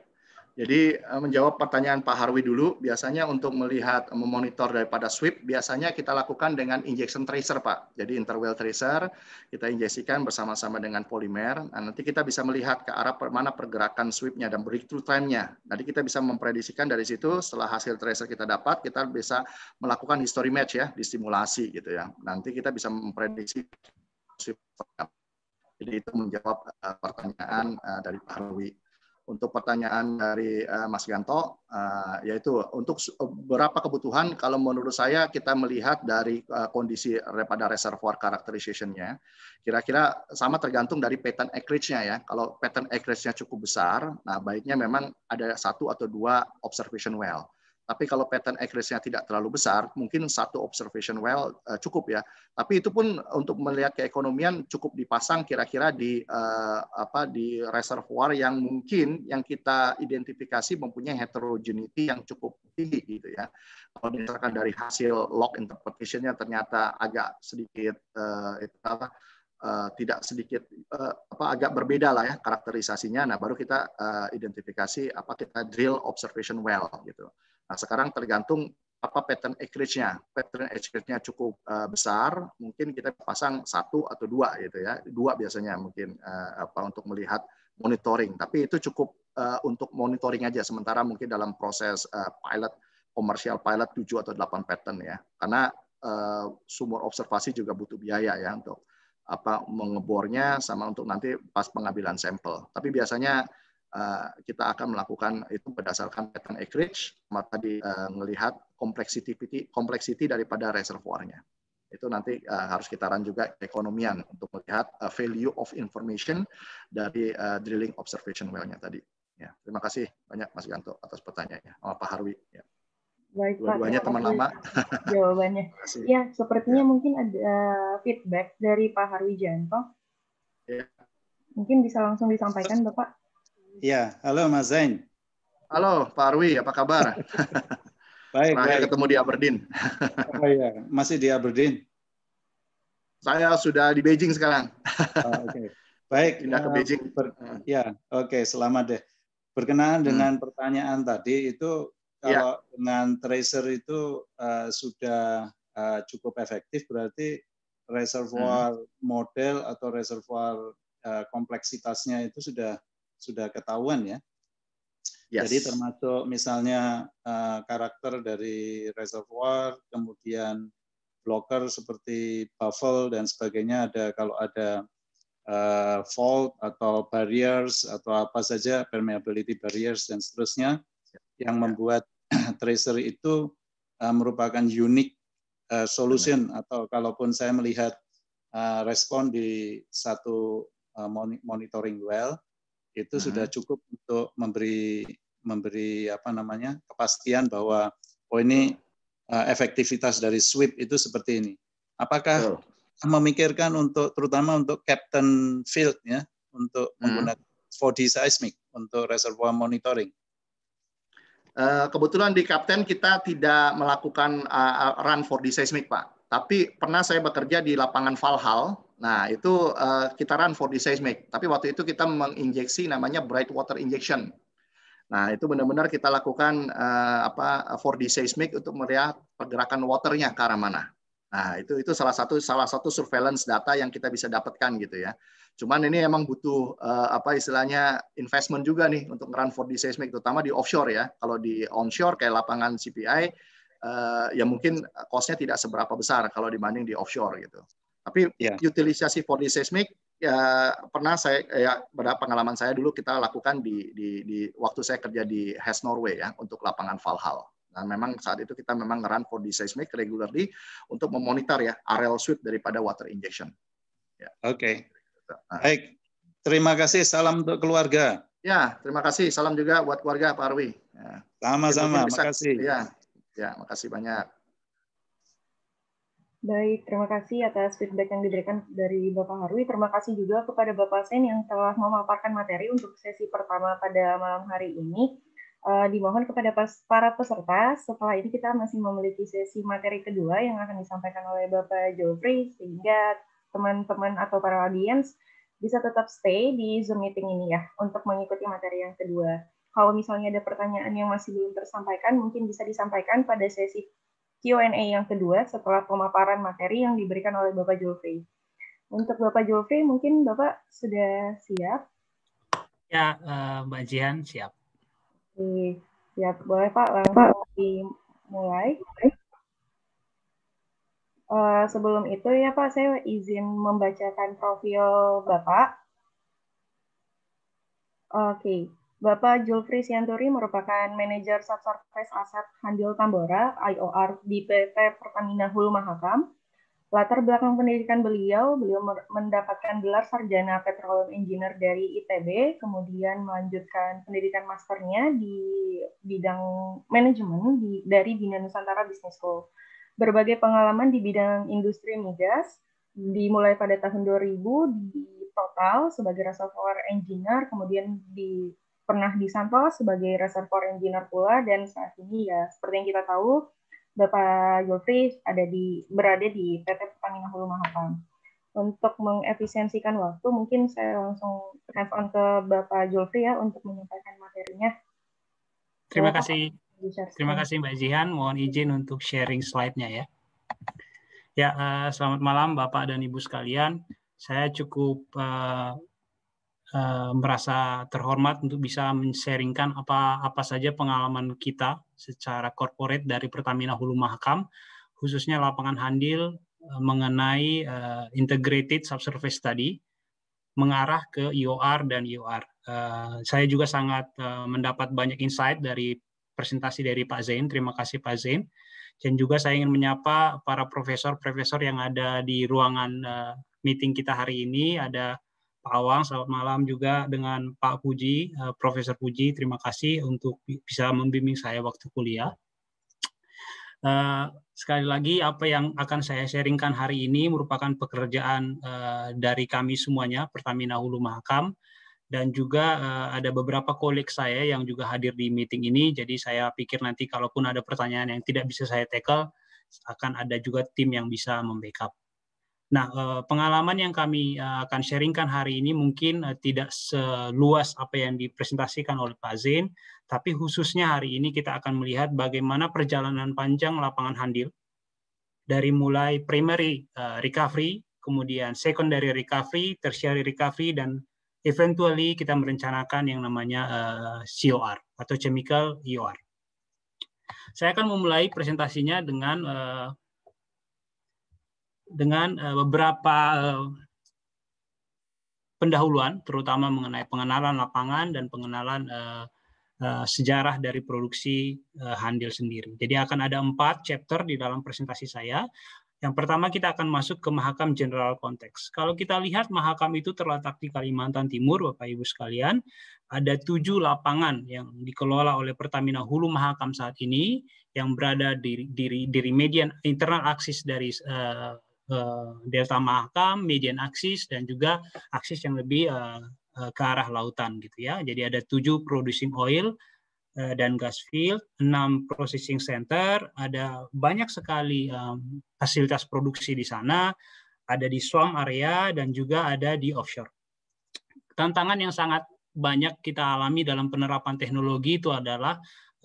Speaker 4: Jadi eh, menjawab pertanyaan Pak Harwi dulu, biasanya untuk melihat eh, memonitor daripada sweep, biasanya kita lakukan dengan injection tracer, Pak. Jadi interwell tracer kita injeksikan bersama-sama dengan polimer. Nah, nanti kita bisa melihat ke arah mana pergerakan sweepnya dan breakthrough time-nya. Nanti kita bisa memprediksikan dari situ setelah hasil tracer kita dapat, kita bisa melakukan history match ya, distimulasi gitu ya. Nanti kita bisa memprediksi sweep. Jadi itu menjawab eh, pertanyaan dari Pak Harwi untuk pertanyaan dari uh, Mas Ganto, uh, yaitu untuk berapa kebutuhan kalau menurut saya kita melihat dari uh, kondisi pada reservoir characterization-nya, kira-kira sama tergantung dari pattern acreage-nya ya. Kalau pattern acreage-nya cukup besar, nah baiknya memang ada satu atau dua observation well. Tapi kalau pattern accuracy-nya tidak terlalu besar, mungkin satu observation well uh, cukup ya. Tapi itu pun untuk melihat keekonomian cukup dipasang kira-kira di uh, apa di reservoir yang mungkin yang kita identifikasi mempunyai heterogeneity yang cukup tinggi gitu ya. Kalau misalkan dari hasil log interpretation-nya ternyata agak sedikit uh, itu apa, Uh, tidak sedikit uh, apa agak berbeda lah ya karakterisasinya. Nah baru kita uh, identifikasi apa kita drill observation well gitu. Nah, sekarang tergantung apa pattern acreage-nya. Pattern acreage-nya cukup uh, besar, mungkin kita pasang satu atau dua gitu ya. Dua biasanya mungkin uh, apa untuk melihat monitoring. Tapi itu cukup uh, untuk monitoring aja sementara mungkin dalam proses uh, pilot komersial pilot 7 atau 8 pattern ya. Karena uh, sumur observasi juga butuh biaya ya untuk apa mengebornya sama untuk nanti pas pengambilan sampel. Tapi biasanya Eh, kita akan melakukan itu berdasarkan pattern acreage, maka di eh, melihat complexity kompleksity daripada reservoirnya. Itu nanti eh, harus kita run juga ekonomian untuk melihat value of information dari drilling observation well-nya tadi. Ya, terima kasih banyak Mas Ganto atas pertanyaannya. Sama Pak Harwi. Ya.
Speaker 1: Baik, dua Pak. teman lama. Jawabannya. [LAUGHS] ya, sepertinya ya. mungkin ada feedback dari Pak Harwi Janto. Ya. Mungkin bisa langsung disampaikan Bapak.
Speaker 9: Ya, halo Mas Zain. Halo Pak Arwi, apa kabar? [LAUGHS] baik, Saya ketemu di Aberdeen. [LAUGHS] oh iya, masih di Aberdeen. Saya sudah di Beijing sekarang. oh, okay. Baik. Pindah ke eh, Beijing. Ber ya, oke, okay, selamat deh. Berkenaan hmm. dengan pertanyaan tadi itu ya. kalau ya. dengan tracer itu uh, sudah uh, cukup efektif berarti reservoir hmm. model atau reservoir uh, kompleksitasnya itu sudah sudah ketahuan ya. Yes. Jadi termasuk misalnya uh, karakter dari reservoir, kemudian blocker seperti buffle dan sebagainya ada kalau ada uh, fault atau barriers atau apa saja permeability barriers dan seterusnya yang membuat [CLEARS THROAT] tracer itu uh, merupakan unique uh, solution atau kalaupun saya melihat uh, respon di satu uh, monitoring well itu hmm. sudah mm-hmm. cukup untuk memberi memberi apa namanya kepastian bahwa oh ini uh, efektivitas dari sweep itu seperti ini. Apakah oh. memikirkan untuk terutama untuk captain field ya untuk hmm. menggunakan 4D seismic untuk reservoir monitoring? Eh, kebetulan di
Speaker 4: Kapten kita tidak melakukan eh, run 4D seismic Pak, tapi pernah saya bekerja di lapangan Valhall. Nah, itu uh, kita run for the seismic. Tapi waktu itu kita menginjeksi namanya bright water injection. Nah, itu benar-benar kita lakukan uh, apa 4D seismic untuk melihat pergerakan waternya ke arah mana. Nah, itu itu salah satu salah satu surveillance data yang kita bisa dapatkan gitu ya. Cuman ini emang butuh uh, apa istilahnya investment juga nih untuk run 4D seismic terutama di offshore ya. Kalau di onshore kayak lapangan CPI uh, ya mungkin cost tidak seberapa besar kalau dibanding di offshore gitu. Tapi yeah. utilisasi d seismik ya pernah saya ya pada pengalaman saya dulu kita lakukan di, di, di waktu saya kerja di Hess Norway ya untuk lapangan Valhall. Nah, memang saat itu kita memang ngeran for the seismic regularly untuk memonitor ya areal sweep
Speaker 9: daripada water injection. Ya. Oke. Okay. Nah. Baik. Terima kasih. Salam untuk keluarga.
Speaker 4: Ya, terima kasih. Salam juga buat keluarga Pak Arwi.
Speaker 9: sama ya. Sama-sama. Terima kasih. Ya. ya,
Speaker 4: makasih banyak.
Speaker 1: Baik, terima kasih atas feedback yang diberikan dari Bapak Harwi. Terima kasih juga kepada Bapak Sen yang telah memaparkan materi untuk sesi pertama pada malam hari ini. Uh, dimohon kepada para peserta, setelah ini kita masih memiliki sesi materi kedua yang akan disampaikan oleh Bapak Jofri, sehingga teman-teman atau para audiens bisa tetap stay di Zoom meeting ini ya, untuk mengikuti materi yang kedua. Kalau misalnya ada pertanyaan yang masih belum tersampaikan, mungkin bisa disampaikan pada sesi Q&A yang kedua setelah pemaparan materi yang diberikan oleh Bapak Julfri. Untuk Bapak Julfri, mungkin Bapak sudah siap?
Speaker 3: Ya, eh, Mbak Jihan siap.
Speaker 1: Oke, siap. Boleh Pak langsung dimulai. Uh, sebelum itu ya Pak, saya izin membacakan profil Bapak. Oke, okay. Bapak Julfri Sianturi merupakan manajer subsurface aset Handil Tambora IOR di PT Pertamina Hulu Mahakam. Latar belakang pendidikan beliau, beliau mendapatkan gelar sarjana petroleum engineer dari ITB, kemudian melanjutkan pendidikan masternya di bidang manajemen di, dari Bina Nusantara Business School. Berbagai pengalaman di bidang industri migas, dimulai pada tahun 2000 di total sebagai reservoir engineer, kemudian di pernah di sebagai reservoir engineer pula dan saat ini ya seperti yang kita tahu Bapak Jofri ada di berada di PT Pertamina Hulu Mahakam. Untuk mengefisiensikan waktu, mungkin saya langsung hand on ke Bapak Jofri ya untuk menyampaikan materinya.
Speaker 3: Terima kasih. Terima kasih Mbak Zihan. Mohon izin untuk sharing slide-nya ya. Ya, eh, selamat malam Bapak dan Ibu sekalian. Saya cukup eh, Eh, merasa terhormat untuk bisa men-sharingkan apa apa saja pengalaman kita secara corporate dari Pertamina Hulu Mahakam khususnya lapangan handil eh, mengenai uh, integrated subsurface tadi mengarah ke IOR dan IOR. Uh, saya juga sangat uh, mendapat banyak insight dari presentasi dari Pak Zain. Terima kasih Pak Zain. Dan juga saya ingin menyapa para profesor-profesor yang ada di ruangan uh, meeting kita hari ini. Ada Pak Awang, selamat malam juga dengan Pak Puji, eh, Profesor Puji. Terima kasih untuk bisa membimbing saya waktu kuliah. Eh, sekali lagi, apa yang akan saya sharingkan hari ini merupakan pekerjaan eh, dari kami semuanya, Pertamina Hulu Mahakam, dan juga ada beberapa koleg saya yang juga hadir di meeting ini. Jadi saya pikir nanti kalaupun ada pertanyaan yang tidak bisa saya tackle, akan ada juga tim yang bisa membackup. Nah, eh, pengalaman yang kami eh, akan sharingkan hari ini mungkin eh, tidak seluas apa yang dipresentasikan oleh Pak Zain, tapi khususnya hari ini kita akan melihat bagaimana perjalanan panjang lapangan handil dari mulai primary recovery, kemudian secondary recovery, tertiary recovery, dan eventually kita merencanakan yang namanya COR atau chemical EOR. Saya akan memulai presentasinya dengan dengan eh, beberapa eh, pendahuluan, terutama mengenai pengenalan lapangan dan pengenalan eh, sejarah dari produksi handil sendiri. Jadi akan ada empat chapter di dalam presentasi saya. Yang pertama kita akan masuk ke Mahakam General Konteks. Kalau kita lihat Mahakam itu terletak di Kalimantan Timur, Bapak Ibu sekalian, ada tujuh lapangan yang dikelola oleh Pertamina Hulu Mahakam saat ini, yang berada di, di, di median internal aksis dari uh, Eh, delta Mahakam, median aksis, dan juga aksis yang lebih eh, eh, ke arah lautan gitu ya. Jadi ada tujuh producing oil dan gas field, enam processing center, ada banyak sekali fasilitas produksi di sana, ada di swamp area dan juga ada di offshore. Tantangan yang sangat banyak kita alami dalam penerapan teknologi itu adalah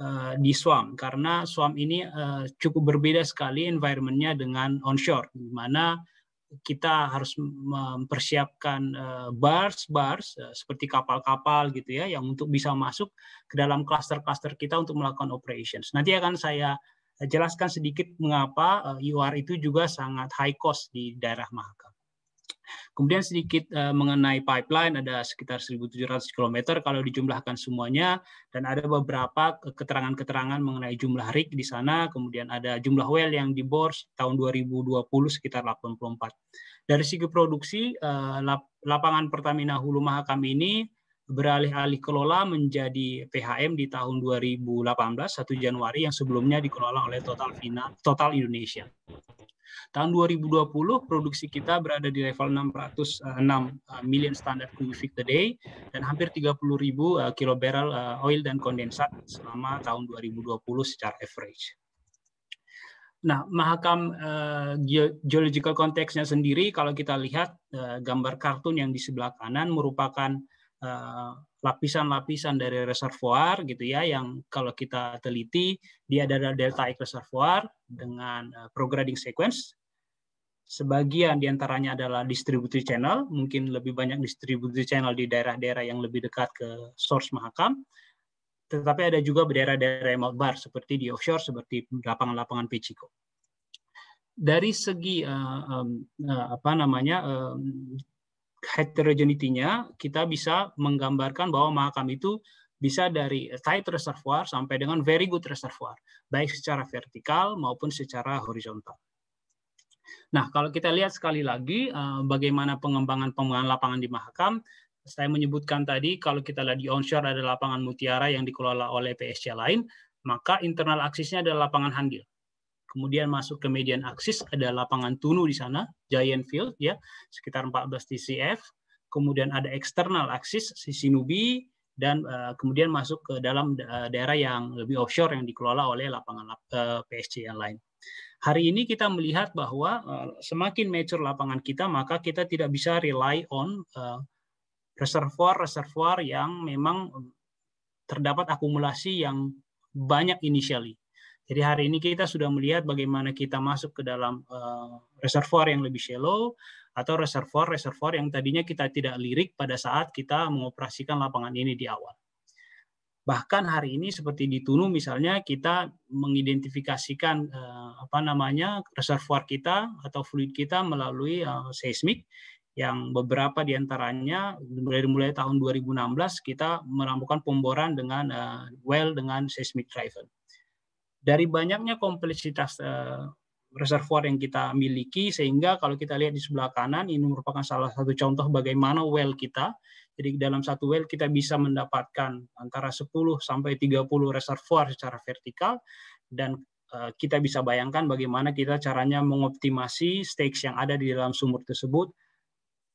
Speaker 3: Eh, di swamp karena swamp ini uh, cukup berbeda sekali environmentnya dengan onshore di mana kita harus mempersiapkan eh, bars bars uh, seperti kapal-kapal gitu ya yang untuk bisa masuk ke dalam cluster-cluster kita untuk melakukan operations. Nanti akan saya jelaskan sedikit mengapa uh, itu juga sangat high cost di daerah Mahaka. Kemudian sedikit uh, mengenai pipeline ada sekitar 1.700 km kalau dijumlahkan semuanya dan ada beberapa keterangan-keterangan mengenai jumlah rig di sana, kemudian ada jumlah well yang dibor tahun 2020 sekitar 84. Dari segi produksi uh, lapangan Pertamina Hulu Mahakam ini beralih-alih kelola menjadi PHM di tahun 2018 1 Januari yang sebelumnya dikelola oleh Total Fina, Total Indonesia. Tahun 2020 produksi kita berada di level 606 eh, million standard cubic per day dan hampir 30 ribu eh, kilobarrel eh, oil dan kondensat selama tahun 2020 secara average. Nah, mahakam uh, geological konteksnya sendiri, kalau kita lihat uh, gambar kartun yang di sebelah kanan merupakan Eh, lapisan-lapisan dari reservoir gitu ya yang kalau kita teliti dia ada X reservoir dengan eh, prograding sequence sebagian diantaranya adalah distributory channel mungkin lebih banyak distributory channel di daerah-daerah yang lebih dekat ke source mahakam tetapi ada juga daerah-daerah remote bar seperti di offshore seperti lapangan-lapangan Pechiko dari segi uh, um, uh, apa namanya um, heterogenitinya kita bisa menggambarkan bahwa mahakam itu bisa dari tight reservoir sampai dengan very good reservoir, baik secara vertikal maupun secara horizontal. Nah, kalau kita lihat sekali lagi eh, bagaimana pengembangan pengembangan lapangan di Mahakam, saya menyebutkan tadi kalau kita lihat di onshore ada lapangan Mutiara yang dikelola oleh PSC lain, maka internal aksisnya adalah lapangan Handil kemudian masuk ke median aksis ada lapangan tunu di sana giant field ya sekitar 14 TCF kemudian ada eksternal aksis sisi nubi dan uh, kemudian masuk ke dalam eh, daerah yang lebih offshore yang dikelola oleh lapangan uh, eh, PSC yang lain. Hari ini kita melihat bahwa uh, semakin mature lapangan kita maka kita tidak bisa rely on reservoir-reservoir yang memang terdapat akumulasi yang banyak initially jadi hari ini kita sudah melihat bagaimana kita masuk ke dalam uh, reservoir yang lebih shallow atau reservoir-reservoir yang tadinya kita tidak lirik pada saat kita mengoperasikan lapangan ini di awal. Bahkan hari ini seperti di Tunu misalnya kita mengidentifikasikan uh, apa namanya reservoir kita atau fluid kita melalui uh, seismik yang beberapa diantaranya mulai mulai tahun 2016 kita melakukan pemboran dengan uh, well dengan seismic driven dari banyaknya kompleksitas uh, reservoir yang kita miliki sehingga kalau kita lihat di sebelah kanan ini merupakan salah satu contoh bagaimana well kita. Jadi dalam satu well kita bisa mendapatkan antara 10 sampai 30 reservoir secara vertikal dan eh, kita bisa bayangkan bagaimana kita caranya mengoptimasi stakes yang ada di dalam sumur tersebut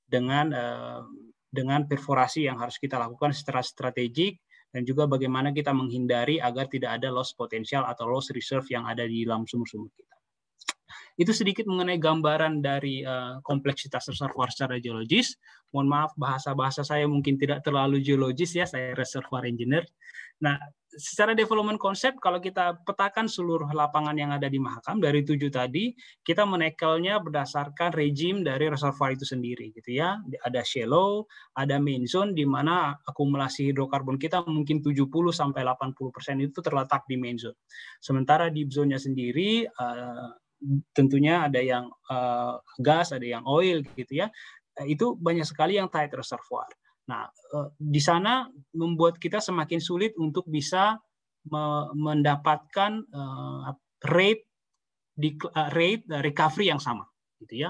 Speaker 3: dengan eh, dengan perforasi yang harus kita lakukan secara strategik dan juga bagaimana kita menghindari agar tidak ada loss potensial atau loss reserve yang ada di dalam sumur-sumur kita. Itu sedikit mengenai gambaran dari uh, kompleksitas reservoir secara geologis. Mohon maaf bahasa-bahasa saya mungkin tidak terlalu geologis ya, saya reservoir engineer. Nah, secara development konsep kalau kita petakan seluruh lapangan yang ada di Mahakam dari tujuh tadi kita menekelnya berdasarkan rejim dari reservoir itu sendiri gitu ya ada shallow ada main zone di mana akumulasi hidrokarbon kita mungkin 70 sampai 80 persen itu terletak di main zone sementara di zone-nya sendiri uh, tentunya ada yang uh, gas ada yang oil gitu ya eh, itu banyak sekali yang tight reservoir Nah, eh, di sana membuat kita semakin sulit untuk bisa mendapatkan eh, rate eh, rate recovery yang sama, gitu ya.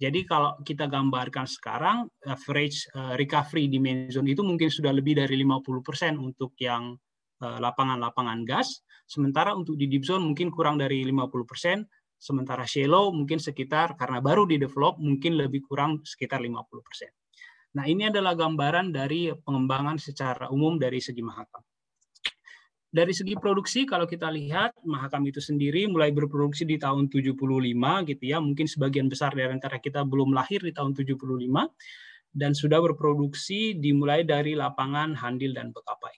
Speaker 3: Jadi kalau kita gambarkan sekarang average recovery di main zone itu mungkin sudah lebih dari 50% untuk yang lapangan-lapangan gas, sementara untuk di deep zone mungkin kurang dari 50%, sementara shallow mungkin sekitar karena baru di develop mungkin lebih kurang sekitar 50%. Nah, ini adalah gambaran dari pengembangan secara umum dari segi Mahakam. Dari segi produksi, kalau kita lihat, Mahakam itu sendiri mulai berproduksi di tahun 75 gitu ya, mungkin sebagian besar dari antara kita belum lahir di tahun 75, dan sudah berproduksi dimulai dari lapangan Handil dan Bekapai.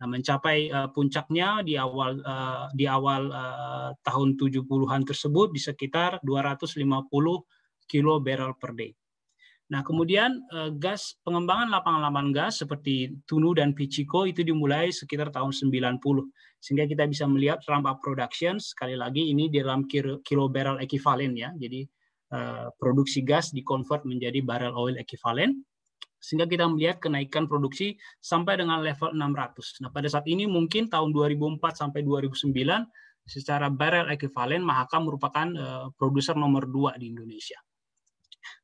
Speaker 3: Nah, mencapai uh, puncaknya di awal uh, di awal uh, tahun 70-an tersebut di sekitar 250 kilo barrel per day. Nah, kemudian eh, gas pengembangan lapangan-lapangan gas seperti Tunu dan Pichiko itu dimulai sekitar tahun 90 sehingga kita bisa melihat ramp up production sekali lagi ini di dalam kilo barrel equivalent ya. Jadi eh, produksi gas di dikonvert menjadi barrel oil equivalent sehingga kita melihat kenaikan produksi sampai dengan level 600. Nah, pada saat ini mungkin tahun 2004 sampai 2009 secara barrel equivalent Mahakam merupakan eh, produser nomor dua di Indonesia.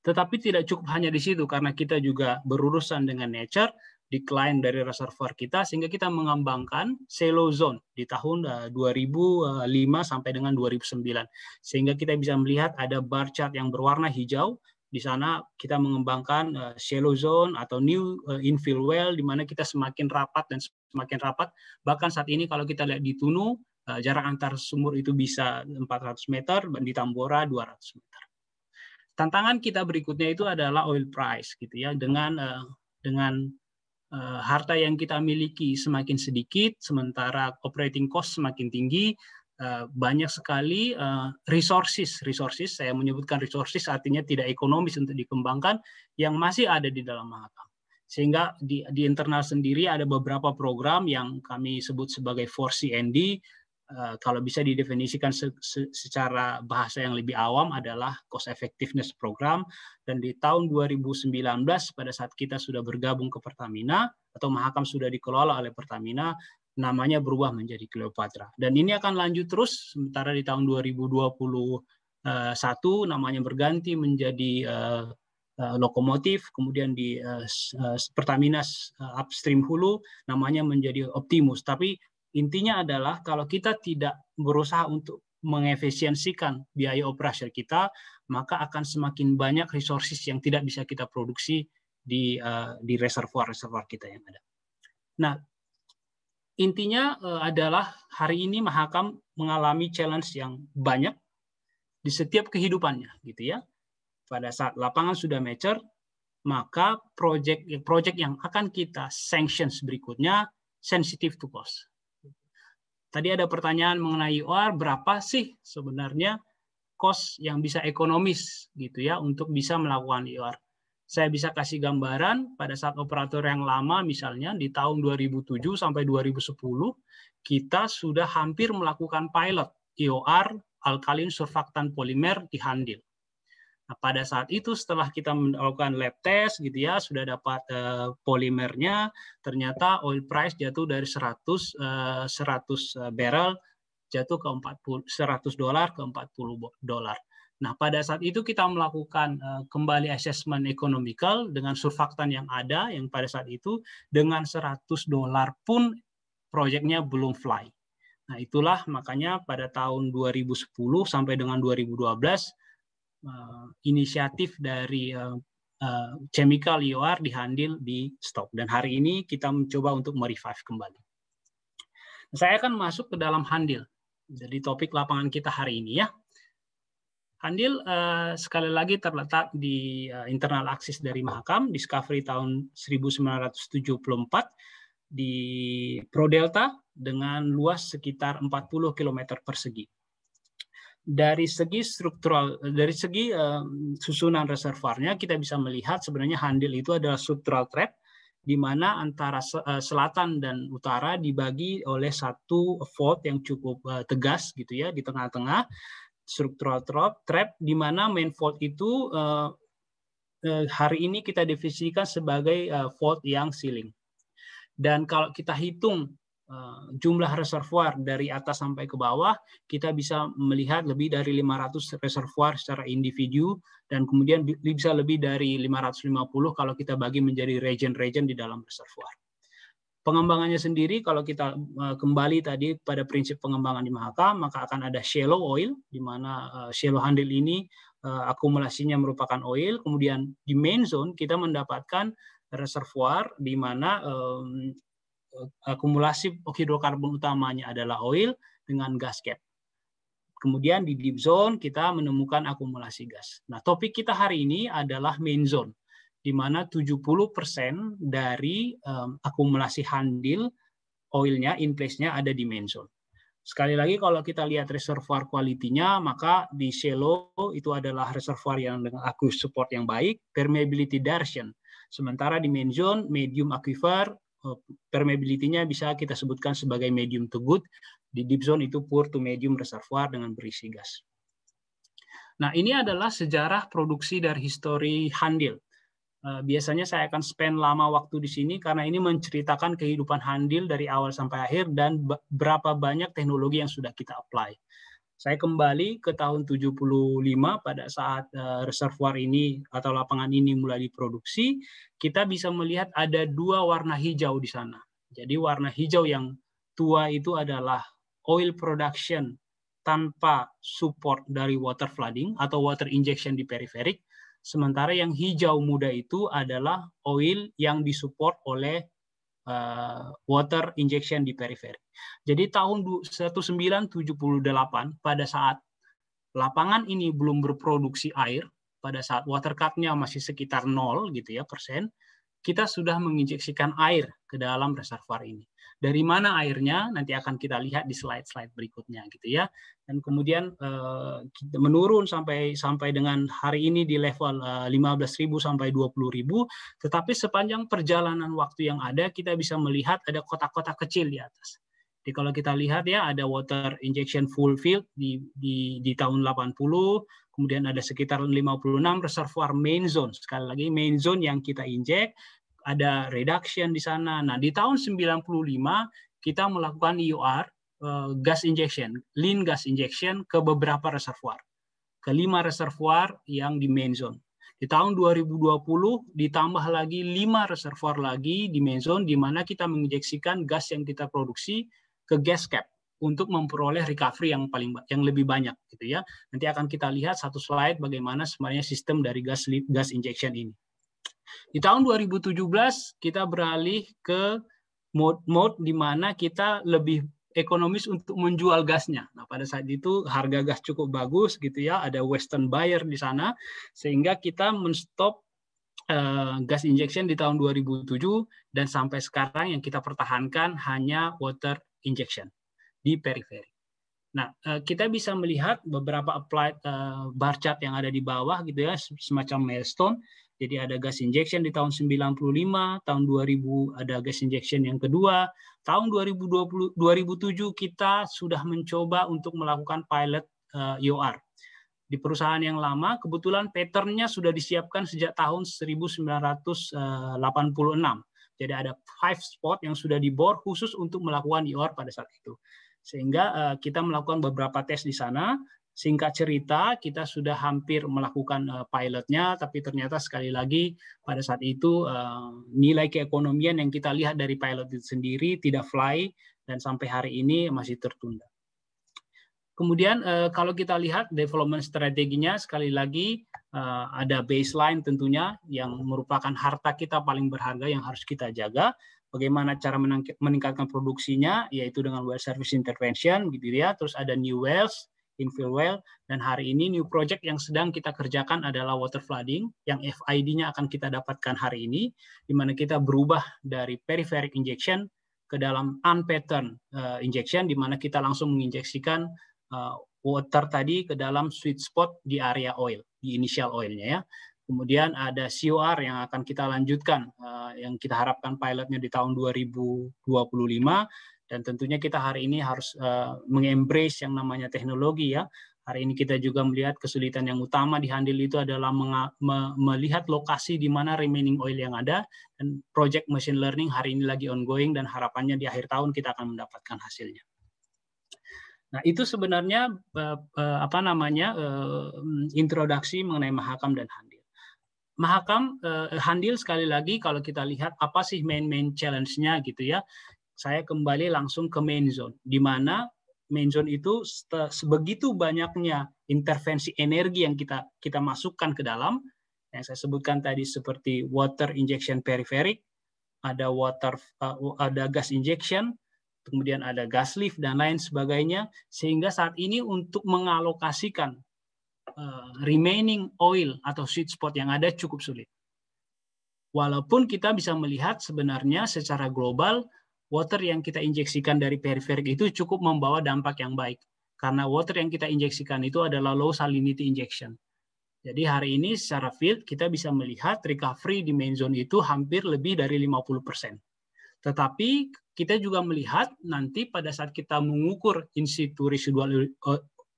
Speaker 3: Tetapi tidak cukup hanya di situ karena kita juga berurusan dengan nature, decline dari reservoir kita sehingga kita mengembangkan shallow zone di tahun 2005 eh, sampai dengan 2009. Sehingga kita bisa melihat ada bar chart yang berwarna hijau di sana kita mengembangkan eh, shallow zone atau new eh, infill well di mana kita semakin rapat dan semakin rapat bahkan saat ini kalau kita lihat di Tunu jarak antar sumur itu bisa 400 meter di Tambora 200 meter tantangan kita berikutnya itu adalah oil price gitu ya dengan eh, dengan eh, harta yang kita miliki semakin sedikit sementara operating cost semakin tinggi eh, banyak sekali resources resources saya menyebutkan resources artinya tidak ekonomis untuk dikembangkan yang masih ada di dalam mahkamah sehingga di, di internal sendiri ada beberapa program yang kami sebut sebagai 4CND Eh, kalau bisa didefinisikan se se secara bahasa yang lebih awam adalah cost effectiveness program dan di tahun 2019 pada saat kita sudah bergabung ke Pertamina atau Mahakam sudah dikelola oleh Pertamina namanya berubah menjadi Cleopatra dan ini akan lanjut terus sementara di tahun 2021 eh, namanya berganti menjadi eh, lokomotif, kemudian di Pertamina upstream hulu namanya menjadi Optimus. Tapi Intinya adalah kalau kita tidak berusaha untuk mengefisiensikan biaya operasi kita, maka akan semakin banyak resources yang tidak bisa kita produksi di uh, di reservoir-reservoir kita yang ada. Nah, intinya uh, adalah hari ini Mahakam mengalami challenge yang banyak di setiap kehidupannya, gitu ya. Pada saat lapangan sudah mature, maka project project yang akan kita sanctions berikutnya sensitive to cost. Tadi ada pertanyaan mengenai UR, berapa sih sebenarnya kos yang bisa ekonomis gitu ya untuk bisa melakukan IOR. Saya bisa kasih gambaran pada saat operator yang lama misalnya di tahun 2007 sampai 2010 kita sudah hampir melakukan pilot IOR alkalin surfaktan polimer di Handil. Nah, pada saat itu setelah kita melakukan lab test gitu ya, sudah dapat uh, polimernya, ternyata oil price jatuh dari 100 uh, 100 barrel jatuh ke 40 100 dolar ke 40 dolar. Nah, pada saat itu kita melakukan uh, kembali assessment economical dengan surfaktan yang ada yang pada saat itu dengan 100 dolar pun proyeknya belum fly. Nah, itulah makanya pada tahun 2010 sampai dengan 2012 uh, inisiatif dari uh, uh, chemical IOR e Handil di stop. Dan hari ini kita mencoba untuk merevive kembali. Saya akan masuk ke dalam handil. Jadi topik lapangan kita hari ini ya. Handil uh, sekali lagi terletak di uh, internal aksis dari Mahakam, Discovery tahun 1974 di Pro Delta dengan luas sekitar 40 km persegi dari segi struktural dari segi uh, susunan reservoirnya kita bisa melihat sebenarnya Handil itu adalah struktural trap di mana antara eh, selatan dan utara dibagi oleh satu fault yang cukup eh, tegas gitu ya di tengah-tengah struktural trap trap di mana main fault itu eh, hari ini kita definisikan sebagai fault yang sealing. Dan kalau kita hitung Eh, jumlah reservoir dari atas sampai ke bawah, kita bisa melihat lebih dari 500 reservoir secara individu dan kemudian bisa lebih dari 550 kalau kita bagi menjadi region-region di dalam reservoir. Pengembangannya sendiri kalau kita eh, kembali tadi pada prinsip pengembangan di Mahaka, maka akan ada shallow oil di mana eh, shallow handle ini akumulasinya merupakan oil, kemudian di main zone kita mendapatkan reservoir di mana Eh, akumulasi hidrokarbon utamanya adalah oil dengan gas cap. Kemudian di deep zone kita menemukan akumulasi gas. Nah, topik kita hari ini adalah main zone, di mana 70% dari um, akumulasi handil oilnya, in place-nya ada di main zone. Sekali lagi kalau kita lihat reservoir kualitinya, maka di shallow itu adalah reservoir yang dengan aquifer support yang baik, permeability direction. Sementara di main zone, medium aquifer, Eh, permeability-nya bisa kita sebutkan sebagai medium to good. Di deep zone itu poor to medium reservoir dengan berisi gas. Nah, ini adalah sejarah produksi dari histori Handil. Eh, biasanya saya akan spend lama waktu di sini karena ini menceritakan kehidupan Handil dari awal sampai akhir dan berapa banyak teknologi yang sudah kita apply. Saya kembali ke tahun 75 pada saat uh, reservoir ini atau lapangan ini mulai diproduksi, kita bisa melihat ada dua warna hijau di sana. Jadi warna hijau yang tua itu adalah oil production tanpa support dari water flooding atau water injection di periferik, sementara yang hijau muda itu adalah oil yang disupport oleh Eh, water injection di periferi. Jadi tahun 1978 pada saat lapangan ini belum berproduksi air, pada saat water cut-nya masih sekitar 0 gitu ya persen, kita sudah menginjeksikan air ke dalam reservoir ini. Dari mana airnya nanti akan kita lihat di slide-slide berikutnya gitu ya dan kemudian uh, menurun sampai sampai dengan hari ini di level uh, eh, 15.000 sampai 20.000 tetapi sepanjang perjalanan waktu yang ada kita bisa melihat ada kotak-kotak kecil di atas. Jadi kalau kita lihat ya ada water injection full field di di di tahun 80, kemudian ada sekitar 56 reservoir main zone. Sekali lagi main zone yang kita injek ada reduction di sana. Nah, di tahun 95 kita melakukan IUR e Eh, gas injection, lean gas injection ke beberapa reservoir, ke lima reservoir yang di main zone. Di tahun 2020 ditambah lagi lima reservoir lagi di main zone di mana kita menginjeksikan gas yang kita produksi ke gas cap untuk memperoleh recovery yang paling yang lebih banyak gitu ya. Nanti akan kita lihat satu slide bagaimana sebenarnya sistem dari gas gas injection ini. Di tahun 2017 kita beralih ke mode mode di mana kita lebih ekonomis untuk menjual gasnya. Nah, pada saat itu harga gas cukup bagus gitu ya, ada western buyer di sana sehingga kita menstop uh, gas injection di tahun 2007 dan sampai sekarang yang kita pertahankan hanya water injection di periferi. Nah, eh, kita bisa melihat beberapa applied eh, bar chart yang ada di bawah gitu ya, semacam milestone jadi ada gas injection di tahun 95, tahun 2000 ada gas injection yang kedua, tahun 2020 2007 kita sudah mencoba untuk melakukan pilot uh, Di perusahaan yang lama kebetulan patternnya sudah disiapkan sejak tahun 1986. Eh, Jadi ada five spot yang sudah dibor khusus untuk melakukan EOR pada saat itu. Sehingga uh, kita melakukan beberapa tes di sana Singkat cerita, kita sudah hampir melakukan eh, pilotnya, tapi ternyata sekali lagi pada saat itu eh, nilai keekonomian yang kita lihat dari pilot itu sendiri tidak fly dan sampai hari ini masih tertunda. Kemudian eh, kalau kita lihat development strateginya sekali lagi ada baseline tentunya yang merupakan harta kita paling berharga yang harus kita jaga. Bagaimana cara meningkatkan produksinya yaitu dengan well service intervention gitu ya. Terus ada new wells infill well dan hari ini new project yang sedang kita kerjakan adalah water flooding, yang FID-nya akan kita dapatkan hari ini, di mana kita berubah dari peripheric injection ke dalam unpattern uh, injection, di mana kita langsung menginjeksikan uh, water tadi ke dalam sweet spot di area oil, di initial oilnya ya. Kemudian ada COR yang akan kita lanjutkan, eh, yang kita harapkan pilotnya di tahun 2025, dan tentunya kita hari ini harus uh, mengembrace yang namanya teknologi ya. Hari ini kita juga melihat kesulitan yang utama di handil itu adalah me melihat lokasi di mana remaining oil yang ada dan project machine learning hari ini lagi ongoing dan harapannya di akhir tahun kita akan mendapatkan hasilnya. Nah, itu sebenarnya eh, eh, apa namanya introduksi mengenai Mahakam dan Handil. Mahakam Handil sekali lagi kalau kita lihat apa sih main-main challenge-nya gitu ya saya kembali langsung ke main zone, di mana main zone itu sebegitu banyaknya intervensi energi yang kita kita masukkan ke dalam, yang saya sebutkan tadi seperti water injection periferik, ada water eh, ada gas injection, kemudian ada gas lift dan lain sebagainya, sehingga saat ini untuk mengalokasikan eh, remaining oil atau sweet spot yang ada cukup sulit. Walaupun kita bisa melihat sebenarnya secara global water yang kita injeksikan dari periferik itu cukup membawa dampak yang baik. Karena water yang kita injeksikan itu adalah low salinity injection. Jadi hari ini secara field kita bisa melihat recovery di main zone itu hampir lebih dari 50%. Tetapi kita juga melihat nanti pada saat kita mengukur in situ residual eh,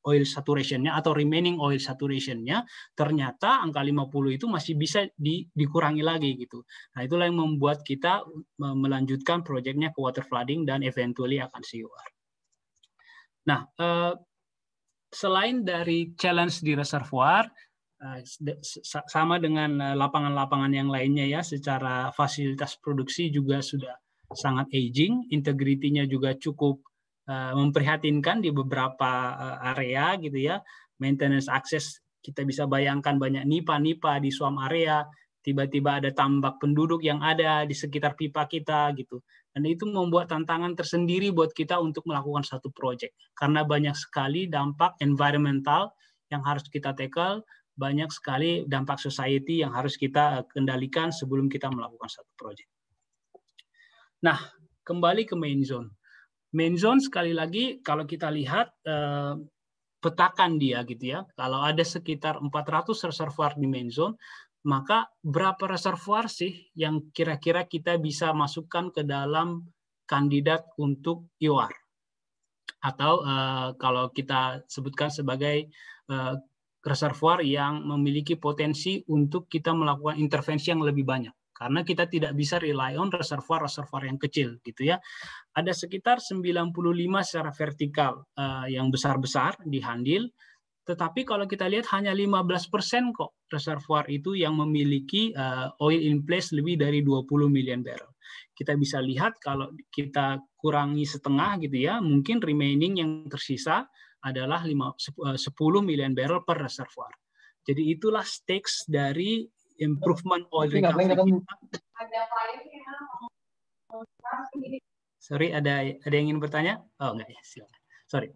Speaker 3: oil saturation-nya atau remaining oil saturation-nya ternyata angka 50 itu masih bisa di, dikurangi lagi gitu. Nah itulah yang membuat kita melanjutkan proyeknya ke water flooding dan eventually akan seawar. Nah eh, selain dari challenge di reservoir eh, sama dengan eh, lapangan-lapangan yang lainnya ya secara fasilitas produksi juga sudah sangat aging, integritinya juga cukup Eh, memprihatinkan di beberapa eh, area gitu ya. Maintenance akses kita bisa bayangkan banyak nipa-nipa di suam area, tiba-tiba ada tambak penduduk yang ada di sekitar pipa kita gitu. Dan itu membuat tantangan tersendiri buat kita untuk melakukan satu proyek karena banyak sekali dampak environmental yang harus kita tackle, banyak sekali dampak society yang harus kita eh, kendalikan sebelum kita melakukan satu proyek. Nah, kembali ke main zone Main zone sekali lagi kalau kita lihat eh, petakan dia gitu ya. Kalau ada sekitar 400 reservoir di main zone, maka berapa reservoir sih yang kira-kira kita bisa masukkan ke dalam kandidat untuk IOR? Atau eh, kalau kita sebutkan sebagai eh, reservoir yang memiliki potensi untuk kita melakukan intervensi yang lebih banyak karena kita tidak bisa rely on reservoir-reservoir yang kecil gitu ya. Ada sekitar 95 secara vertikal uh, yang besar-besar di Handil, tetapi kalau kita lihat hanya 15% kok reservoir itu yang memiliki uh, oil in place lebih dari 20 million barrel. Kita bisa lihat kalau kita kurangi setengah gitu ya, mungkin remaining yang tersisa adalah 5, 10 eh, million barrel per reservoir. Jadi itulah stakes dari improvement oil recovery Sorry, ada ada yang ingin bertanya? Oh enggak ya, silakan. Sorry.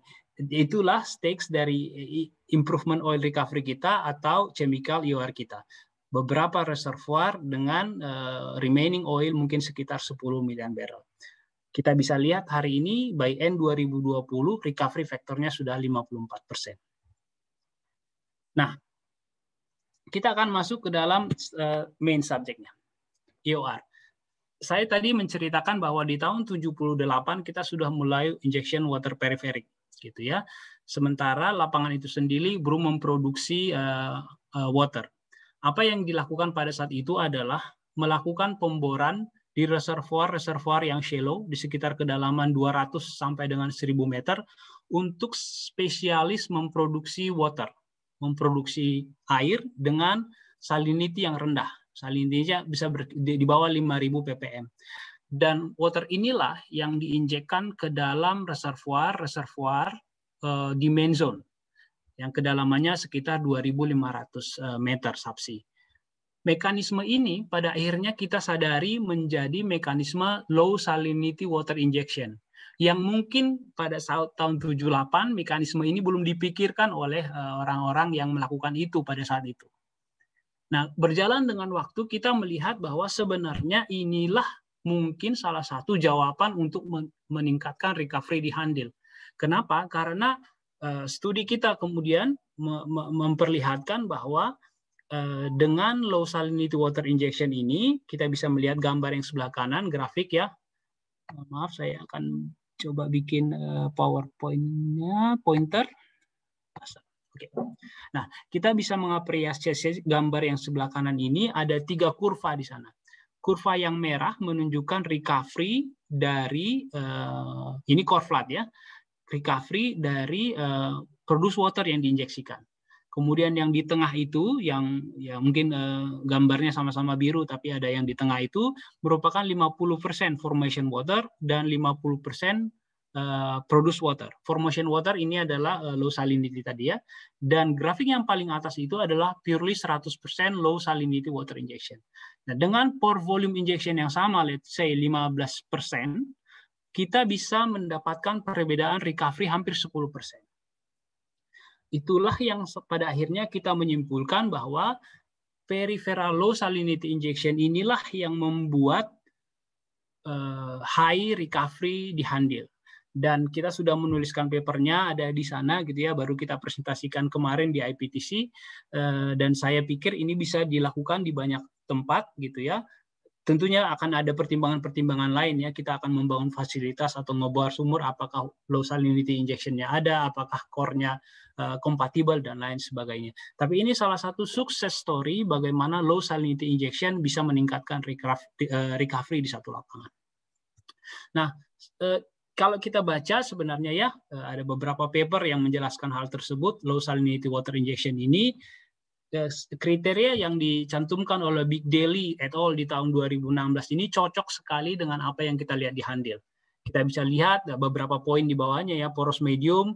Speaker 3: Itulah stakes dari eh, improvement oil recovery kita atau chemical EOR kita. Beberapa reservoir dengan uh, remaining oil mungkin sekitar 10 miliar barrel. Kita bisa lihat hari ini by end 2020 recovery faktornya sudah 54 Nah, kita akan masuk ke dalam eh, main subjeknya, IOR. Saya tadi menceritakan bahwa di tahun 78 kita sudah mulai injection water periferik, gitu ya. Sementara lapangan itu sendiri belum memproduksi uh, uh, water. Apa yang dilakukan pada saat itu adalah melakukan pemboran di reservoir-reservoir yang shallow di sekitar kedalaman 200 sampai dengan 1000 meter untuk spesialis memproduksi water memproduksi air dengan salinity yang rendah. Salinitinya bisa ber, di, di bawah 5000 ppm. Dan water inilah yang diinjekkan ke dalam reservoir reservoir eh, di main zone yang kedalamannya sekitar 2500 eh, meter subsea. Mekanisme ini pada akhirnya kita sadari menjadi mekanisme low salinity water injection yang mungkin pada saat tahun 78 mekanisme ini belum dipikirkan oleh eh, orang-orang yang melakukan itu pada saat itu. Nah, berjalan dengan waktu kita melihat bahwa sebenarnya inilah mungkin salah satu jawaban untuk meningkatkan recovery di handil. Kenapa? Karena eh, studi kita kemudian memperlihatkan bahwa eh, dengan low salinity water injection ini kita bisa melihat gambar yang sebelah kanan grafik ya. Maaf saya akan coba bikin uh, eh, powerpoint pointer. Oke. Nah, kita bisa mengapresiasi gambar yang sebelah kanan ini ada tiga kurva di sana. Kurva yang merah menunjukkan recovery dari eh, ini core flood ya, recovery dari uh, produce water yang diinjeksikan. Kemudian yang di tengah itu yang ya mungkin eh, gambarnya sama-sama biru tapi ada yang di tengah itu merupakan 50% formation water dan 50% eh, produce water. Formation water ini adalah eh, low salinity tadi ya. Dan grafik yang paling atas itu adalah purely 100% low salinity water injection. Nah, dengan pore volume injection yang sama let's say 15% kita bisa mendapatkan perbedaan recovery hampir 10%. Itulah yang pada akhirnya kita menyimpulkan bahwa peripheral low salinity injection inilah yang membuat uh, high recovery di handil. Dan kita sudah menuliskan papernya ada di sana gitu ya, baru kita presentasikan kemarin di IPTC. Uh, eh, dan saya pikir ini bisa dilakukan di banyak tempat gitu ya tentunya akan ada pertimbangan-pertimbangan lain ya. Kita akan membangun fasilitas atau ngebor sumur, apakah low salinity injectionnya ada, apakah core-nya kompatibel eh, uh, dan lain sebagainya. Tapi ini salah satu sukses story bagaimana low salinity injection bisa meningkatkan eh, recovery di satu lapangan. Nah, uh, kalau kita baca sebenarnya ya ada beberapa paper yang menjelaskan hal tersebut low salinity water injection ini kriteria yang dicantumkan oleh Big Daily et al. di tahun 2016 ini cocok sekali dengan apa yang kita lihat di Handil. Kita bisa lihat eh, beberapa poin di bawahnya ya, poros medium,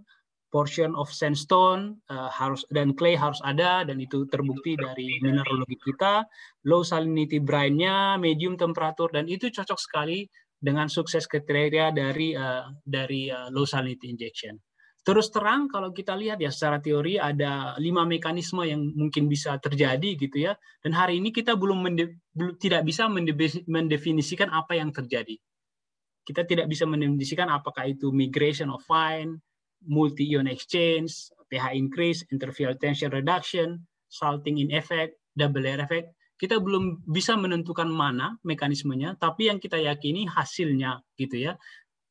Speaker 3: portion of sandstone uh, harus dan clay harus ada dan itu terbukti dari mineralogi kita, low salinity brine-nya, medium temperatur dan itu cocok sekali dengan sukses kriteria dari uh, dari uh, low salinity injection. Terus terang kalau kita lihat ya secara teori ada lima mekanisme yang mungkin bisa terjadi gitu ya. Dan hari ini kita belum tidak bisa mendefinisikan apa yang terjadi. Kita tidak bisa mendefinisikan apakah itu migration of fine, multi ion exchange, pH increase, interfacial tension reduction, salting in effect, double layer effect. Kita belum bisa menentukan mana mekanismenya, tapi yang kita yakini hasilnya gitu ya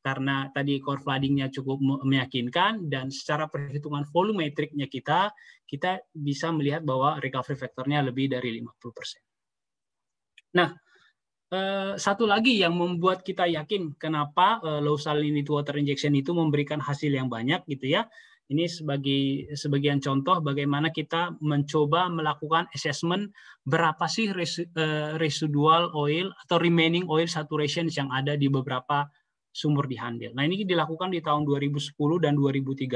Speaker 3: karena tadi core floodingnya cukup meyakinkan dan secara perhitungan volumetriknya kita kita bisa melihat bahwa recovery faktornya lebih dari 50%. Nah, eh, satu lagi yang membuat kita yakin kenapa eh, low salinity water injection itu memberikan hasil yang banyak gitu ya. Ini sebagai sebagian contoh bagaimana kita mencoba melakukan assessment berapa sih eh, residual oil atau remaining oil saturation yang ada di beberapa sumur di Handil. Nah ini dilakukan di tahun 2010 dan 2013.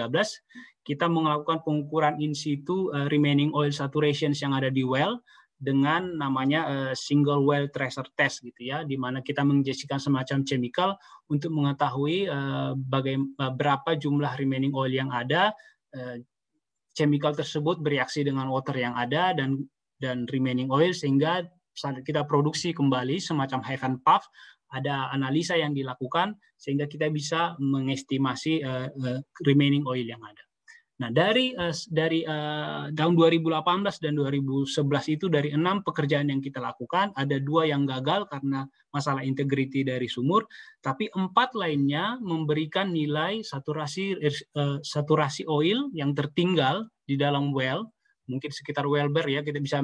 Speaker 3: Kita melakukan pengukuran in situ uh, remaining oil saturations yang ada di well dengan namanya uh, single well tracer test gitu ya, di mana kita menginjeksikan semacam chemical untuk mengetahui uh, eh, bagaimana berapa jumlah remaining oil yang ada, uh, chemical tersebut bereaksi dengan water yang ada dan dan remaining oil sehingga saat kita produksi kembali semacam heaven puff ada analisa yang dilakukan sehingga kita bisa mengestimasi uh, uh, remaining oil yang ada. Nah, dari uh, dari uh, tahun 2018 dan 2011 itu dari enam pekerjaan yang kita lakukan ada dua yang gagal karena masalah integriti dari sumur, tapi empat lainnya memberikan nilai saturasi uh, saturasi oil yang tertinggal di dalam well mungkin sekitar welber ya kita bisa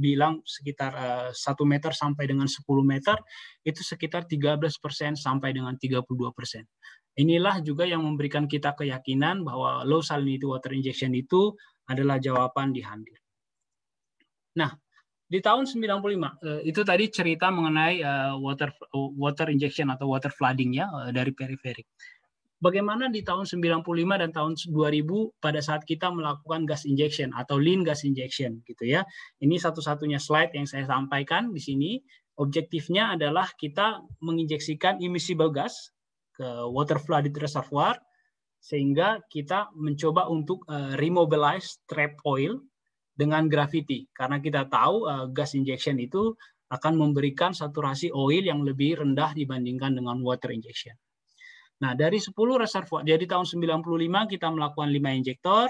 Speaker 3: bilang sekitar eh, satu meter sampai dengan 10 meter itu sekitar 13% sampai dengan 32%. Inilah juga yang memberikan kita keyakinan bahwa low salinity water injection itu adalah jawaban di Handir. Nah, di tahun 95 eh, itu tadi cerita mengenai eh, water water injection atau water flooding ya dari periferik bagaimana di tahun 95 dan tahun 2000 pada saat kita melakukan gas injection atau lean gas injection gitu ya. Ini satu-satunya slide yang saya sampaikan di sini. Objektifnya adalah kita menginjeksikan emisi gas ke water flooded reservoir sehingga kita mencoba untuk uh, remobilize trap oil dengan gravity karena kita tahu uh, gas injection itu akan memberikan saturasi oil yang lebih rendah dibandingkan dengan water injection. Nah, dari 10 reservoir, jadi tahun 95 kita melakukan 5 injektor,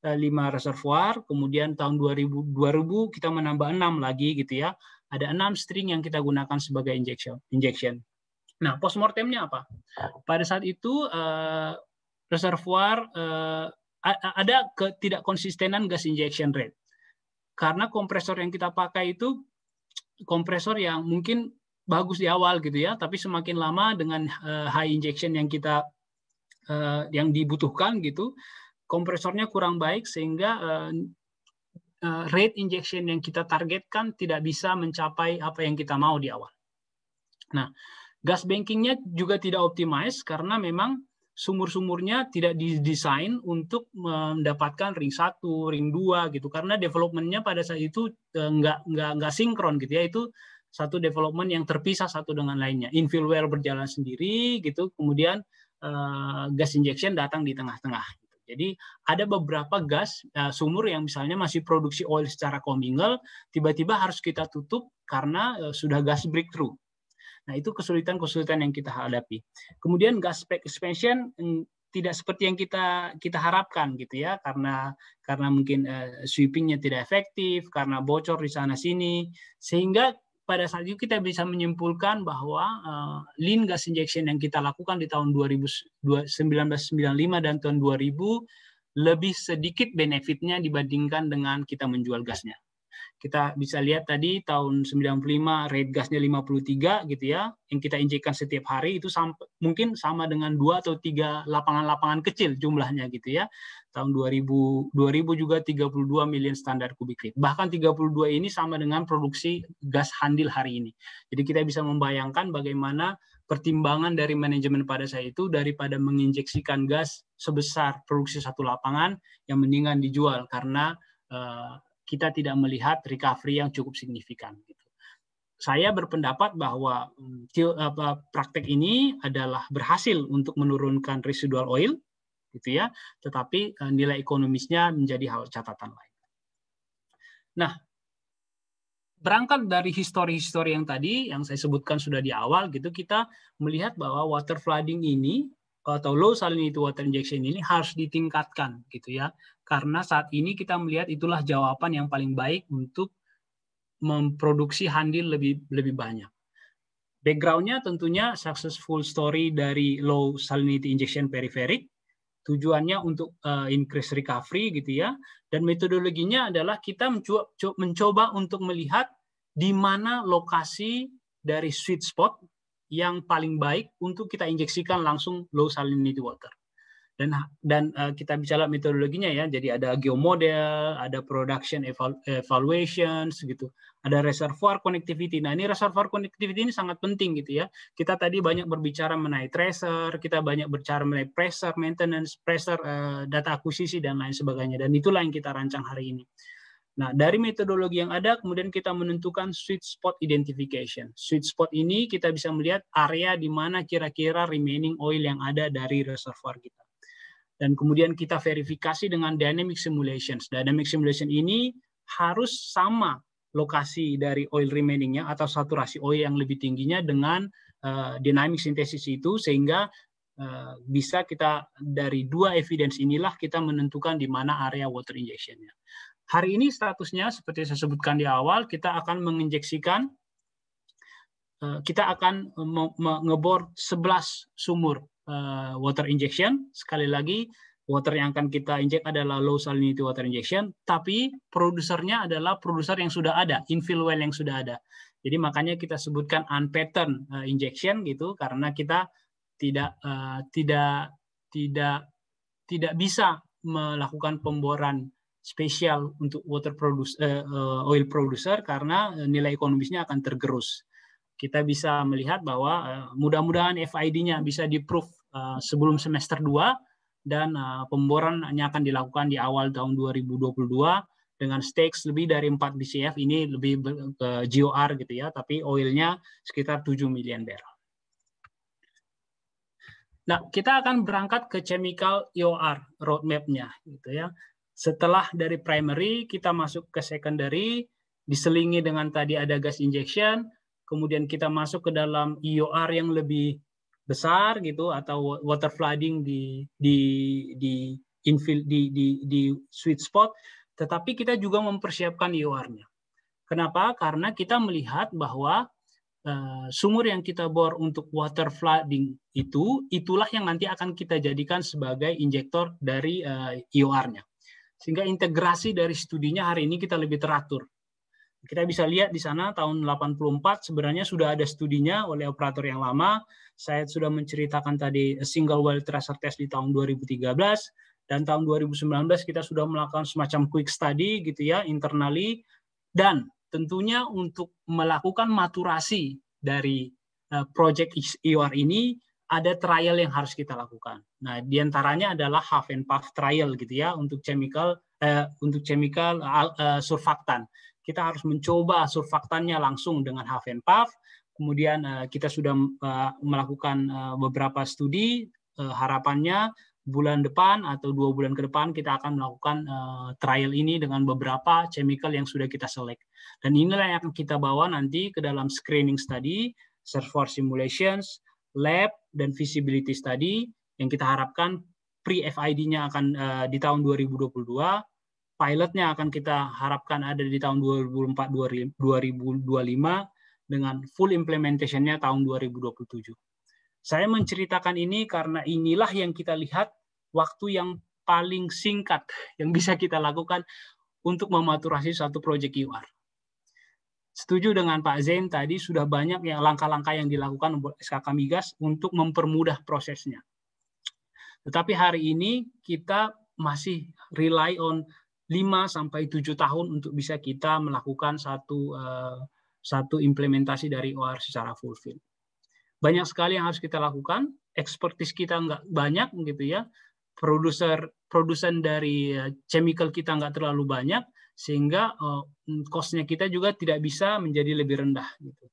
Speaker 3: 5 eh, reservoir, kemudian tahun 2000, 2000 kita menambah 6 lagi gitu ya. Ada 6 string yang kita gunakan sebagai injection. injection. Nah, postmortemnya apa? Pada saat itu eh, reservoir eh, ada ketidakkonsistenan gas injection rate. Karena kompresor yang kita pakai itu kompresor yang mungkin bagus di awal gitu ya, tapi semakin lama dengan uh, high injection yang kita uh, yang dibutuhkan gitu, kompresornya kurang baik sehingga uh, uh, rate injection yang kita targetkan tidak bisa mencapai apa yang kita mau di awal. Nah, gas bankingnya juga tidak optimize karena memang sumur-sumurnya tidak didesain untuk mendapatkan ring 1, ring 2 gitu karena developmentnya pada saat itu nggak nggak nggak sinkron gitu ya itu satu development yang terpisah satu dengan lainnya. Infill well berjalan sendiri gitu, kemudian uh, gas injection datang di tengah-tengah. Gitu. Jadi ada beberapa gas uh, sumur yang misalnya masih produksi oil secara commingle, tiba-tiba harus kita tutup karena uh, sudah gas breakthrough. Nah itu kesulitan-kesulitan yang kita hadapi. Kemudian gas expansion mm, tidak seperti yang kita kita harapkan gitu ya karena karena mungkin uh, sweepingnya tidak efektif karena bocor di sana sini sehingga pada saat itu kita bisa menyimpulkan bahwa uh, lean gas injection yang kita lakukan di tahun 2000, 1995 dan tahun 2000 lebih sedikit benefitnya dibandingkan dengan kita menjual gasnya kita bisa lihat tadi tahun 95 rate gasnya 53 gitu ya yang kita injekkan setiap hari itu sampai, mungkin sama dengan dua atau tiga lapangan-lapangan kecil jumlahnya gitu ya tahun 2000 2000 juga 32 million standar kubik feet bahkan 32 ini sama dengan produksi gas handil hari ini jadi kita bisa membayangkan bagaimana pertimbangan dari manajemen pada saya itu daripada menginjeksikan gas sebesar produksi satu lapangan yang mendingan dijual karena eh, kita tidak melihat recovery yang cukup signifikan. Gitu. Saya berpendapat bahwa mm, praktek ini adalah berhasil untuk menurunkan residual oil, gitu ya. Tetapi eh, nilai ekonomisnya menjadi hal catatan lain. Nah, berangkat dari histori-histori yang tadi yang saya sebutkan sudah di awal, gitu kita melihat bahwa water flooding ini atau low salinity water injection ini harus ditingkatkan gitu ya karena saat ini kita melihat itulah jawaban yang paling baik untuk memproduksi handil lebih lebih banyak. Backgroundnya tentunya successful story dari low salinity injection periferic, tujuannya untuk uh, increase recovery gitu ya, dan metodologinya adalah kita mencoba, mencoba untuk melihat di mana lokasi dari sweet spot yang paling baik untuk kita injeksikan langsung low salinity water dan dan uh, kita bicara metodologinya ya jadi ada geomodel ada production evalu evaluations gitu ada reservoir connectivity nah ini reservoir connectivity ini sangat penting gitu ya kita tadi banyak berbicara mengenai tracer kita banyak berbicara mengenai pressure maintenance pressure uh, data akuisisi dan lain sebagainya dan itulah yang kita rancang hari ini Nah, dari metodologi yang ada, kemudian kita menentukan sweet spot identification. Sweet spot ini kita bisa melihat area di mana kira-kira remaining oil yang ada dari reservoir kita dan kemudian kita verifikasi dengan dynamic simulations. Dynamic simulation ini harus sama lokasi dari oil remainingnya atau saturasi oil yang lebih tingginya dengan uh, dynamic synthesis itu sehingga uh, bisa kita dari dua evidence inilah kita menentukan di mana area water injectionnya. Hari ini statusnya seperti saya sebutkan di awal kita akan menginjeksikan eh, kita akan mengebor 11 sumur uh, water injection. Sekali lagi, water yang akan kita inject adalah low salinity water injection, tapi produsernya adalah produser yang sudah ada, infill well yang sudah ada. Jadi makanya kita sebutkan unpattern uh, injection gitu karena kita tidak uh, tidak tidak tidak bisa melakukan pemboran spesial untuk water produce, uh, uh, oil producer karena nilai ekonomisnya akan tergerus. Kita bisa melihat bahwa uh, mudah-mudahan FID-nya bisa di-proof Eh, sebelum semester 2 dan eh, pemboran hanya akan dilakukan di awal tahun 2022 dengan stakes lebih dari 4 BCF ini lebih ke GOR gitu ya, tapi oilnya sekitar 7 miliar barrel. Nah, kita akan berangkat ke chemical EOR roadmap-nya gitu ya. Setelah dari primary kita masuk ke secondary diselingi dengan tadi ada gas injection, kemudian kita masuk ke dalam EOR yang lebih besar gitu atau water flooding di di di di, di di sweet spot, tetapi kita juga mempersiapkan IOR-nya. E Kenapa? Karena kita melihat bahwa uh, sumur yang kita bor untuk water flooding itu itulah yang nanti akan kita jadikan sebagai injektor dari uh, eh, IOR-nya. E Sehingga integrasi dari studinya hari ini kita lebih teratur kita bisa lihat di sana tahun 84 sebenarnya sudah ada studinya oleh operator yang lama. Saya sudah menceritakan tadi single well tracer test di tahun 2013 dan tahun 2019 kita sudah melakukan semacam quick study gitu ya internally dan tentunya untuk melakukan maturasi dari eh, project IOR e ini ada trial yang harus kita lakukan. Nah, diantaranya adalah half and puff trial gitu ya untuk chemical eh, untuk chemical uh, eh, surfaktan kita harus mencoba surfaktannya langsung dengan half and puff. Kemudian eh, kita sudah eh, melakukan eh, beberapa studi, harapannya bulan depan atau dua bulan ke depan kita akan melakukan trial ini dengan beberapa chemical yang sudah kita select. Dan inilah yang akan kita bawa nanti ke dalam screening study, server simulations, lab, dan feasibility study yang kita harapkan pre-FID-nya akan di tahun 2022 pilotnya akan kita harapkan ada di tahun 2004 2025 dengan full implementationnya tahun 2027. Saya menceritakan ini karena inilah yang kita lihat waktu yang paling singkat yang bisa kita lakukan untuk mematurasi satu proyek QR. Setuju dengan Pak Zain tadi sudah banyak yang langkah-langkah yang dilakukan oleh SKK Migas untuk mempermudah prosesnya. Tetapi hari ini kita masih rely on 5 sampai 7 tahun untuk bisa kita melakukan satu eh, satu implementasi dari OR secara fullfill. Banyak sekali yang harus kita lakukan, ekspertis kita nggak banyak gitu ya. Produser produsen dari eh, chemical kita nggak terlalu banyak sehingga eh, mm, cost-nya kita juga tidak bisa menjadi lebih rendah gitu.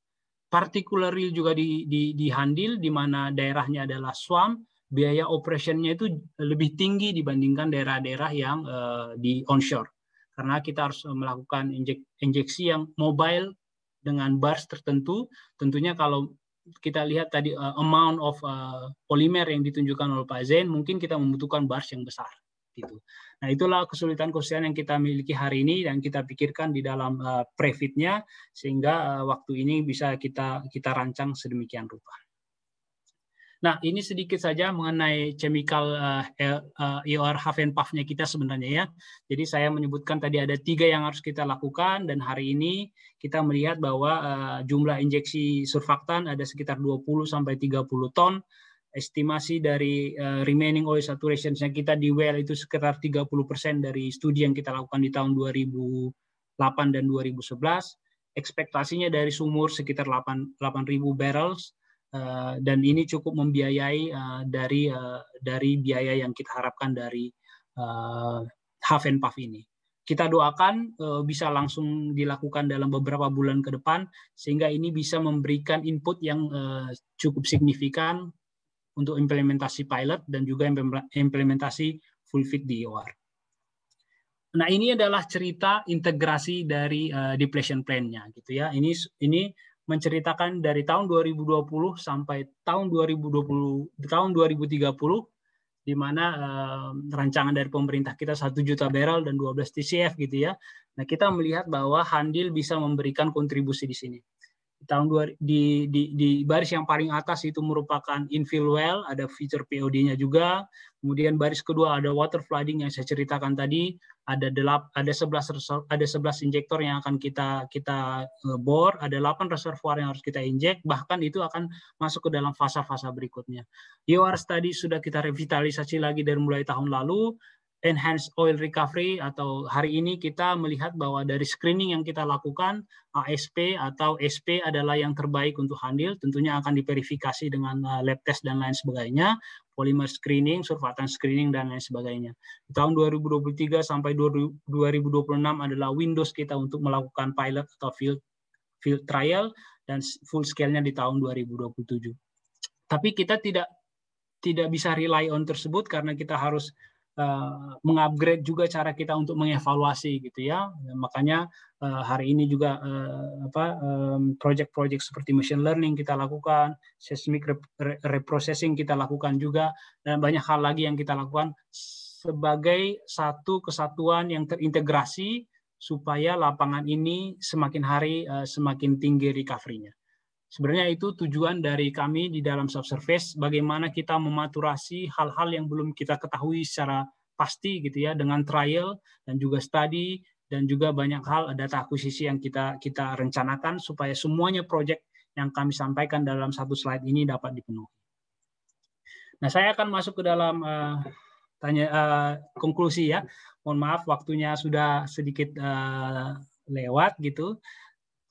Speaker 3: Particularly juga di di di handil di mana daerahnya adalah swamp biaya operationnya itu lebih tinggi dibandingkan daerah-daerah yang eh, di onshore karena kita harus eh, melakukan injek, injeksi yang mobile dengan bars tertentu tentunya kalau kita lihat tadi uh, amount of uh, polimer yang ditunjukkan oleh Pak Zain mungkin kita membutuhkan bars yang besar gitu. Nah, itulah kesulitan-kesulitan yang kita miliki hari ini dan kita pikirkan di dalam uh, prefitnya sehingga uh, waktu ini bisa kita kita rancang sedemikian rupa. Nah, ini sedikit saja mengenai chemical uh, eh, uh, eh, eh, and puff nya kita sebenarnya ya. Jadi saya menyebutkan tadi ada tiga yang harus kita lakukan dan hari ini kita melihat bahwa uh, jumlah injeksi surfaktan ada sekitar 20 sampai 30 ton. Estimasi dari uh, remaining oil saturation kita di well itu sekitar 30% dari studi yang kita lakukan di tahun 2008 dan 2011. Ekspektasinya dari sumur sekitar 8 8.000 barrels Eh, dan ini cukup membiayai uh, dari uh, dari biaya yang kita harapkan dari uh, half and puff ini. Kita doakan uh, bisa langsung dilakukan dalam beberapa bulan ke depan sehingga ini bisa memberikan input yang uh, cukup signifikan untuk implementasi pilot dan juga implementasi full fit di e OR. Nah, ini adalah cerita integrasi dari uh, depletion plan-nya gitu ya. Ini ini menceritakan dari tahun 2020 sampai tahun 2020 tahun 2030 di mana eh, rancangan dari pemerintah kita 1 juta barrel dan 12 TCF gitu ya. Nah, kita melihat bahwa Handil bisa memberikan kontribusi di sini tahun dua, di, di, di baris yang paling atas itu merupakan infill well, ada feature POD-nya juga. Kemudian baris kedua ada water flooding yang saya ceritakan tadi, ada delap, ada 11 ada 11 injektor yang akan kita kita e, bor, ada 8 reservoir yang harus kita injek, bahkan itu akan masuk ke dalam fase-fase berikutnya. EOR study sudah kita revitalisasi lagi dari mulai tahun lalu, enhanced oil recovery atau hari ini kita melihat bahwa dari screening yang kita lakukan ASP atau SP adalah yang terbaik untuk handil tentunya akan diverifikasi dengan eh, lab test dan lain sebagainya polymer screening, surfatan screening dan lain sebagainya. Di tahun 2023 sampai 2026 adalah Windows kita untuk melakukan pilot atau field field trial dan full scale-nya di tahun 2027. Tapi kita tidak tidak bisa rely on tersebut karena kita harus uh, mengupgrade juga cara kita untuk mengevaluasi gitu ya. Makanya uh, hari ini juga uh, apa project project-project seperti machine learning kita lakukan, seismic reprocessing kita lakukan juga dan banyak hal lagi yang kita lakukan sebagai satu kesatuan yang terintegrasi supaya lapangan ini semakin hari uh, semakin tinggi recovery-nya. Sebenarnya itu tujuan dari kami di dalam subsurface, bagaimana kita mematurasi hal-hal yang belum kita ketahui secara pasti gitu ya, dengan trial dan juga study dan juga banyak hal data akuisisi yang kita kita rencanakan supaya semuanya proyek yang kami sampaikan dalam satu slide ini dapat dipenuhi. Nah, saya akan masuk ke dalam uh, tanya uh, konklusi ya. Mohon maaf waktunya sudah sedikit uh, lewat gitu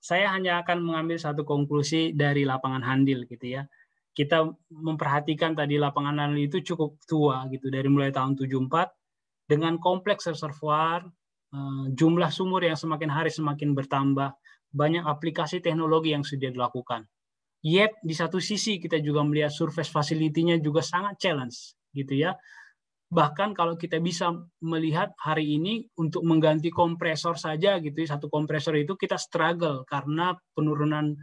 Speaker 3: saya hanya akan mengambil satu konklusi dari lapangan handil gitu ya. Kita memperhatikan tadi lapangan handil itu cukup tua gitu dari mulai tahun 74 dengan kompleks reservoir, eh, jumlah sumur yang semakin hari semakin bertambah, banyak aplikasi teknologi yang sudah dilakukan. Yep, di satu sisi kita juga melihat surface facility-nya juga sangat challenge gitu ya bahkan kalau kita bisa melihat hari ini untuk mengganti kompresor saja gitu ya, satu kompresor itu kita struggle karena penurunan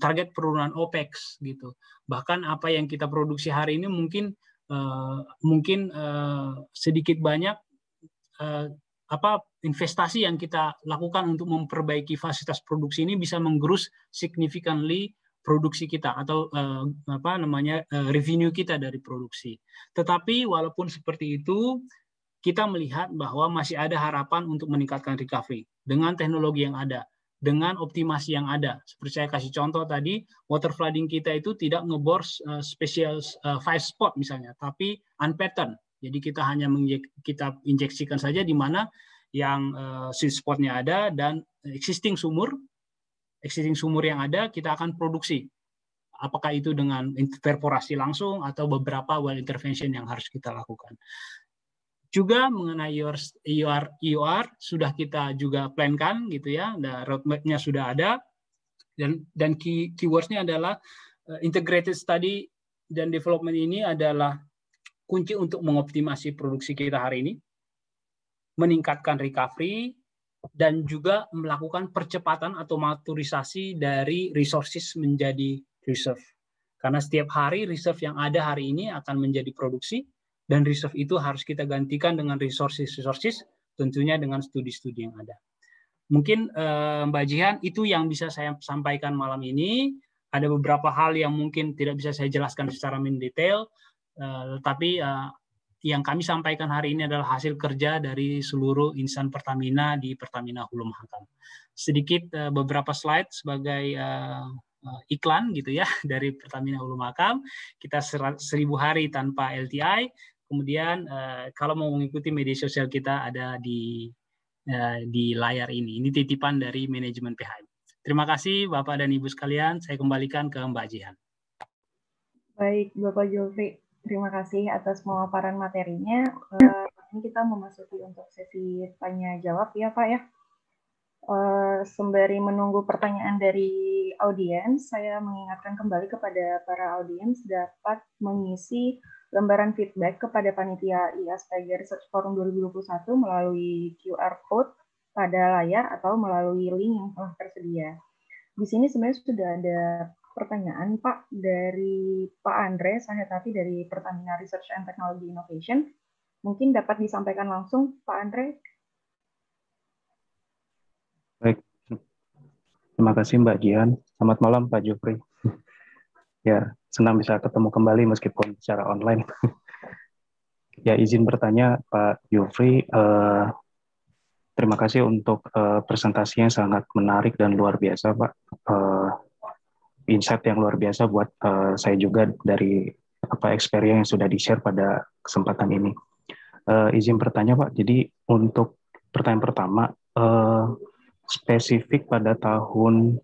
Speaker 3: target penurunan OPEX gitu bahkan apa yang kita produksi hari ini mungkin uh, mungkin uh, sedikit banyak uh, apa investasi yang kita lakukan untuk memperbaiki fasilitas produksi ini bisa menggerus significantly produksi kita atau uh, apa namanya uh, revenue kita dari produksi. Tetapi walaupun seperti itu kita melihat bahwa masih ada harapan untuk meningkatkan recovery dengan teknologi yang ada, dengan optimasi yang ada. Seperti saya kasih contoh tadi, water flooding kita itu tidak ngebor uh, special uh, five spot misalnya, tapi unpattern. Jadi kita hanya menginjek, kita injeksikan saja di mana yang uh, sweet spotnya ada dan existing sumur existing sumur yang ada kita akan produksi. Apakah itu dengan perforasi langsung atau beberapa well intervention yang harus kita lakukan. Juga mengenai your e e e sudah kita juga plankan gitu ya, roadmapnya sudah ada dan dan key, keywordsnya adalah eh, integrated study dan development ini adalah kunci untuk mengoptimasi produksi kita hari ini, meningkatkan recovery, dan juga melakukan percepatan atau maturisasi dari resources menjadi reserve. Karena setiap hari reserve yang ada hari ini akan menjadi produksi dan reserve itu harus kita gantikan dengan resources-resources tentunya dengan studi-studi yang ada. Mungkin eh, Mbak Jihan itu yang bisa saya sampaikan malam ini. Ada beberapa hal yang mungkin tidak bisa saya jelaskan secara mendetail, eh, tetapi eh, yang kami sampaikan hari ini adalah hasil kerja dari seluruh insan Pertamina di Pertamina Hulu Mahakam. Sedikit eh, beberapa slide sebagai eh, eh, iklan gitu ya [LAUGHS] dari Pertamina Hulu Mahakam. Kita seribu hari tanpa LTI. Kemudian kalau mau mengikuti media sosial kita ada di di layar ini. Ini titipan dari manajemen PHM. Terima kasih Bapak dan Ibu sekalian. Saya kembalikan ke Mbak Jihan.
Speaker 1: Baik, Bapak Jofri. Terima kasih atas pemaparan materinya. Uh, ini kita memasuki untuk sesi tanya jawab ya Pak ya. Uh, sembari menunggu pertanyaan dari audiens, saya mengingatkan kembali kepada para audiens dapat mengisi lembaran feedback kepada panitia Tiger Research Forum 2021 melalui QR code pada layar atau melalui link yang telah tersedia. Di sini sebenarnya sudah ada pertanyaan Pak dari Pak Andre Sahetati dari Pertamina Research and Technology Innovation. Mungkin dapat disampaikan langsung Pak Andre.
Speaker 5: Baik. Terima kasih Mbak Jihan. Selamat malam Pak Jufri. Ya, senang bisa ketemu kembali meskipun secara online. Ya, izin bertanya Pak Jufri, eh, terima kasih untuk eh, presentasinya sangat menarik dan luar biasa Pak. Eh, insight yang luar biasa buat uh, saya juga dari apa experience yang sudah di-share pada kesempatan ini. Uh, izin bertanya Pak, jadi untuk pertanyaan pertama uh, spesifik pada tahun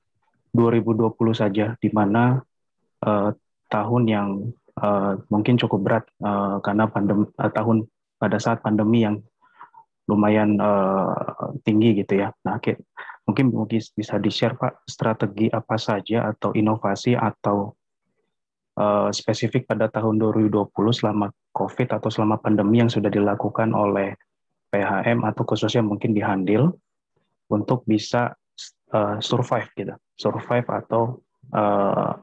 Speaker 5: 2020 saja di mana uh, tahun yang uh, mungkin cukup berat uh, karena pandem uh, tahun pada saat pandemi yang lumayan uh, tinggi gitu ya. Nah, Mungkin mungkin bisa di-share Pak strategi apa saja atau inovasi atau uh, spesifik pada tahun 2020 selama COVID atau selama pandemi yang sudah dilakukan oleh PHM atau khususnya mungkin di Handil untuk bisa uh, survive gitu, survive atau uh,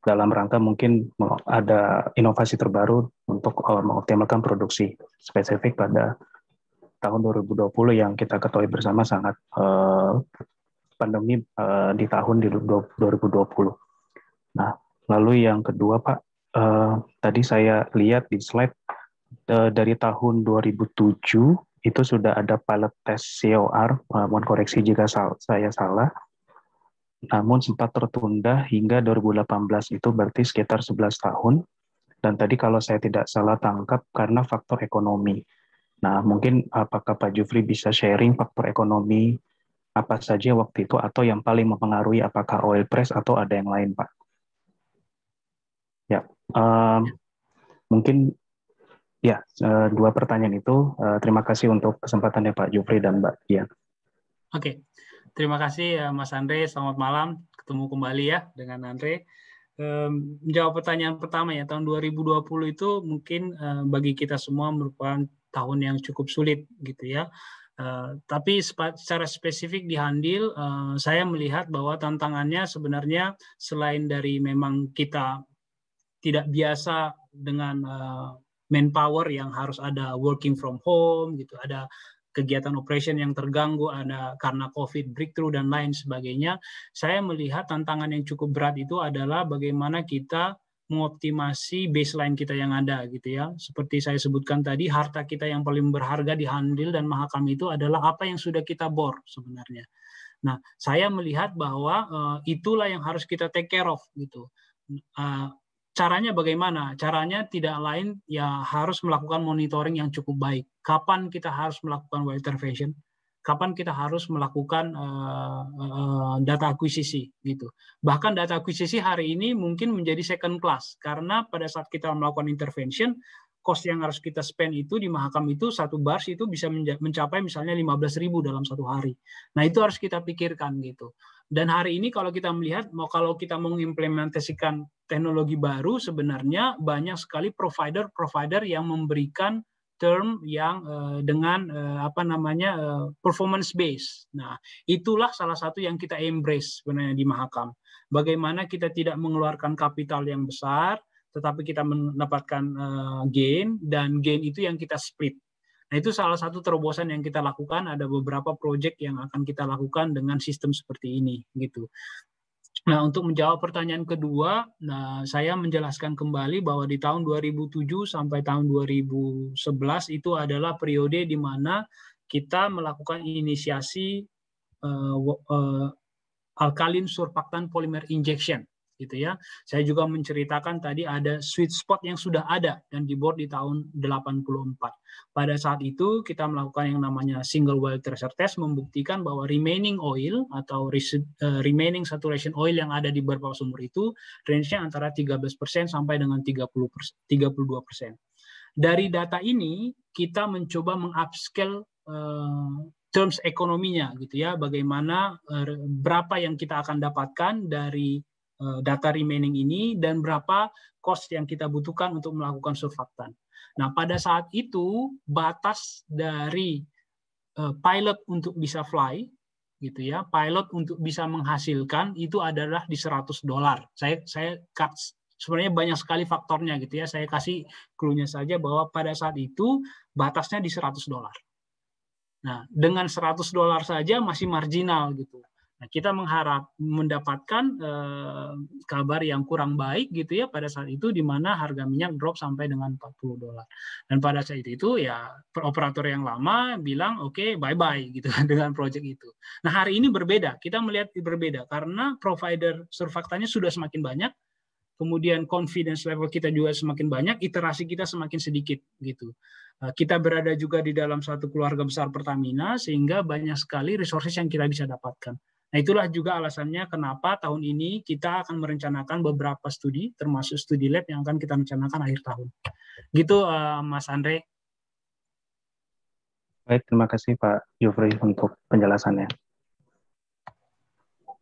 Speaker 5: dalam rangka mungkin ada inovasi terbaru untuk uh, mengoptimalkan produksi spesifik pada tahun 2020 yang kita ketahui bersama sangat uh, pandemi uh, di tahun di 2020. Nah, lalu yang kedua Pak, uh, tadi saya lihat di slide uh, dari tahun 2007 itu sudah ada pilot test COR, uh, mohon koreksi jika sal saya salah. Namun sempat tertunda hingga 2018 itu berarti sekitar 11 tahun. Dan tadi kalau saya tidak salah tangkap karena faktor ekonomi Nah, mungkin apakah Pak Jufri bisa sharing faktor ekonomi apa saja waktu itu atau yang paling mempengaruhi apakah oil press atau ada yang lain, Pak? Ya, um, mungkin ya eh, dua pertanyaan itu. Eh, terima kasih untuk kesempatannya Pak Jufri dan Mbak Dian.
Speaker 3: Oke, terima kasih eh, Mas Andre. Selamat malam. Ketemu kembali ya dengan Andre menjawab pertanyaan pertama ya tahun 2020 itu mungkin bagi kita semua merupakan tahun yang cukup sulit gitu ya. Uh, tapi secara spesifik di Handil, uh, saya melihat bahwa tantangannya sebenarnya selain dari memang kita tidak biasa dengan uh, manpower yang harus ada working from home gitu, ada kegiatan operation yang terganggu ada karena COVID breakthrough dan lain sebagainya. Saya melihat tantangan yang cukup berat itu adalah bagaimana kita mengoptimasi baseline kita yang ada gitu ya. Seperti saya sebutkan tadi, harta kita yang paling berharga di handil dan mahakam itu adalah apa yang sudah kita bor sebenarnya. Nah, saya melihat bahwa uh, itulah yang harus kita take care of gitu. Uh, caranya bagaimana? Caranya tidak lain ya harus melakukan monitoring yang cukup baik. Kapan kita harus melakukan welfare intervention? kapan kita harus melakukan uh, uh, data akuisisi gitu. Bahkan data akuisisi hari ini mungkin menjadi second class karena pada saat kita melakukan intervention cost yang harus kita spend itu di Mahakam itu satu bars itu bisa mencapai misalnya 15.000 dalam satu hari. Nah, itu harus kita pikirkan gitu. Dan hari ini kalau kita melihat mau kalau kita mengimplementasikan teknologi baru sebenarnya banyak sekali provider-provider yang memberikan term yang uh, dengan uh, apa namanya uh, performance base. Nah, itulah salah satu yang kita embrace sebenarnya di Mahakam. Bagaimana kita tidak mengeluarkan kapital yang besar, tetapi kita mendapatkan uh, gain dan gain itu yang kita split. Nah, itu salah satu terobosan yang kita lakukan. Ada beberapa project yang akan kita lakukan dengan sistem seperti ini, gitu. Nah, untuk menjawab pertanyaan kedua, nah saya menjelaskan kembali bahwa di tahun 2007 sampai tahun 2011 itu adalah periode di mana kita melakukan inisiasi uh, uh, alkalin surfaktan polymer injection gitu ya. Saya juga menceritakan tadi ada sweet spot yang sudah ada dan dibor di tahun 84. Pada saat itu kita melakukan yang namanya single well tracer test membuktikan bahwa remaining oil atau eh, remaining saturation oil yang ada di beberapa sumur itu range-nya antara 13% sampai dengan 30 32%. Dari data ini kita mencoba mengupscale eh, terms ekonominya gitu ya bagaimana eh, berapa yang kita akan dapatkan dari Eh, data remaining ini dan berapa cost yang kita butuhkan untuk melakukan surfaktan. Nah, pada saat itu batas dari eh, pilot untuk bisa fly gitu ya, pilot untuk bisa menghasilkan itu adalah di 100 dolar. Saya saya cut sebenarnya banyak sekali faktornya gitu ya. Saya kasih clue-nya saja bahwa pada saat itu batasnya di 100 dolar. Nah, dengan 100 dolar saja masih marginal gitu. Nah, kita mengharap mendapatkan eh, kabar yang kurang baik gitu ya pada saat itu di mana harga minyak drop sampai dengan 40 dolar. Dan pada saat itu ya operator yang lama bilang oke okay, bye-bye gitu kan, [LAUGHS] dengan proyek itu. Nah, hari ini berbeda. Kita melihat berbeda karena provider surfaktanya sudah semakin banyak, kemudian confidence level kita juga semakin banyak, iterasi kita semakin sedikit gitu. Eh, kita berada juga di dalam satu keluarga besar Pertamina sehingga banyak sekali resources yang kita bisa dapatkan. Nah, itulah juga alasannya kenapa tahun ini kita akan merencanakan beberapa studi, termasuk studi lab yang akan kita rencanakan akhir tahun. Gitu, eh, Mas Andre.
Speaker 5: Baik, terima kasih Pak Yufri untuk penjelasannya.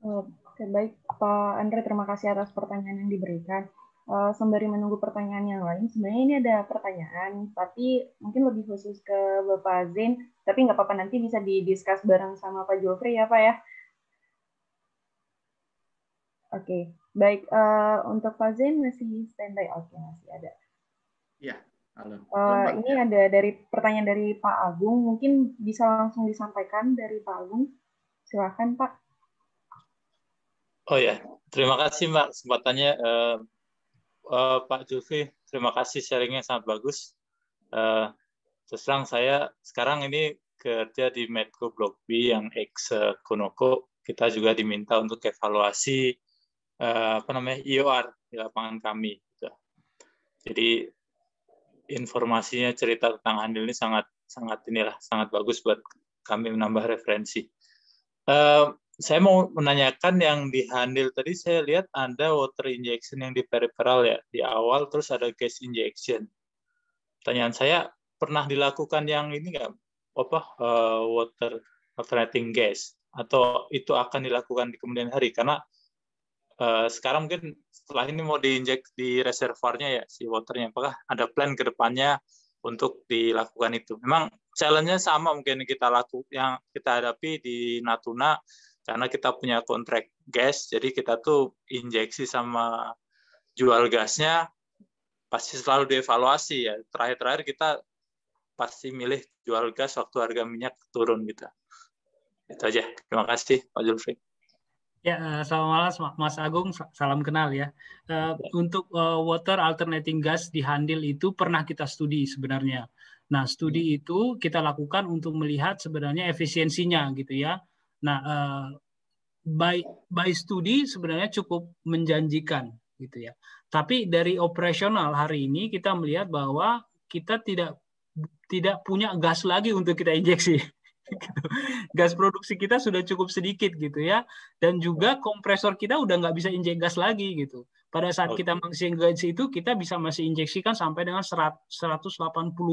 Speaker 1: Oh, oke, baik Pak Andre, terima kasih atas pertanyaan yang diberikan. Eh, sembari menunggu pertanyaan yang lain, sebenarnya ini ada pertanyaan, tapi mungkin lebih khusus ke Bapak Zain, tapi nggak apa-apa, nanti bisa didiskus bareng sama Pak Jofri ya Pak ya. Oke, okay. baik. Uh, untuk Pak Zain masih standby. Oke, okay, masih ada. Iya,
Speaker 5: halo. Uh,
Speaker 1: ini ya. ada dari pertanyaan dari Pak Agung. Mungkin bisa langsung disampaikan dari Pak Agung. silakan Pak.
Speaker 5: Oh ya,
Speaker 7: terima kasih Mbak kesempatannya. Uh, eh, uh, Pak Jufi, terima kasih sharingnya sangat bagus. Uh, terus terang saya sekarang ini kerja di Medco Block B yang ex Konoko. Kita juga diminta untuk evaluasi Eh, apa namanya IOR e di lapangan kami. Gitu. Jadi informasinya cerita tentang Handil ini sangat sangat inilah sangat bagus buat kami menambah referensi. Uh, saya mau menanyakan yang di handil tadi saya lihat ada water injection yang di peripheral ya di awal terus ada gas injection. Pertanyaan saya pernah dilakukan yang ini nggak apa uh, water alternating gas atau itu akan dilakukan di kemudian hari karena Eh, sekarang mungkin setelah ini mau diinjek di reservoirnya ya si waternya apakah ada plan ke depannya untuk dilakukan itu memang challenge-nya sama mungkin kita laku yang kita hadapi di Natuna karena kita punya kontrak gas jadi kita tuh injeksi sama jual gasnya pasti selalu dievaluasi ya terakhir-terakhir kita pasti milih jual gas waktu harga minyak turun gitu. Itu aja. Terima kasih Pak Julfi
Speaker 3: Ya, selamat malam Mas Agung, salam kenal ya. Eh, ya. Untuk eh, water alternating gas di Handil itu pernah kita studi sebenarnya. Nah, studi ya. itu kita lakukan untuk melihat sebenarnya efisiensinya gitu ya. Nah, eh, by by studi sebenarnya cukup menjanjikan gitu ya. Tapi dari operasional hari ini kita melihat bahwa kita tidak tidak punya gas lagi untuk kita injeksi. [LAUGHS] gas produksi kita sudah cukup sedikit gitu ya dan juga kompresor kita udah nggak bisa injek gas lagi gitu pada saat oh. kita masih gas itu kita bisa masih injeksikan sampai dengan 180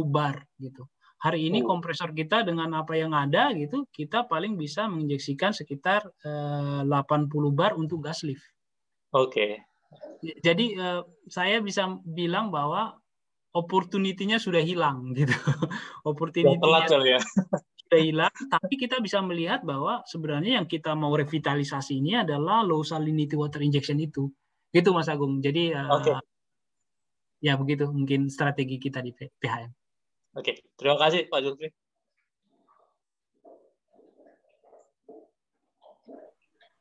Speaker 3: bar gitu hari ini oh. kompresor kita dengan apa yang ada gitu kita paling bisa menginjeksikan sekitar eh, 80 bar untuk gas lift oke okay. jadi eh, saya bisa bilang bahwa opportunity-nya sudah hilang gitu. [LAUGHS] opportunity nya ya hilang, tapi kita bisa melihat bahwa sebenarnya yang kita mau revitalisasi ini adalah low salinity water injection itu. Gitu Mas Agung. Jadi eh, okay. uh, ya begitu mungkin strategi kita di PHM.
Speaker 7: Oke, okay. terima kasih Pak Zulkifli.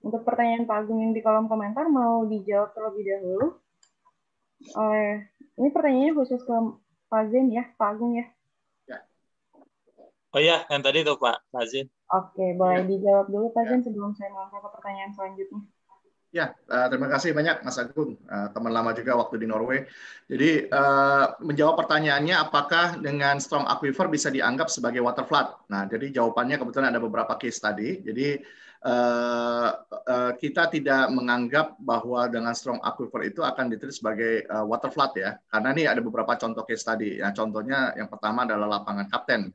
Speaker 1: Untuk pertanyaan Pak Agung yang di kolom komentar mau dijawab terlebih dahulu oleh ini pertanyaannya khusus ke Pak Zen ya, Pak Agung ya.
Speaker 7: Oh iya, yang tadi tuh Pak Fazin.
Speaker 1: Oke, boleh ya. dijawab dulu Pak ya. sebelum saya melangkah ke pertanyaan selanjutnya. Ya, eh, terima
Speaker 4: kasih banyak Mas Agung, eh, teman lama juga waktu di Norway. Jadi eh, menjawab pertanyaannya, apakah dengan strong aquifer bisa dianggap sebagai water flood? Nah, jadi jawabannya kebetulan ada beberapa case tadi. Jadi kita tidak menganggap bahwa dengan strong aquifer itu akan diterus sebagai water flood ya, karena ini ada beberapa contoh case tadi. Ya, contohnya yang pertama adalah lapangan kapten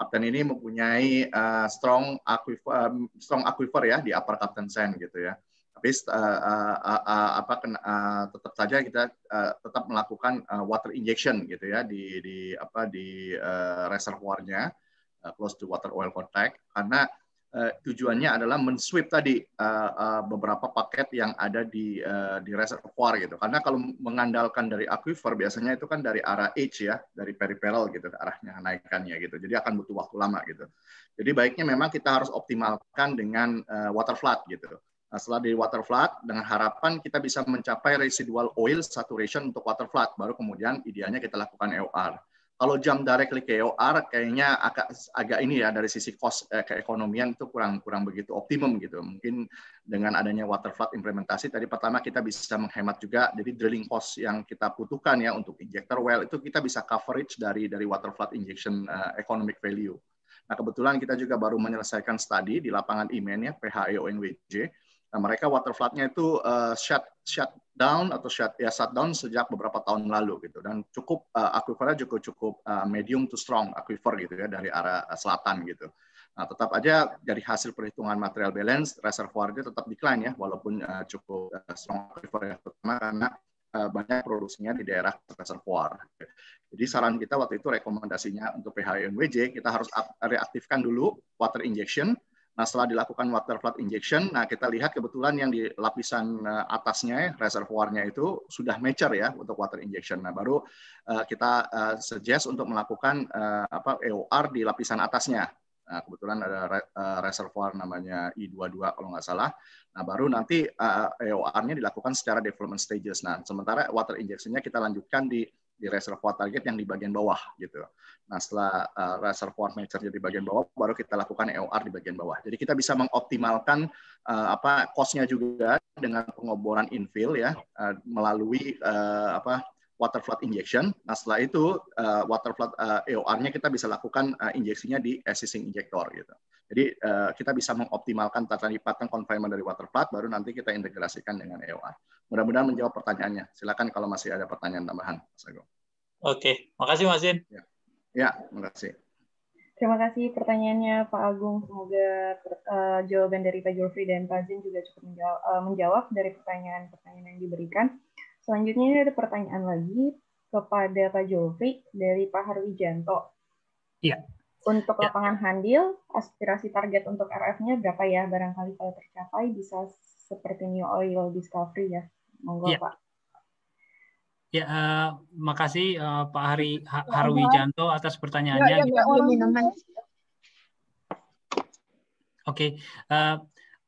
Speaker 4: Kapten ini mempunyai uh, strong aquifer, eh, strong aquifer ya di upper Kapten Sen gitu ya. Tapi uh, uh, uh, uh, apa uh, tetap saja kita uh, tetap melakukan uh, water injection gitu ya di di apa di uh, reservoirnya uh, close to water oil contact karena Eh, tujuannya adalah mensweep tadi uh, beberapa paket yang ada di di reservoir gitu. Karena kalau mengandalkan dari aquifer biasanya itu kan dari arah edge ya, dari peripheral gitu arahnya naikannya gitu. Jadi akan butuh waktu lama gitu. Jadi baiknya memang kita harus optimalkan dengan uh, water flood gitu. Nah, setelah di water flood, dengan harapan kita bisa mencapai residual oil saturation untuk water flood, baru kemudian idealnya kita lakukan EOR kalau jam directly ke KOR kayaknya agak agak ini ya dari sisi cost eh, keekonomian itu kurang kurang begitu optimum gitu. Mungkin dengan adanya water flood implementasi tadi pertama kita bisa menghemat juga jadi drilling cost yang kita butuhkan ya untuk injector well itu kita bisa coverage dari dari water flood injection uh, economic value. Nah, kebetulan kita juga baru menyelesaikan studi di lapangan IMEN ya PHEONWJ. Nah, mereka water flood-nya itu uh, shut shut down atau shut ya shutdown sejak beberapa tahun lalu gitu dan cukup uh, aquifernya cukup cukup uh, eh, medium to strong aquifer gitu ya dari arah uh, selatan gitu. Nah, tetap aja dari hasil perhitungan material balance reservoirnya tetap decline ya walaupun uh, cukup uh, strong aquifer ya terutama karena uh, banyak produksinya di daerah reservoir. Jadi saran kita waktu itu rekomendasinya untuk PHNWJ kita harus reaktifkan dulu water injection Nah, setelah dilakukan water flood injection, nah kita lihat kebetulan yang di lapisan eh, atasnya reservoirnya itu sudah mature ya untuk water injection. Nah, baru eh, kita eh, suggest untuk melakukan uh, apa EOR di lapisan atasnya. Nah, kebetulan ada re, reservoir namanya I22 kalau nggak salah. Nah, baru nanti EOR-nya e dilakukan secara development stages. Nah, sementara water injection-nya kita lanjutkan di di reservoir target yang di bagian bawah gitu. Nah setelah uh, reservoir measure di bagian bawah, baru kita lakukan EOR di bagian bawah. Jadi kita bisa mengoptimalkan uh, apa costnya juga dengan pengoboran infill ya uh, melalui uh, apa water flood injection. Nah setelah itu uh, water flood uh, eh, EOR-nya kita bisa lakukan uh, injeksinya di existing injector gitu. Jadi uh, kita bisa mengoptimalkan tata lipatan confinement dari water flood, baru nanti kita integrasikan dengan EOR. Mudah-mudahan menjawab pertanyaannya. Silakan kalau masih ada pertanyaan tambahan, Mas Agung.
Speaker 7: Oke, makasih Mas Zin. Ya,
Speaker 9: ya makasih.
Speaker 1: Terima kasih pertanyaannya Pak Agung. Semoga uh, jawaban dari Pak Jofri dan Pak Zin juga cukup menjawab, uh, menjawab dari pertanyaan-pertanyaan yang diberikan. Selanjutnya ini ada pertanyaan lagi kepada Pak Jovik dari Pak Harwijanto. Iya. Untuk ya. lapangan handil, aspirasi target untuk RF-nya berapa ya? Barangkali kalau tercapai bisa seperti new oil discovery ya. Monggo ya. Pak.
Speaker 3: Ya, uh, makasih uh, Pak Hari ha iya, Harwijanto atas pertanyaannya. Ya, ya, ya, Oke, okay. uh, eh,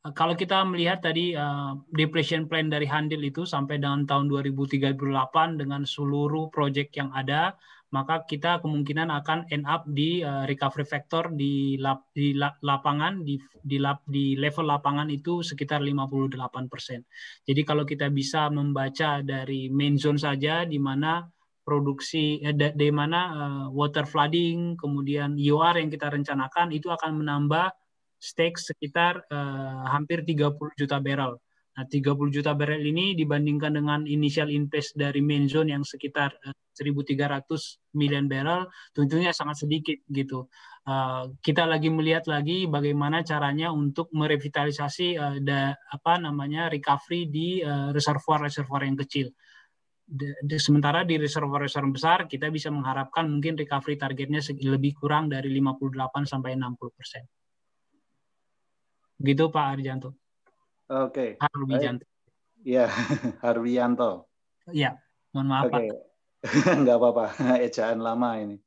Speaker 3: Eh, kalau kita melihat tadi uh, depression plan dari Handil itu sampai dengan tahun 2038 dengan seluruh proyek yang ada, maka kita kemungkinan akan end up di uh, recovery factor di, lap, di lapangan di di, lap, di level lapangan itu sekitar 58%. Jadi kalau kita bisa membaca dari main zone saja di mana produksi eh, di mana uh, water flooding, kemudian IOR yang kita rencanakan itu akan menambah stake sekitar uh, hampir 30 juta barrel. Nah, 30 juta barrel ini dibandingkan dengan initial invest dari main zone yang sekitar 1.300 eh, million barrel, tentunya sangat sedikit gitu. Uh, kita lagi melihat lagi bagaimana caranya untuk merevitalisasi uh, da, apa namanya recovery di reservoir-reservoir uh, yang kecil. De, de, sementara di reservoir-reservoir besar kita bisa mengharapkan mungkin recovery targetnya lebih kurang dari 58 sampai 60 persen. Begitu Pak Arjanto.
Speaker 9: Oke. Okay. Ya, Iya, [LAUGHS] Harwijanto.
Speaker 3: Iya, mohon maaf okay.
Speaker 9: Pak. Enggak [LAUGHS] apa-apa, [LAUGHS] ejaan lama ini.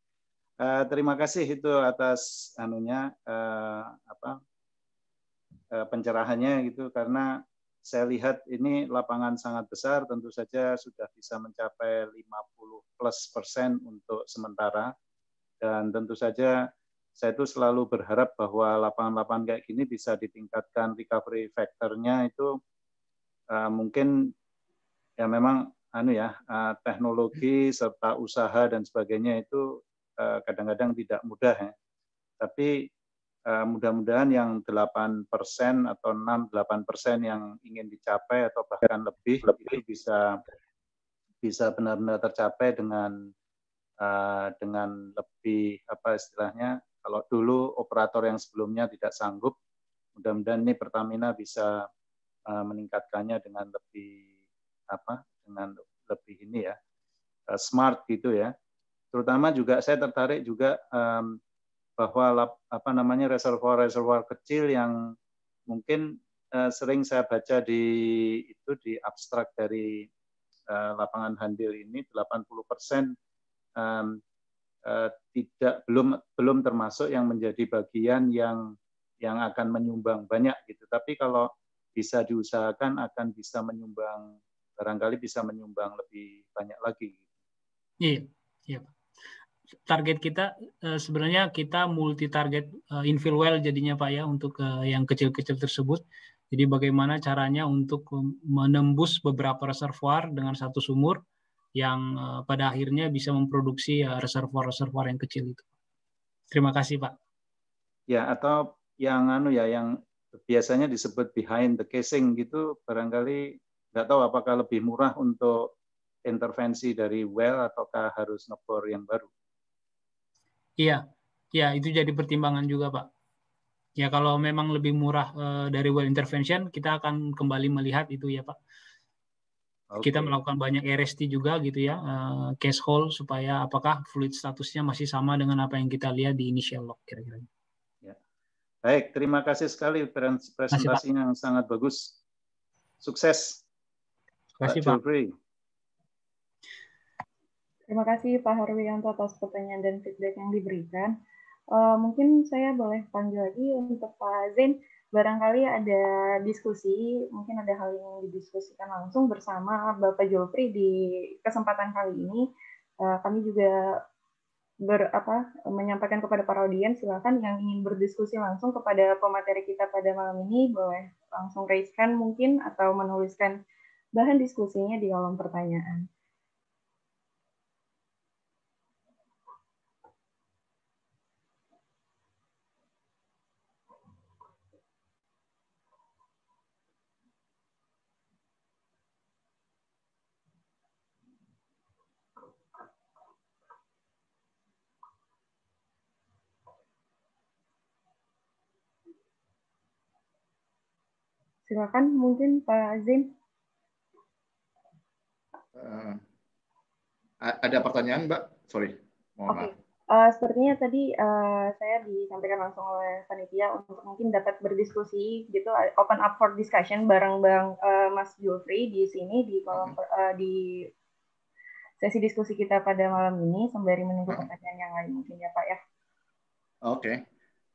Speaker 9: Uh, terima kasih itu atas anunya uh, apa uh, pencerahannya gitu karena saya lihat ini lapangan sangat besar tentu saja sudah bisa mencapai 50 plus persen untuk sementara dan tentu saja saya itu selalu berharap bahwa lapangan-lapangan kayak gini bisa ditingkatkan recovery factornya itu uh, mungkin ya memang anu ya uh, teknologi serta usaha dan sebagainya itu uh, kadang-kadang tidak mudah ya. Tapi uh, mudah-mudahan yang 8% atau 6 8% yang ingin dicapai atau bahkan lebih lebih bisa bisa benar-benar tercapai dengan uh, dengan lebih apa istilahnya kalau dulu operator yang sebelumnya tidak sanggup, mudah-mudahan ini Pertamina bisa eh, meningkatkannya dengan lebih apa? Dengan lebih ini ya, eh, smart gitu ya. Terutama juga saya tertarik juga bahwa apa namanya reservoir-reservoir kecil yang mungkin eh, sering saya baca di itu di abstrak dari lapangan handil ini 80 persen Eh, tidak belum belum termasuk yang menjadi bagian yang yang akan menyumbang banyak gitu. Tapi kalau bisa diusahakan akan bisa menyumbang barangkali bisa menyumbang lebih banyak lagi.
Speaker 3: Iya, iya. Target kita eh, sebenarnya kita multi target eh, infill well jadinya Pak ya untuk yang kecil-kecil tersebut. Jadi bagaimana caranya untuk menembus beberapa reservoir dengan satu sumur yang eh, pada akhirnya bisa memproduksi eh, reservoir-reservoir yang kecil itu. Terima kasih Pak.
Speaker 9: Ya atau yang anu ya yang biasanya disebut behind the casing gitu barangkali nggak tahu apakah lebih murah untuk intervensi dari well ataukah harus ngebor yang baru.
Speaker 3: Iya, ya itu jadi pertimbangan juga Pak. Ya kalau memang lebih murah eh, dari well intervention kita akan kembali melihat itu ya Pak Okay. Kita melakukan banyak RST juga gitu ya, uh, eh, case hold supaya apakah fluid statusnya masih sama dengan apa yang kita lihat di initial lock kira-kira.
Speaker 9: Ya. Baik, terima kasih sekali presentasinya yang sangat bagus. Sukses. Terima kasih Pak. Pak.
Speaker 1: Terima kasih Pak Harwianto atas pertanyaan dan feedback yang diberikan. Uh, mungkin saya boleh panggil lagi untuk Pak Zain barangkali ada diskusi, mungkin ada hal yang didiskusikan langsung bersama Bapak Jopri di kesempatan kali ini. Eh, kami juga ber, apa, menyampaikan kepada para audiens, silakan yang ingin berdiskusi langsung kepada pemateri kita pada malam ini, boleh langsung raise hand mungkin atau menuliskan bahan diskusinya di kolom pertanyaan. Silakan mungkin Pak Azim.
Speaker 4: Uh, eh, ada pertanyaan Mbak? Sorry, mohon
Speaker 6: okay. maaf.
Speaker 1: Uh, sepertinya tadi uh, saya disampaikan langsung oleh panitia untuk mungkin dapat berdiskusi gitu open up for discussion bareng bang uh, Mas Jufri di sini di kolom uh, di sesi diskusi kita pada malam ini sembari menunggu mhm. pertanyaan yang lain mungkin ya Pak ya. Oke.
Speaker 4: Okay.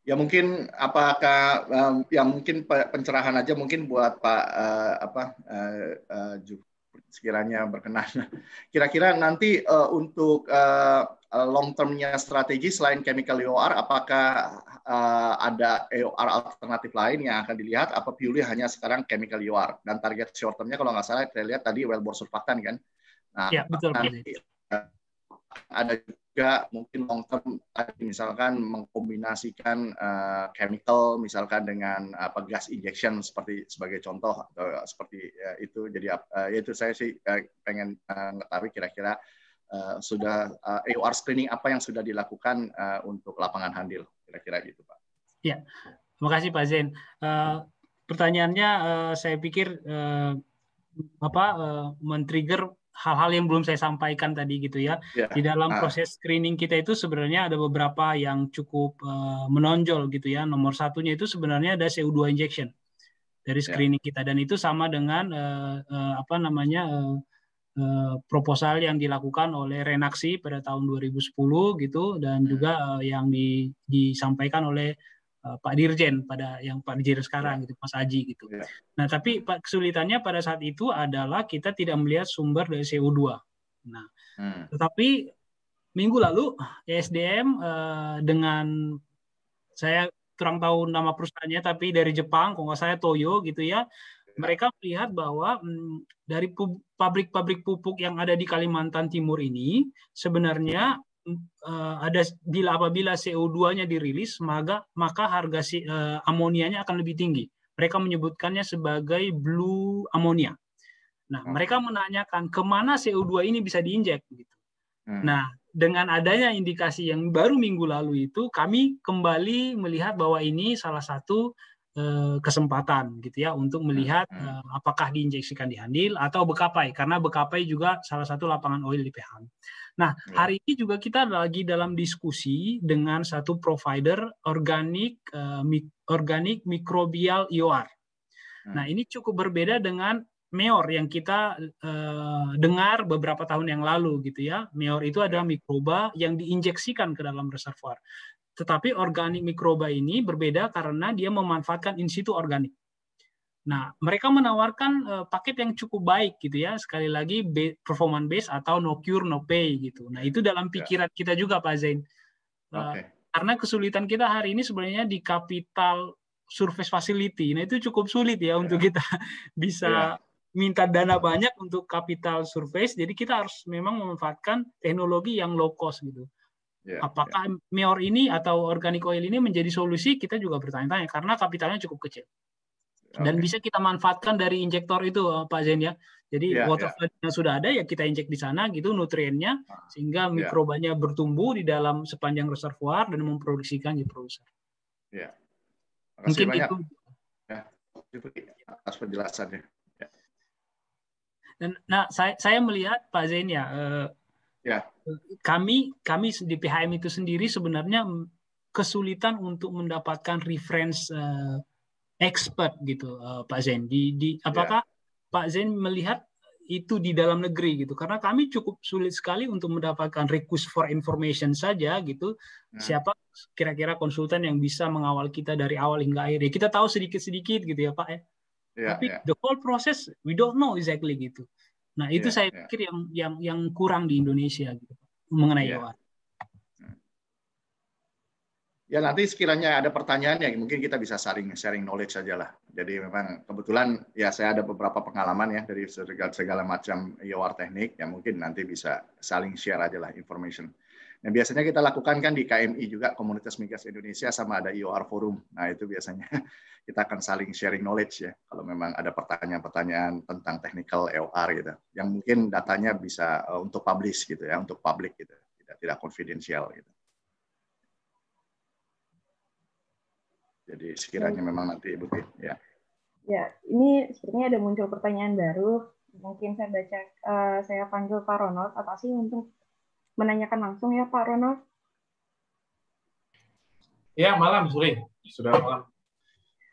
Speaker 4: Ya mungkin apakah um, eh, yang mungkin pencerahan aja mungkin buat Pak uh, apa uh, uh, sekiranya berkenan. [LAUGHS] Kira-kira nanti uh, untuk uh, long termnya strategi selain chemical EOR apakah uh, ada EOR alternatif lain yang akan dilihat apa pilih hanya sekarang chemical EOR dan target short termnya kalau nggak salah saya lihat tadi wellbore surfaktan kan.
Speaker 7: Nah, ya, betul. Nanti,
Speaker 4: uh, ada juga mungkin long term misalkan mengkombinasikan uh, chemical misalkan dengan apa gas injection seperti sebagai contoh atau seperti uh, itu jadi uh, itu saya sih uh, pengen uh, kira-kira uh, sudah uh, AOR screening apa yang sudah dilakukan uh, untuk lapangan handil kira-kira gitu Pak.
Speaker 3: Ya, terima kasih Pak Zain. Uh, pertanyaannya uh, saya pikir uh, apa uh, men-trigger hal-hal yang belum saya sampaikan tadi gitu ya. Yeah. Di dalam ah. proses screening kita itu sebenarnya ada beberapa yang cukup uh, menonjol gitu ya. Nomor satunya itu sebenarnya ada CO2 injection dari ya. screening yeah. kita dan itu sama dengan uh, uh, apa namanya uh, uh, proposal yang dilakukan oleh Renaksi pada tahun 2010 gitu dan hmm. juga uh, yang di, disampaikan oleh Eh, Pak Dirjen pada yang Pak Dirjen iya. sekarang gitu Mas Aji gitu. Ya. Nah tapi Pak kesulitannya pada saat itu adalah kita tidak melihat sumber dari CO2. Nah hmm. tetapi minggu lalu esdm eh, eh, dengan saya kurang tahu nama perusahaannya tapi dari Jepang kalau saya Toyo gitu ya iya. mereka melihat bahwa hmm, dari pabrik-pabrik pupuk yang ada di Kalimantan Timur ini sebenarnya uh, ada bila apabila CO2-nya dirilis maka maka harga si, uh, amonianya akan lebih tinggi. Mereka menyebutkannya sebagai blue ammonia. Nah, hmm. mereka menanyakan kemana CO2 ini bisa diinjek gitu. Hmm. Nah, dengan adanya indikasi yang baru minggu lalu itu, kami kembali melihat bahwa ini salah satu eh, kesempatan gitu ya untuk melihat uh, apakah diinjeksikan di handil atau bekapai karena bekapai juga salah satu lapangan oil di PHM. Nah, ya. hari ini juga kita lagi dalam diskusi dengan satu provider organik uh, mik organik mikrobial IOR. Hmm. Nah, ini cukup berbeda dengan Meor yang kita uh, dengar beberapa tahun yang lalu gitu ya. Meor itu adalah ya. mikroba yang diinjeksikan ke dalam reservoir. Tetapi organik mikroba ini berbeda karena dia memanfaatkan in situ organik. Nah, mereka menawarkan uh, paket yang cukup baik gitu ya. Sekali lagi performance base atau no cure no pay gitu. Nah, itu dalam ya. pikiran ya. kita juga Pak Zain. Uh, eh, okay. Karena kesulitan kita hari ini sebenarnya di capital surface facility. Nah, itu cukup sulit ya ya. untuk kita [LAUGHS] bisa ya. minta dana banyak untuk capital surface. Jadi kita harus memang memanfaatkan teknologi yang low cost gitu. Yeah, ya. Apakah yeah. Meor ini atau organic oil ini menjadi solusi? Kita juga bertanya-tanya karena kapitalnya cukup kecil dan okay. bisa kita manfaatkan dari injektor itu oh, Pak Zen ya. Jadi yeah, water yeah. yang sudah ada ya kita injek di sana gitu nutriennya ah, sehingga iya. mikrobanya yeah. bertumbuh di dalam sepanjang reservoir dan memproduksikan di produser. Ya. Mungkin banyak. itu
Speaker 4: ya, ya. atas penjelasannya. Ya.
Speaker 3: Dan, nah saya saya melihat Pak Zen ya eh, ya. kami kami di PHM itu sendiri sebenarnya kesulitan untuk mendapatkan reference eh, expert gitu uh, Pak Zen. Di, di iya. apakah yeah. Pak Zen melihat itu di dalam negeri gitu karena kami cukup sulit sekali untuk mendapatkan request for information saja gitu nah. siapa kira-kira konsultan yang bisa mengawal kita dari awal hingga akhir ya kita tahu sedikit-sedikit gitu ya Pak ya yeah, tapi yeah. the whole process we don't know exactly gitu nah itu yeah, saya iya. pikir yang yang yang kurang di Indonesia gitu mengenai yeah.
Speaker 4: Ya nanti sekiranya ada pertanyaan ya mungkin kita bisa sharing sharing knowledge saja lah. Jadi memang kebetulan ya saya ada beberapa pengalaman ya dari segala, segala macam IOR teknik ya mungkin nanti bisa saling share aja lah information. Nah biasanya kita lakukan kan di KMI juga Komunitas Migas Indonesia sama ada IOR e Forum. Nah itu biasanya [LAUGHS] kita akan saling sharing knowledge ya kalau memang ada pertanyaan-pertanyaan tentang technical EOR gitu yang mungkin datanya bisa eh, untuk publish gitu ya untuk publik gitu tidak tidak confidential gitu. Jadi sekiranya memang
Speaker 9: nanti bukti ya.
Speaker 1: Ya, ini sepertinya ada muncul pertanyaan baru. Mungkin saya baca, uh, saya panggil Pak Ronald atau sih untuk menanyakan langsung ya Pak Ronald.
Speaker 2: Ya malam sore sudah malam.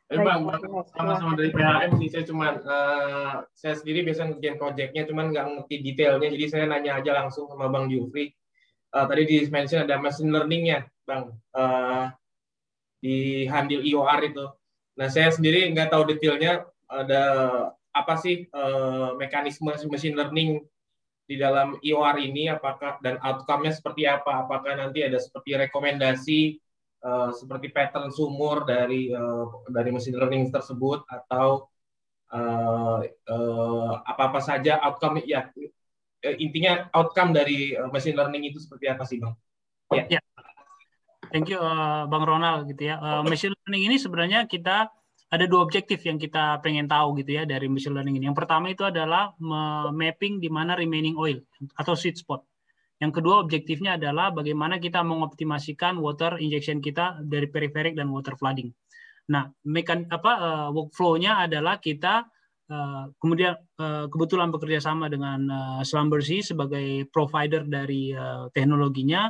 Speaker 5: Tapi Bang, ya, sama-sama dari PHM sih saya cuma uh, eh, saya sendiri biasa ngerjain proyeknya, cuman nggak ngerti detailnya jadi saya nanya aja langsung sama Bang Jufri. Uh, eh, tadi di mention ada machine learningnya, Bang. Uh, di handil IOR itu. Nah, saya sendiri nggak tahu detailnya ada apa sih eh, mekanisme machine learning di dalam IOR ini apakah dan outcome-nya seperti apa? Apakah nanti ada seperti rekomendasi eh, seperti pattern sumur dari eh, dari machine learning tersebut atau eh, eh, apa-apa saja outcome ya eh, intinya outcome dari machine learning itu seperti apa sih, Bang? Ya. Yeah.
Speaker 3: Thank you uh, Bang Ronald gitu ya. Uh, machine learning ini sebenarnya kita ada dua objektif yang kita pengen tahu gitu ya dari machine learning ini. Yang pertama itu adalah mapping di mana remaining oil atau sweet spot. Yang kedua objektifnya adalah bagaimana kita mengoptimasikan water injection kita dari periferik dan water flooding. Nah, mekan apa uh, workflow-nya adalah kita uh, kemudian uh, kebetulan bekerja sama dengan uh, Slumbersea sebagai provider dari uh, teknologinya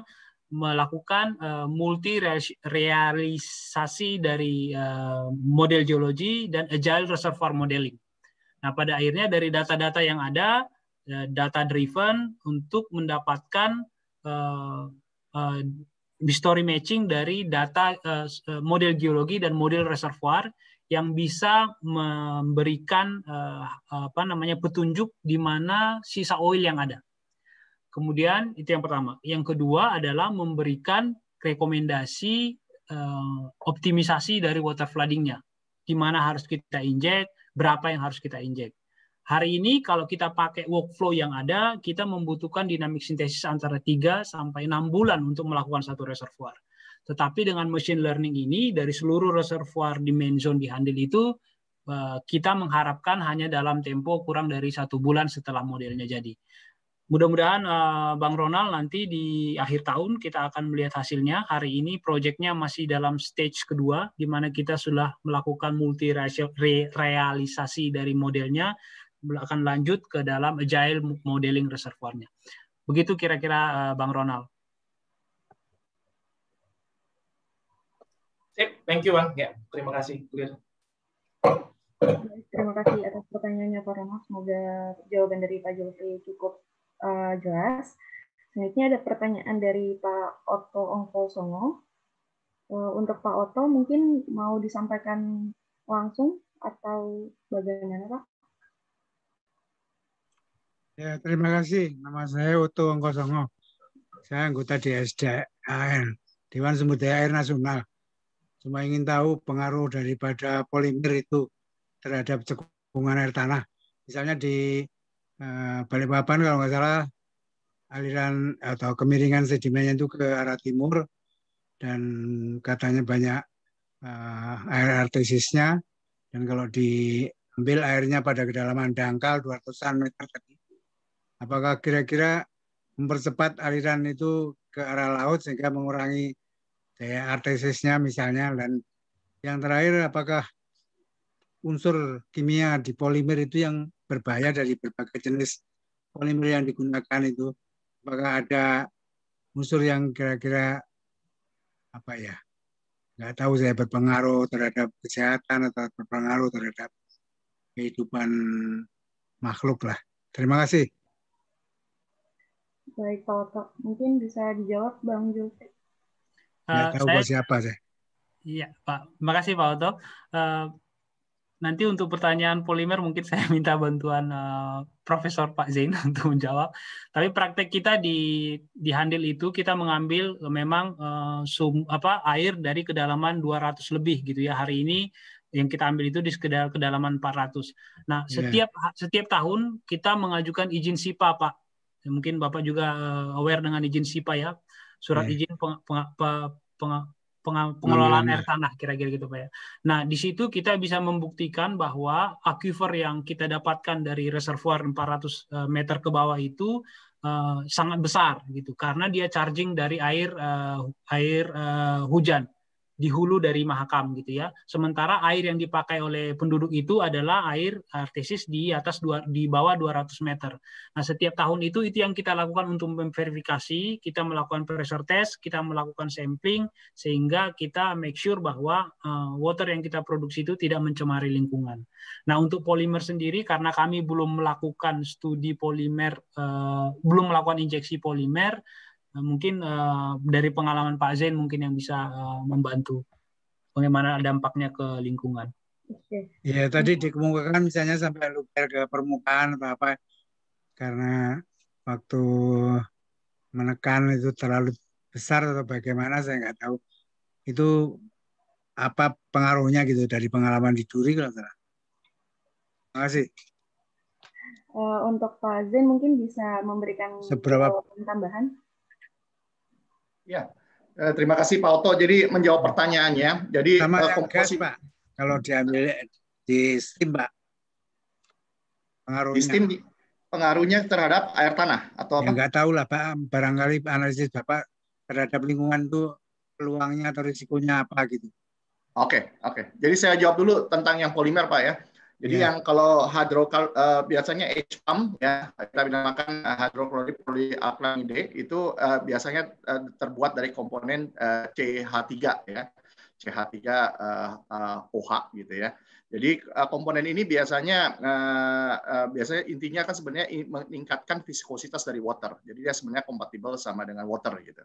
Speaker 3: melakukan uh, eh, multi realisasi dari uh, model geologi dan agile reservoir modeling. Nah, pada akhirnya dari data-data yang ada uh, eh, data driven untuk mendapatkan uh, uh, story matching dari data uh, model geologi dan model reservoir yang bisa memberikan uh, apa namanya petunjuk di mana sisa oil yang ada. Kemudian itu yang pertama. Yang kedua adalah memberikan rekomendasi uh, optimisasi dari water floodingnya. Di mana harus kita injek, berapa yang harus kita injek. Hari ini kalau kita pakai workflow yang ada, kita membutuhkan dinamik sintesis antara 3 sampai 6 bulan untuk melakukan satu reservoir. Tetapi dengan machine learning ini, dari seluruh reservoir dimension main di Handil itu, eh, kita mengharapkan hanya dalam tempo kurang dari satu bulan setelah modelnya jadi mudah-mudahan eh, Bang Ronald nanti di akhir tahun kita akan melihat hasilnya. Hari ini proyeknya masih dalam stage kedua, di mana kita sudah melakukan multi realisasi dari modelnya, akan lanjut ke dalam agile modeling reservoirnya. Begitu kira-kira eh, Bang Ronald.
Speaker 5: Eh, thank you Bang. Ya, terima kasih. Clear.
Speaker 1: Terima kasih atas pertanyaannya Pak Ronald. Semoga jawaban dari Pak Jokowi cukup uh, jelas. Selanjutnya ada pertanyaan dari Pak Otto Songo. Uh, eh, untuk Pak Otto mungkin mau disampaikan langsung atau bagaimana Pak?
Speaker 8: Ya, terima kasih. Nama saya Otto Songo. Saya anggota DSDAN, Dewan Sumber Daya Air Nasional. Cuma ingin tahu pengaruh daripada polimer itu terhadap cekungan air tanah. Misalnya di Eh, Balikpapan kalau nggak salah aliran atau kemiringan sedimennya itu ke arah timur dan katanya banyak uh, air artesisnya dan kalau diambil airnya pada kedalaman dangkal 200-an meter tadi apakah kira-kira mempercepat aliran itu ke arah laut sehingga mengurangi daya artesisnya misalnya dan yang terakhir apakah unsur kimia di polimer itu yang berbahaya dari berbagai jenis polimer yang digunakan itu apakah ada unsur yang kira-kira apa ya nggak tahu saya berpengaruh terhadap kesehatan atau berpengaruh terhadap kehidupan makhluk lah. Terima kasih.
Speaker 1: Baik Pak Oto, mungkin bisa dijawab Bang Jose
Speaker 8: Nggak uh, tahu saya, siapa saya.
Speaker 3: Iya Pak, terima kasih Pak Oto. Uh, Nanti untuk pertanyaan polimer mungkin saya [LAUGHS] minta bantuan uh, Profesor Pak Zain [LAUGHS] untuk menjawab. Tapi praktek kita di di handil itu kita mengambil uh, memang uh, sum, apa air dari kedalaman 200 lebih gitu ya. Hari ini yang kita ambil itu di sekedar kedalaman 400. Nah, iya. setiap yeah. setiap tahun kita mengajukan izin SIPA, Pak. Mungkin Bapak juga aware dengan izin SIPA ya. Surat yeah. izin peng, peng, peng, peng, Iya, pengelolaan iya, air iya. tanah kira-kira gitu Pak ya. Nah, di situ kita bisa membuktikan bahwa aquifer yang kita dapatkan dari reservoir 400 eh, meter ke bawah itu uh, sangat besar gitu karena dia charging dari air uh, air uh, hujan di hulu dari Mahakam gitu ya. Sementara air yang dipakai oleh penduduk itu adalah air artesis di atas dua, di bawah 200 meter. Nah, setiap tahun itu itu yang kita lakukan untuk memverifikasi, kita melakukan pressure test, kita melakukan sampling sehingga kita make sure bahwa uh, water yang kita produksi itu tidak mencemari lingkungan. Nah, untuk polimer sendiri karena kami belum melakukan studi polimer uh, belum melakukan injeksi polimer Eh, mungkin uh, dari pengalaman Pak Zain mungkin yang bisa uh, membantu bagaimana dampaknya ke lingkungan.
Speaker 8: Okay. Ya tadi dikemukakan misalnya sampai luber ke permukaan atau apa karena waktu menekan itu terlalu besar atau bagaimana saya nggak tahu itu apa pengaruhnya gitu dari pengalaman di Duri kalau salah. Terima kasih.
Speaker 1: Uh, untuk Pak Zain mungkin bisa memberikan seberapa tambahan
Speaker 8: Ya,
Speaker 4: eh, terima kasih Pak Oto. Jadi menjawab pertanyaannya. Jadi Sama uh, eh, komposi... gas, Pak. Kalau diambil
Speaker 8: di steam, Pak. Pengaruhnya. Di steam pengaruhnya terhadap air tanah atau ya, apa? Ya, enggak tahu lah Pak. Barangkali analisis Bapak terhadap lingkungan itu peluangnya atau risikonya apa gitu.
Speaker 4: Oke, okay, oke. Okay. Jadi saya jawab dulu tentang yang polimer Pak ya. Jadi yeah. yang kalau hidrokal uh, eh, biasanya H pump ya kita dinamakan hidroklorid eh, poliakrilamide itu uh, biasanya uh, terbuat dari komponen uh, CH3 ya. CH3 uh, uh, OH gitu ya. Jadi uh, komponen ini biasanya uh, uh, biasanya intinya kan sebenarnya meningkatkan viskositas dari water. Jadi dia sebenarnya kompatibel sama dengan water gitu.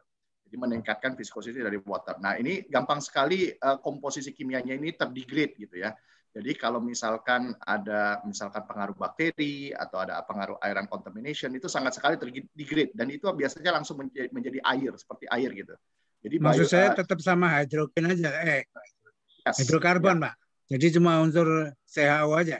Speaker 4: Jadi meningkatkan viskositas dari water. Nah, ini gampang sekali uh, komposisi kimianya ini terdegrade gitu ya jadi kalau misalkan ada misalkan pengaruh bakteri atau ada pengaruh air yang contamination itu sangat sekali terdegrade dan itu biasanya langsung menjadi, menjadi air seperti air gitu.
Speaker 8: Jadi maksud bio, saya eh, tetap sama hidrogen aja eh yes, hidrokarbon, ya. Jadi cuma unsur CHO aja.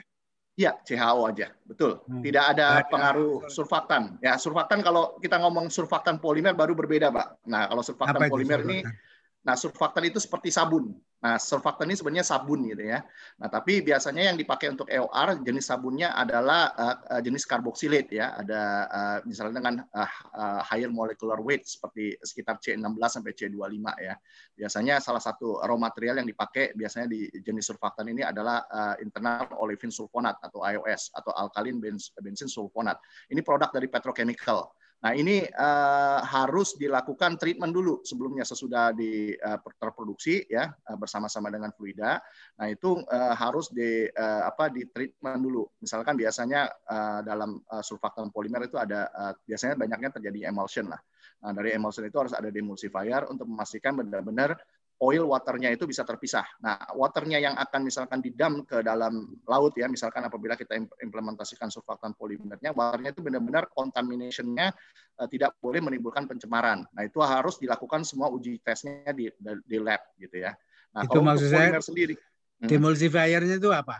Speaker 8: Iya, CHO aja. Betul. Hmm. Tidak ada
Speaker 4: pengaruh surfaktan. Ya, surfaktan kalau kita ngomong surfaktan polimer baru berbeda, Pak. Nah, kalau surfaktan polimer surfaktan? ini Nah, surfaktan itu seperti sabun. Nah, surfaktan ini sebenarnya sabun gitu ya. Nah, tapi biasanya yang dipakai untuk EOR jenis sabunnya adalah uh, jenis karboksilat ya. Ada uh, misalnya dengan uh, uh, higher molecular weight seperti sekitar C16 sampai C25 ya. Biasanya salah satu raw material yang dipakai biasanya di jenis surfaktan ini adalah uh, internal olefin sulfonat atau IOS atau alkalin bensin sulfonat. Ini produk dari petrochemical. Nah ini uh, harus dilakukan treatment dulu sebelumnya sesudah di uh, terproduksi ya uh, bersama-sama dengan fluida. Nah itu uh, harus di uh, apa di treatment dulu. Misalkan biasanya uh, dalam uh, surfaktan polimer itu ada uh, biasanya banyaknya terjadi emulsion lah. Nah, dari emulsion itu harus ada demulsifier untuk memastikan benar-benar oil waternya itu bisa terpisah. Nah, waternya yang akan misalkan didam ke dalam laut ya, misalkan apabila kita implementasikan surfaktan polimernya, waternya itu benar-benar contaminationnya uh, tidak boleh menimbulkan pencemaran. Nah, itu harus dilakukan semua
Speaker 8: uji tesnya di, di lab gitu ya. Nah, itu kalau maksud saya sendiri. Hmm. Demulsifiernya itu apa?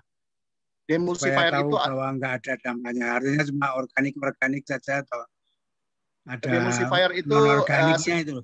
Speaker 8: Demulsifier itu bahwa nggak ada dampaknya. Artinya cuma organik organik saja atau ada demulsifier itu eh, organiknya uh, itu.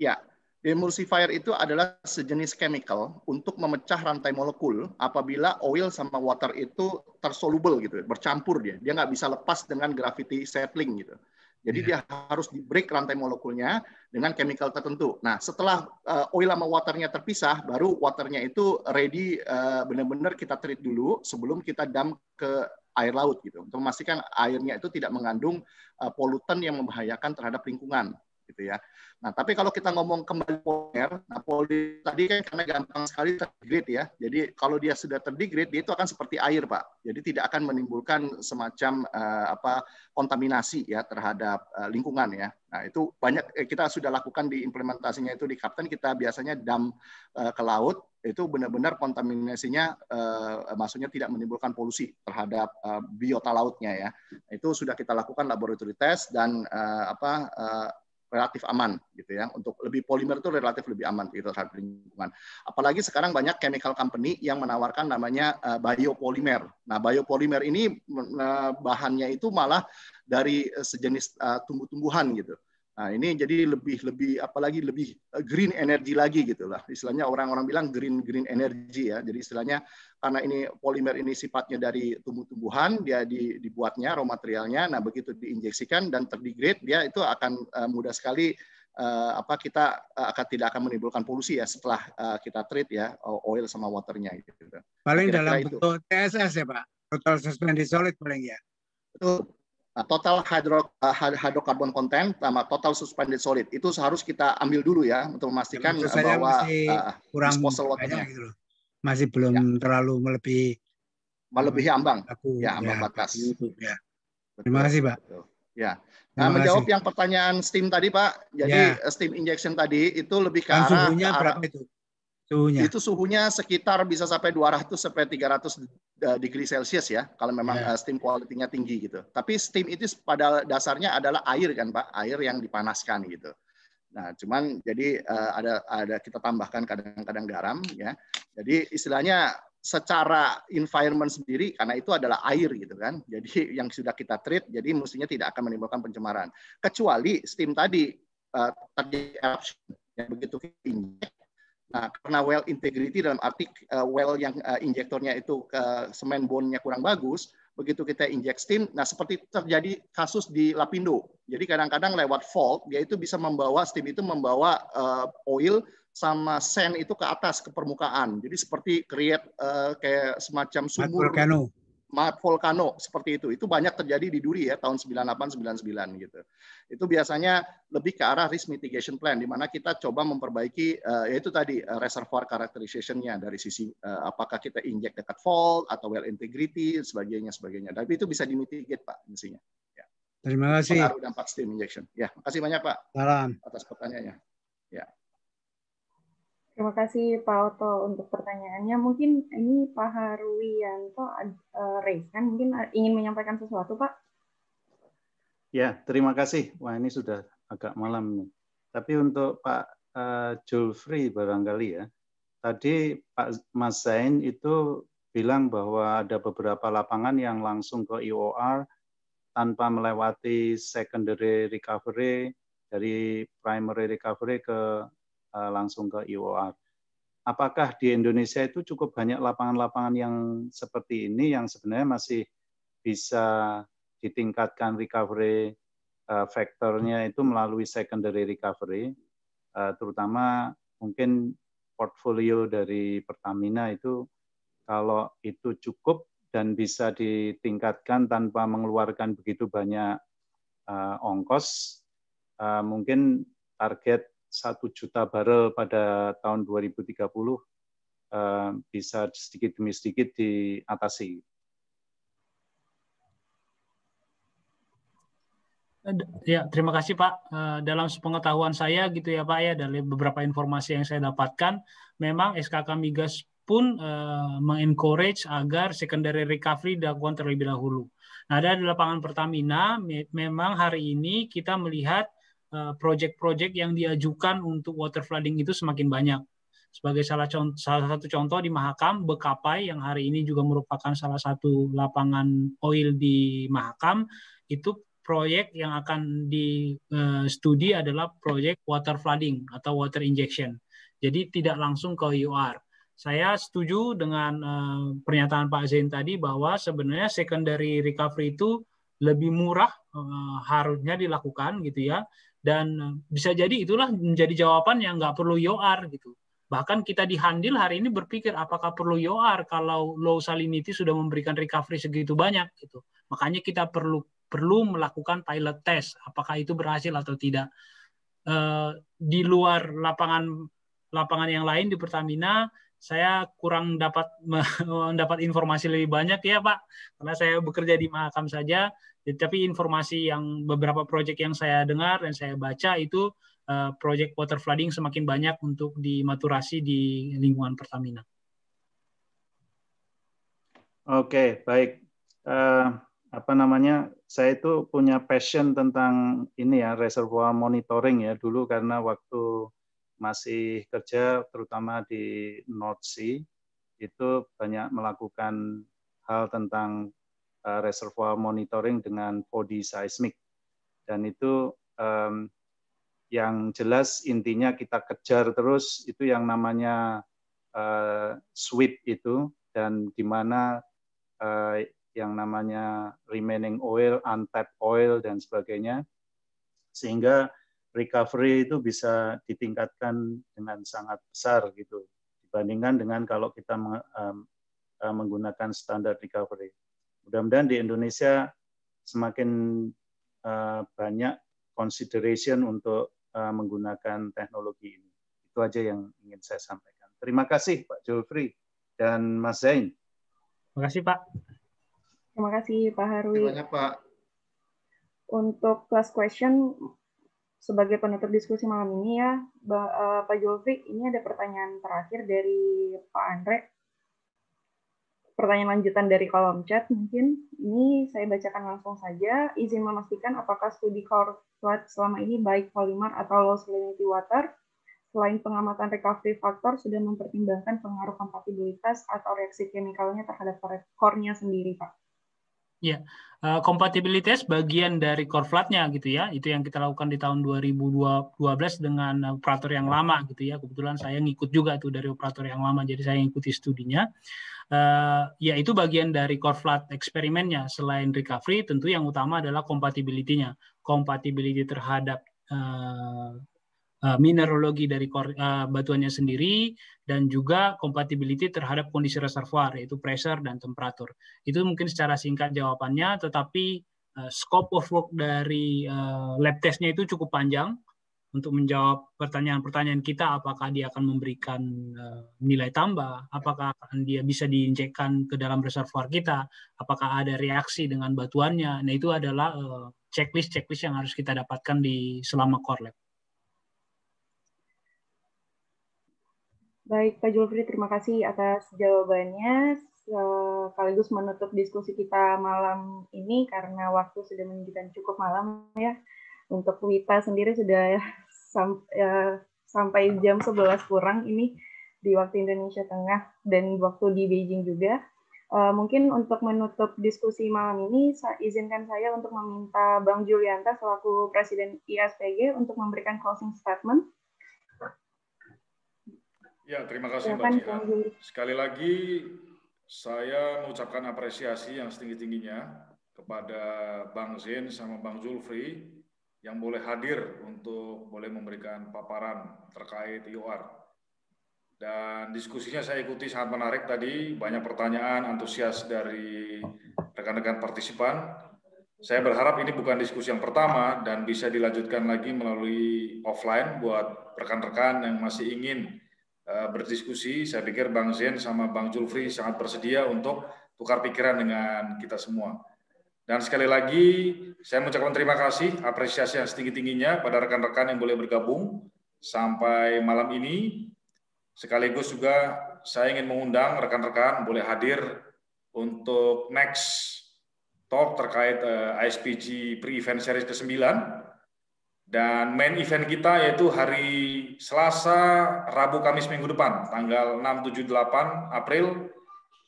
Speaker 4: Ya, Emulsifier itu adalah sejenis chemical untuk memecah rantai molekul apabila oil sama water itu tersoluble gitu, bercampur dia. Dia nggak bisa lepas dengan gravity settling gitu. Jadi yeah. dia harus di break rantai molekulnya dengan chemical tertentu. Nah, setelah uh, oil sama waternya terpisah, baru waternya itu ready uh, benar-benar kita treat dulu sebelum kita dump ke air laut gitu untuk memastikan airnya itu tidak mengandung uh, polutan yang membahayakan terhadap lingkungan gitu ya. Nah, tapi kalau kita ngomong kembali polimer, nah poli tadi kan karena gampang sekali terdegrade ya. Jadi kalau dia sudah terdegrade, dia itu akan seperti air, Pak. Jadi tidak akan menimbulkan semacam uh, apa kontaminasi ya terhadap uh, lingkungan ya. Nah, itu banyak eh, kita sudah lakukan di implementasinya itu di Kapten kita biasanya dam uh, eh, ke laut itu benar-benar kontaminasinya eh, maksudnya tidak menimbulkan polusi terhadap eh, biota lautnya ya itu sudah kita lakukan laboratory test dan eh, apa eh, relatif aman gitu ya untuk lebih polimer itu relatif lebih aman gitu terhadap lingkungan apalagi sekarang banyak chemical company yang menawarkan namanya uh, eh, biopolimer nah biopolimer ini eh, bahannya itu malah dari eh, sejenis tumbuh-tumbuhan gitu Nah, ini jadi lebih lebih apalagi lebih eh, green energy lagi gitu lah. Istilahnya orang-orang bilang green green energy ya. Jadi istilahnya karena ini polimer ini sifatnya dari tumbuh-tumbuhan, dia di, dibuatnya raw materialnya. Nah, begitu diinjeksikan dan terdegrade, dia itu akan eh, mudah sekali eh, apa kita akan tidak akan menimbulkan polusi ya setelah kita treat ya oil sama waternya gitu.
Speaker 8: Paling nah, Kira -kira dalam itu. bentuk TSS ya, Pak. Total suspended solid paling ya. Betul Nah,
Speaker 4: total hydro, eh, hydrocarbon content sama total suspended solid itu harus kita ambil dulu ya untuk memastikan bahwa masih uh, kurang disposal
Speaker 8: waternya gitu masih belum ya. terlalu melebihi melebihi eh, ambang aku, ya, ya ambang ya, batas. YouTube, ya. Terima kasih Pak.
Speaker 4: Ya. Nah, menjawab kasih. yang pertanyaan steam tadi Pak. Jadi ya. steam injection tadi itu lebih ke arah, ke arah berapa itu? suhunya. Itu suhunya sekitar bisa sampai 200 sampai 300 e, degree Celsius ya, kalau memang yeah. Iya. steam quality-nya tinggi gitu. Tapi steam itu pada dasarnya adalah air kan, Pak, air yang dipanaskan gitu. Nah, cuman jadi e, ada ada kita tambahkan kadang-kadang garam ya. Jadi istilahnya secara environment sendiri karena itu adalah air gitu kan. [LAUGHS] Jadi yang sudah kita treat jadi mestinya tidak akan menimbulkan pencemaran. Kecuali steam tadi uh, tadi yang begitu tinggi Nah, karena well integrity dalam arti uh, well yang uh, injektornya itu uh, semen bone-nya kurang bagus, begitu kita inject steam, nah seperti terjadi kasus di Lapindo. Jadi kadang-kadang lewat fault, dia itu bisa membawa steam itu membawa uh, oil sama sand itu ke atas ke permukaan. Jadi seperti create uh, kayak semacam sumur. Volcano volcano seperti itu. Itu banyak terjadi di Duri ya tahun 98-99 gitu. Itu biasanya lebih ke arah risk mitigation plan di mana kita coba memperbaiki uh, yaitu tadi uh, reservoir characterization-nya dari sisi uh, apakah kita inject dekat fault atau well integrity sebagainya sebagainya. Tapi itu bisa dimitigate Pak mestinya. Ya.
Speaker 8: Terima kasih. Pengaruh
Speaker 4: dampak steam injection. Ya, makasih banyak Pak. Salam. Atas pertanyaannya. Ya.
Speaker 1: Terima kasih Pak Oto untuk pertanyaannya. Mungkin ini Pak Harwianto uh, raise kan mungkin eh, ingin menyampaikan sesuatu Pak.
Speaker 9: Ya, terima kasih. Wah ini sudah agak malam nih. Tapi untuk Pak uh, Julfri barangkali ya. Tadi Pak Mas Zain itu bilang bahwa ada beberapa lapangan yang langsung ke IOR tanpa melewati secondary recovery dari primary recovery ke Eh, langsung ke IOR. Apakah di Indonesia itu cukup banyak lapangan-lapangan yang seperti ini yang sebenarnya masih bisa ditingkatkan recovery faktornya eh, itu melalui secondary recovery, eh, terutama mungkin portfolio dari Pertamina itu kalau itu cukup dan bisa ditingkatkan tanpa mengeluarkan begitu banyak ongkos, mungkin target satu juta barel pada tahun 2030 eh, bisa sedikit demi sedikit diatasi.
Speaker 3: Eh, ya, terima kasih Pak. Eh, dalam sepengetahuan saya gitu ya Pak ya dari beberapa informasi yang saya dapatkan, memang SKK Migas pun uh, mengencourage agar secondary recovery dilakukan terlebih dahulu. Nah, ada di lapangan Pertamina, me memang hari ini kita melihat Eh, Proyek-proyek yang diajukan untuk water flooding itu semakin banyak. Sebagai salah, contoh, salah satu contoh di Mahakam, Bekapai yang hari ini juga merupakan salah satu lapangan oil di Mahakam, itu proyek yang akan di uh, studi adalah proyek water flooding atau water injection. Jadi tidak langsung ke UR. Saya setuju dengan eh, pernyataan Pak Zain tadi bahwa sebenarnya secondary recovery itu lebih murah uh, harusnya dilakukan gitu ya dan eh, bisa jadi itulah menjadi jawaban yang nggak perlu YOR gitu. Bahkan kita di handil hari ini berpikir apakah perlu YOR kalau low salinity sudah memberikan recovery segitu banyak gitu. Makanya kita perlu perlu melakukan pilot test apakah itu berhasil atau tidak. Eh, di luar lapangan lapangan yang lain di Pertamina saya kurang dapat [LAUGHS] mendapat informasi lebih banyak ya Pak karena saya bekerja di Mahakam saja tapi informasi yang beberapa proyek yang saya dengar dan saya baca itu eh, proyek water flooding semakin banyak untuk dimaturasi di lingkungan Pertamina.
Speaker 9: Oke, baik. Eh, apa namanya? Saya itu punya passion tentang ini ya reservoir monitoring ya dulu karena waktu masih kerja terutama di North Sea itu banyak melakukan hal tentang Eh, reservoir monitoring dengan body d seismik. Dan itu um, yang jelas intinya kita kejar terus itu yang namanya uh, sweep itu dan di mana uh, yang namanya remaining oil, untapped oil dan sebagainya sehingga recovery itu bisa ditingkatkan dengan sangat besar gitu dibandingkan dengan kalau kita menggunakan standar recovery. Mudah-mudahan di Indonesia semakin uh, banyak consideration untuk uh, menggunakan teknologi ini. Itu aja yang ingin saya sampaikan. Terima kasih Pak Jofri dan Mas Zain.
Speaker 3: Terima kasih Pak.
Speaker 1: Terima kasih Pak Harwi. Terima kasih Pak. Untuk last question, sebagai penutup diskusi malam ini ya, eh, Pak Jofri, ini ada pertanyaan terakhir dari Pak Andre pertanyaan lanjutan dari kolom chat mungkin ini saya bacakan langsung saja. Izin memastikan apakah studi kortuat selama ini baik polymer atau low salinity water selain pengamatan recovery factor sudah mempertimbangkan pengaruh kompatibilitas atau reaksi kimikalnya terhadap core sendiri, Pak.
Speaker 3: Ya, uh, kompatibilitas bagian dari core flatnya gitu ya. Itu yang kita lakukan di tahun 2012 dengan operator yang lama gitu ya. Kebetulan saya ngikut juga tuh dari operator yang lama, jadi saya ngikuti studinya. Uh, ya itu bagian dari core flat eksperimennya. Selain recovery, tentu yang utama adalah compatibility-nya. terhadap eh, Eh, mineralogi dari eh, batuannya sendiri dan juga kompatibiliti terhadap kondisi reservoir yaitu pressure dan temperatur. Itu mungkin secara singkat jawabannya, tetapi eh, scope of work dari lab testnya itu cukup panjang untuk menjawab pertanyaan-pertanyaan kita apakah dia akan memberikan nilai tambah, apakah dia bisa diinjekkan ke dalam reservoir kita, apakah ada reaksi dengan batuannya. Nah, itu adalah checklist-checklist yang harus kita dapatkan di selama core lab.
Speaker 1: Baik, Pak Julfri, terima kasih atas jawabannya eh, sekaligus menutup diskusi kita malam ini karena waktu sudah menunjukkan cukup malam ya. Untuk Wita sendiri sudah sam ya, sampai jam 11 kurang ini di waktu Indonesia Tengah dan waktu di Beijing juga. Uh, mungkin untuk menutup diskusi malam ini, saya izinkan saya untuk meminta Bang Julianta selaku Presiden ISPG untuk memberikan closing statement
Speaker 2: Ya, terima kasih Mbak Jihan. Sekali lagi saya mengucapkan apresiasi yang setinggi-tingginya kepada Bang Zain sama Bang Zulfri yang boleh hadir untuk boleh memberikan paparan terkait IOR. E dan diskusinya saya ikuti sangat menarik tadi, banyak pertanyaan, antusias dari rekan-rekan partisipan. Saya berharap ini bukan diskusi yang pertama dan bisa dilanjutkan lagi melalui offline buat rekan-rekan yang masih ingin Eh, berdiskusi. Saya pikir Bang Zen sama Bang Julfri sangat bersedia untuk tukar pikiran dengan kita semua. Dan sekali lagi, saya mengucapkan terima kasih, apresiasi yang setinggi-tingginya pada rekan-rekan yang boleh bergabung sampai malam ini. Sekaligus juga saya ingin mengundang rekan-rekan boleh hadir untuk next talk terkait eh, ISPG Pre-Event Series ke-9 dan main event kita yaitu hari Selasa, Rabu, Kamis minggu depan, tanggal 6, 7, 8 April.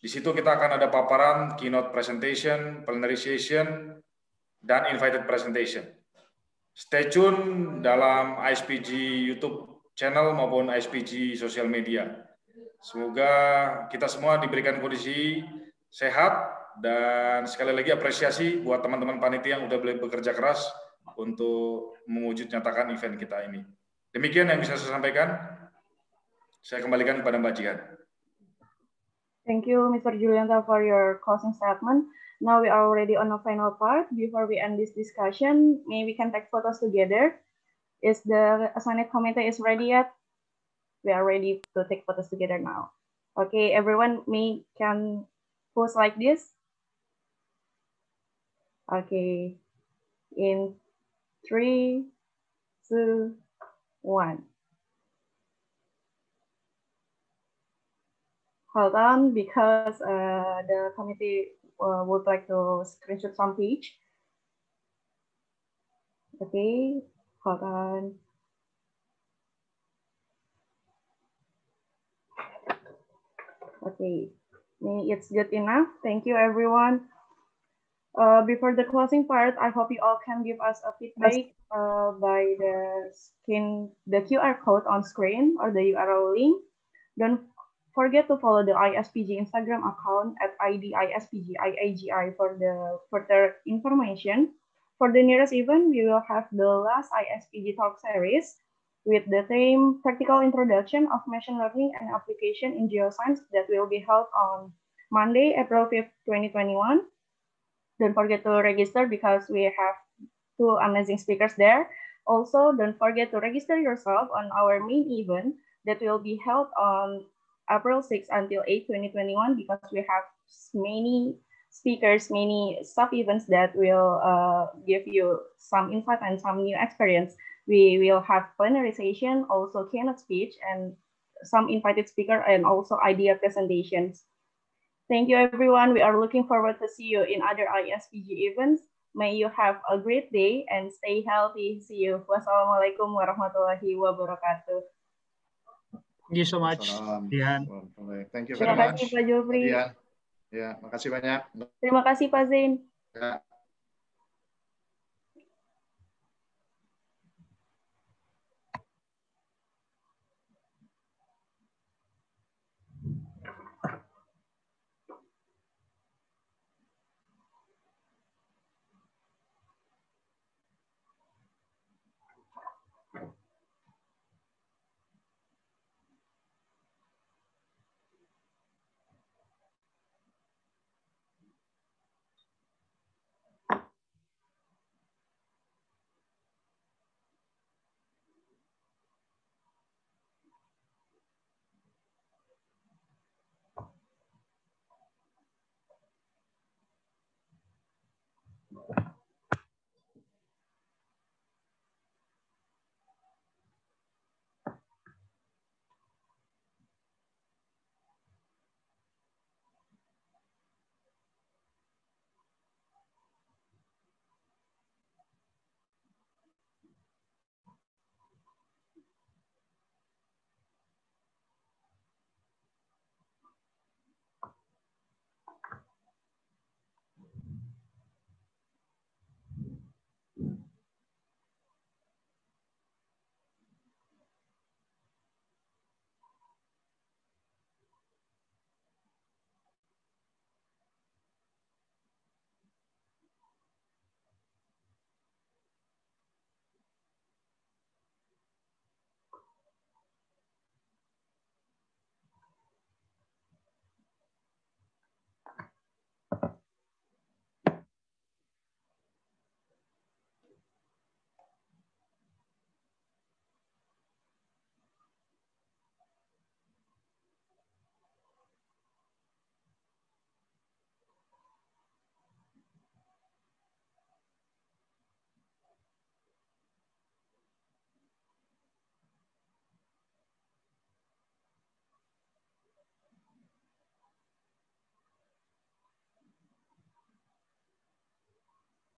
Speaker 2: Di situ kita akan ada paparan, keynote presentation, plenary session, dan invited presentation. Stay tune dalam ISPG YouTube channel maupun ISPG sosial media. Semoga kita semua diberikan kondisi sehat dan sekali lagi apresiasi buat teman-teman panitia yang udah bekerja keras untuk mewujud nyatakan event kita ini. Demikian yang bisa saya sampaikan. Saya kembalikan kepada Mbak Jihan.
Speaker 1: Thank you, Mr. Julianta, for your closing statement. Now we are already on the final part. Before we end this discussion, maybe we can take photos together. Is the Senate committee is ready yet? We are ready to take photos together now. Okay, everyone, may can pose like this. Okay, in three, two, one. Hold on, because uh, the committee uh, would like to screenshot some page. Okay, hold on. Okay, it's good enough. Thank you, everyone. Uh, before the closing part, I hope you all can give us a feedback uh, by the skin, the QR code on screen or the URL link. Don't forget to follow the ISPG Instagram account at IDISPGIAGI for the further information. For the nearest event, we will have the last ISPG talk series with the theme Practical Introduction of Machine Learning and Application in Geoscience that will be held on Monday, April 5th, 2021 don't forget to register because we have two amazing speakers there. Also, don't forget to register yourself on our main event that will be held on April 6 until 8, 2021, because we have many speakers, many sub-events that will uh, give you some insight and some new experience. We will have plenary also keynote speech, and some invited speaker, and also idea presentations. Thank you, everyone. We are looking forward to see you in other ISPG events. May you have a great day and stay healthy. See you. Wassalamualaikum warahmatullahi wabarakatuh.
Speaker 3: Thank you so much, Dian. Thank you very much. Terima kasih much.
Speaker 1: Pak Julfri.
Speaker 4: Ya, makasih banyak.
Speaker 1: Terima kasih Pak Zain.
Speaker 4: Ya.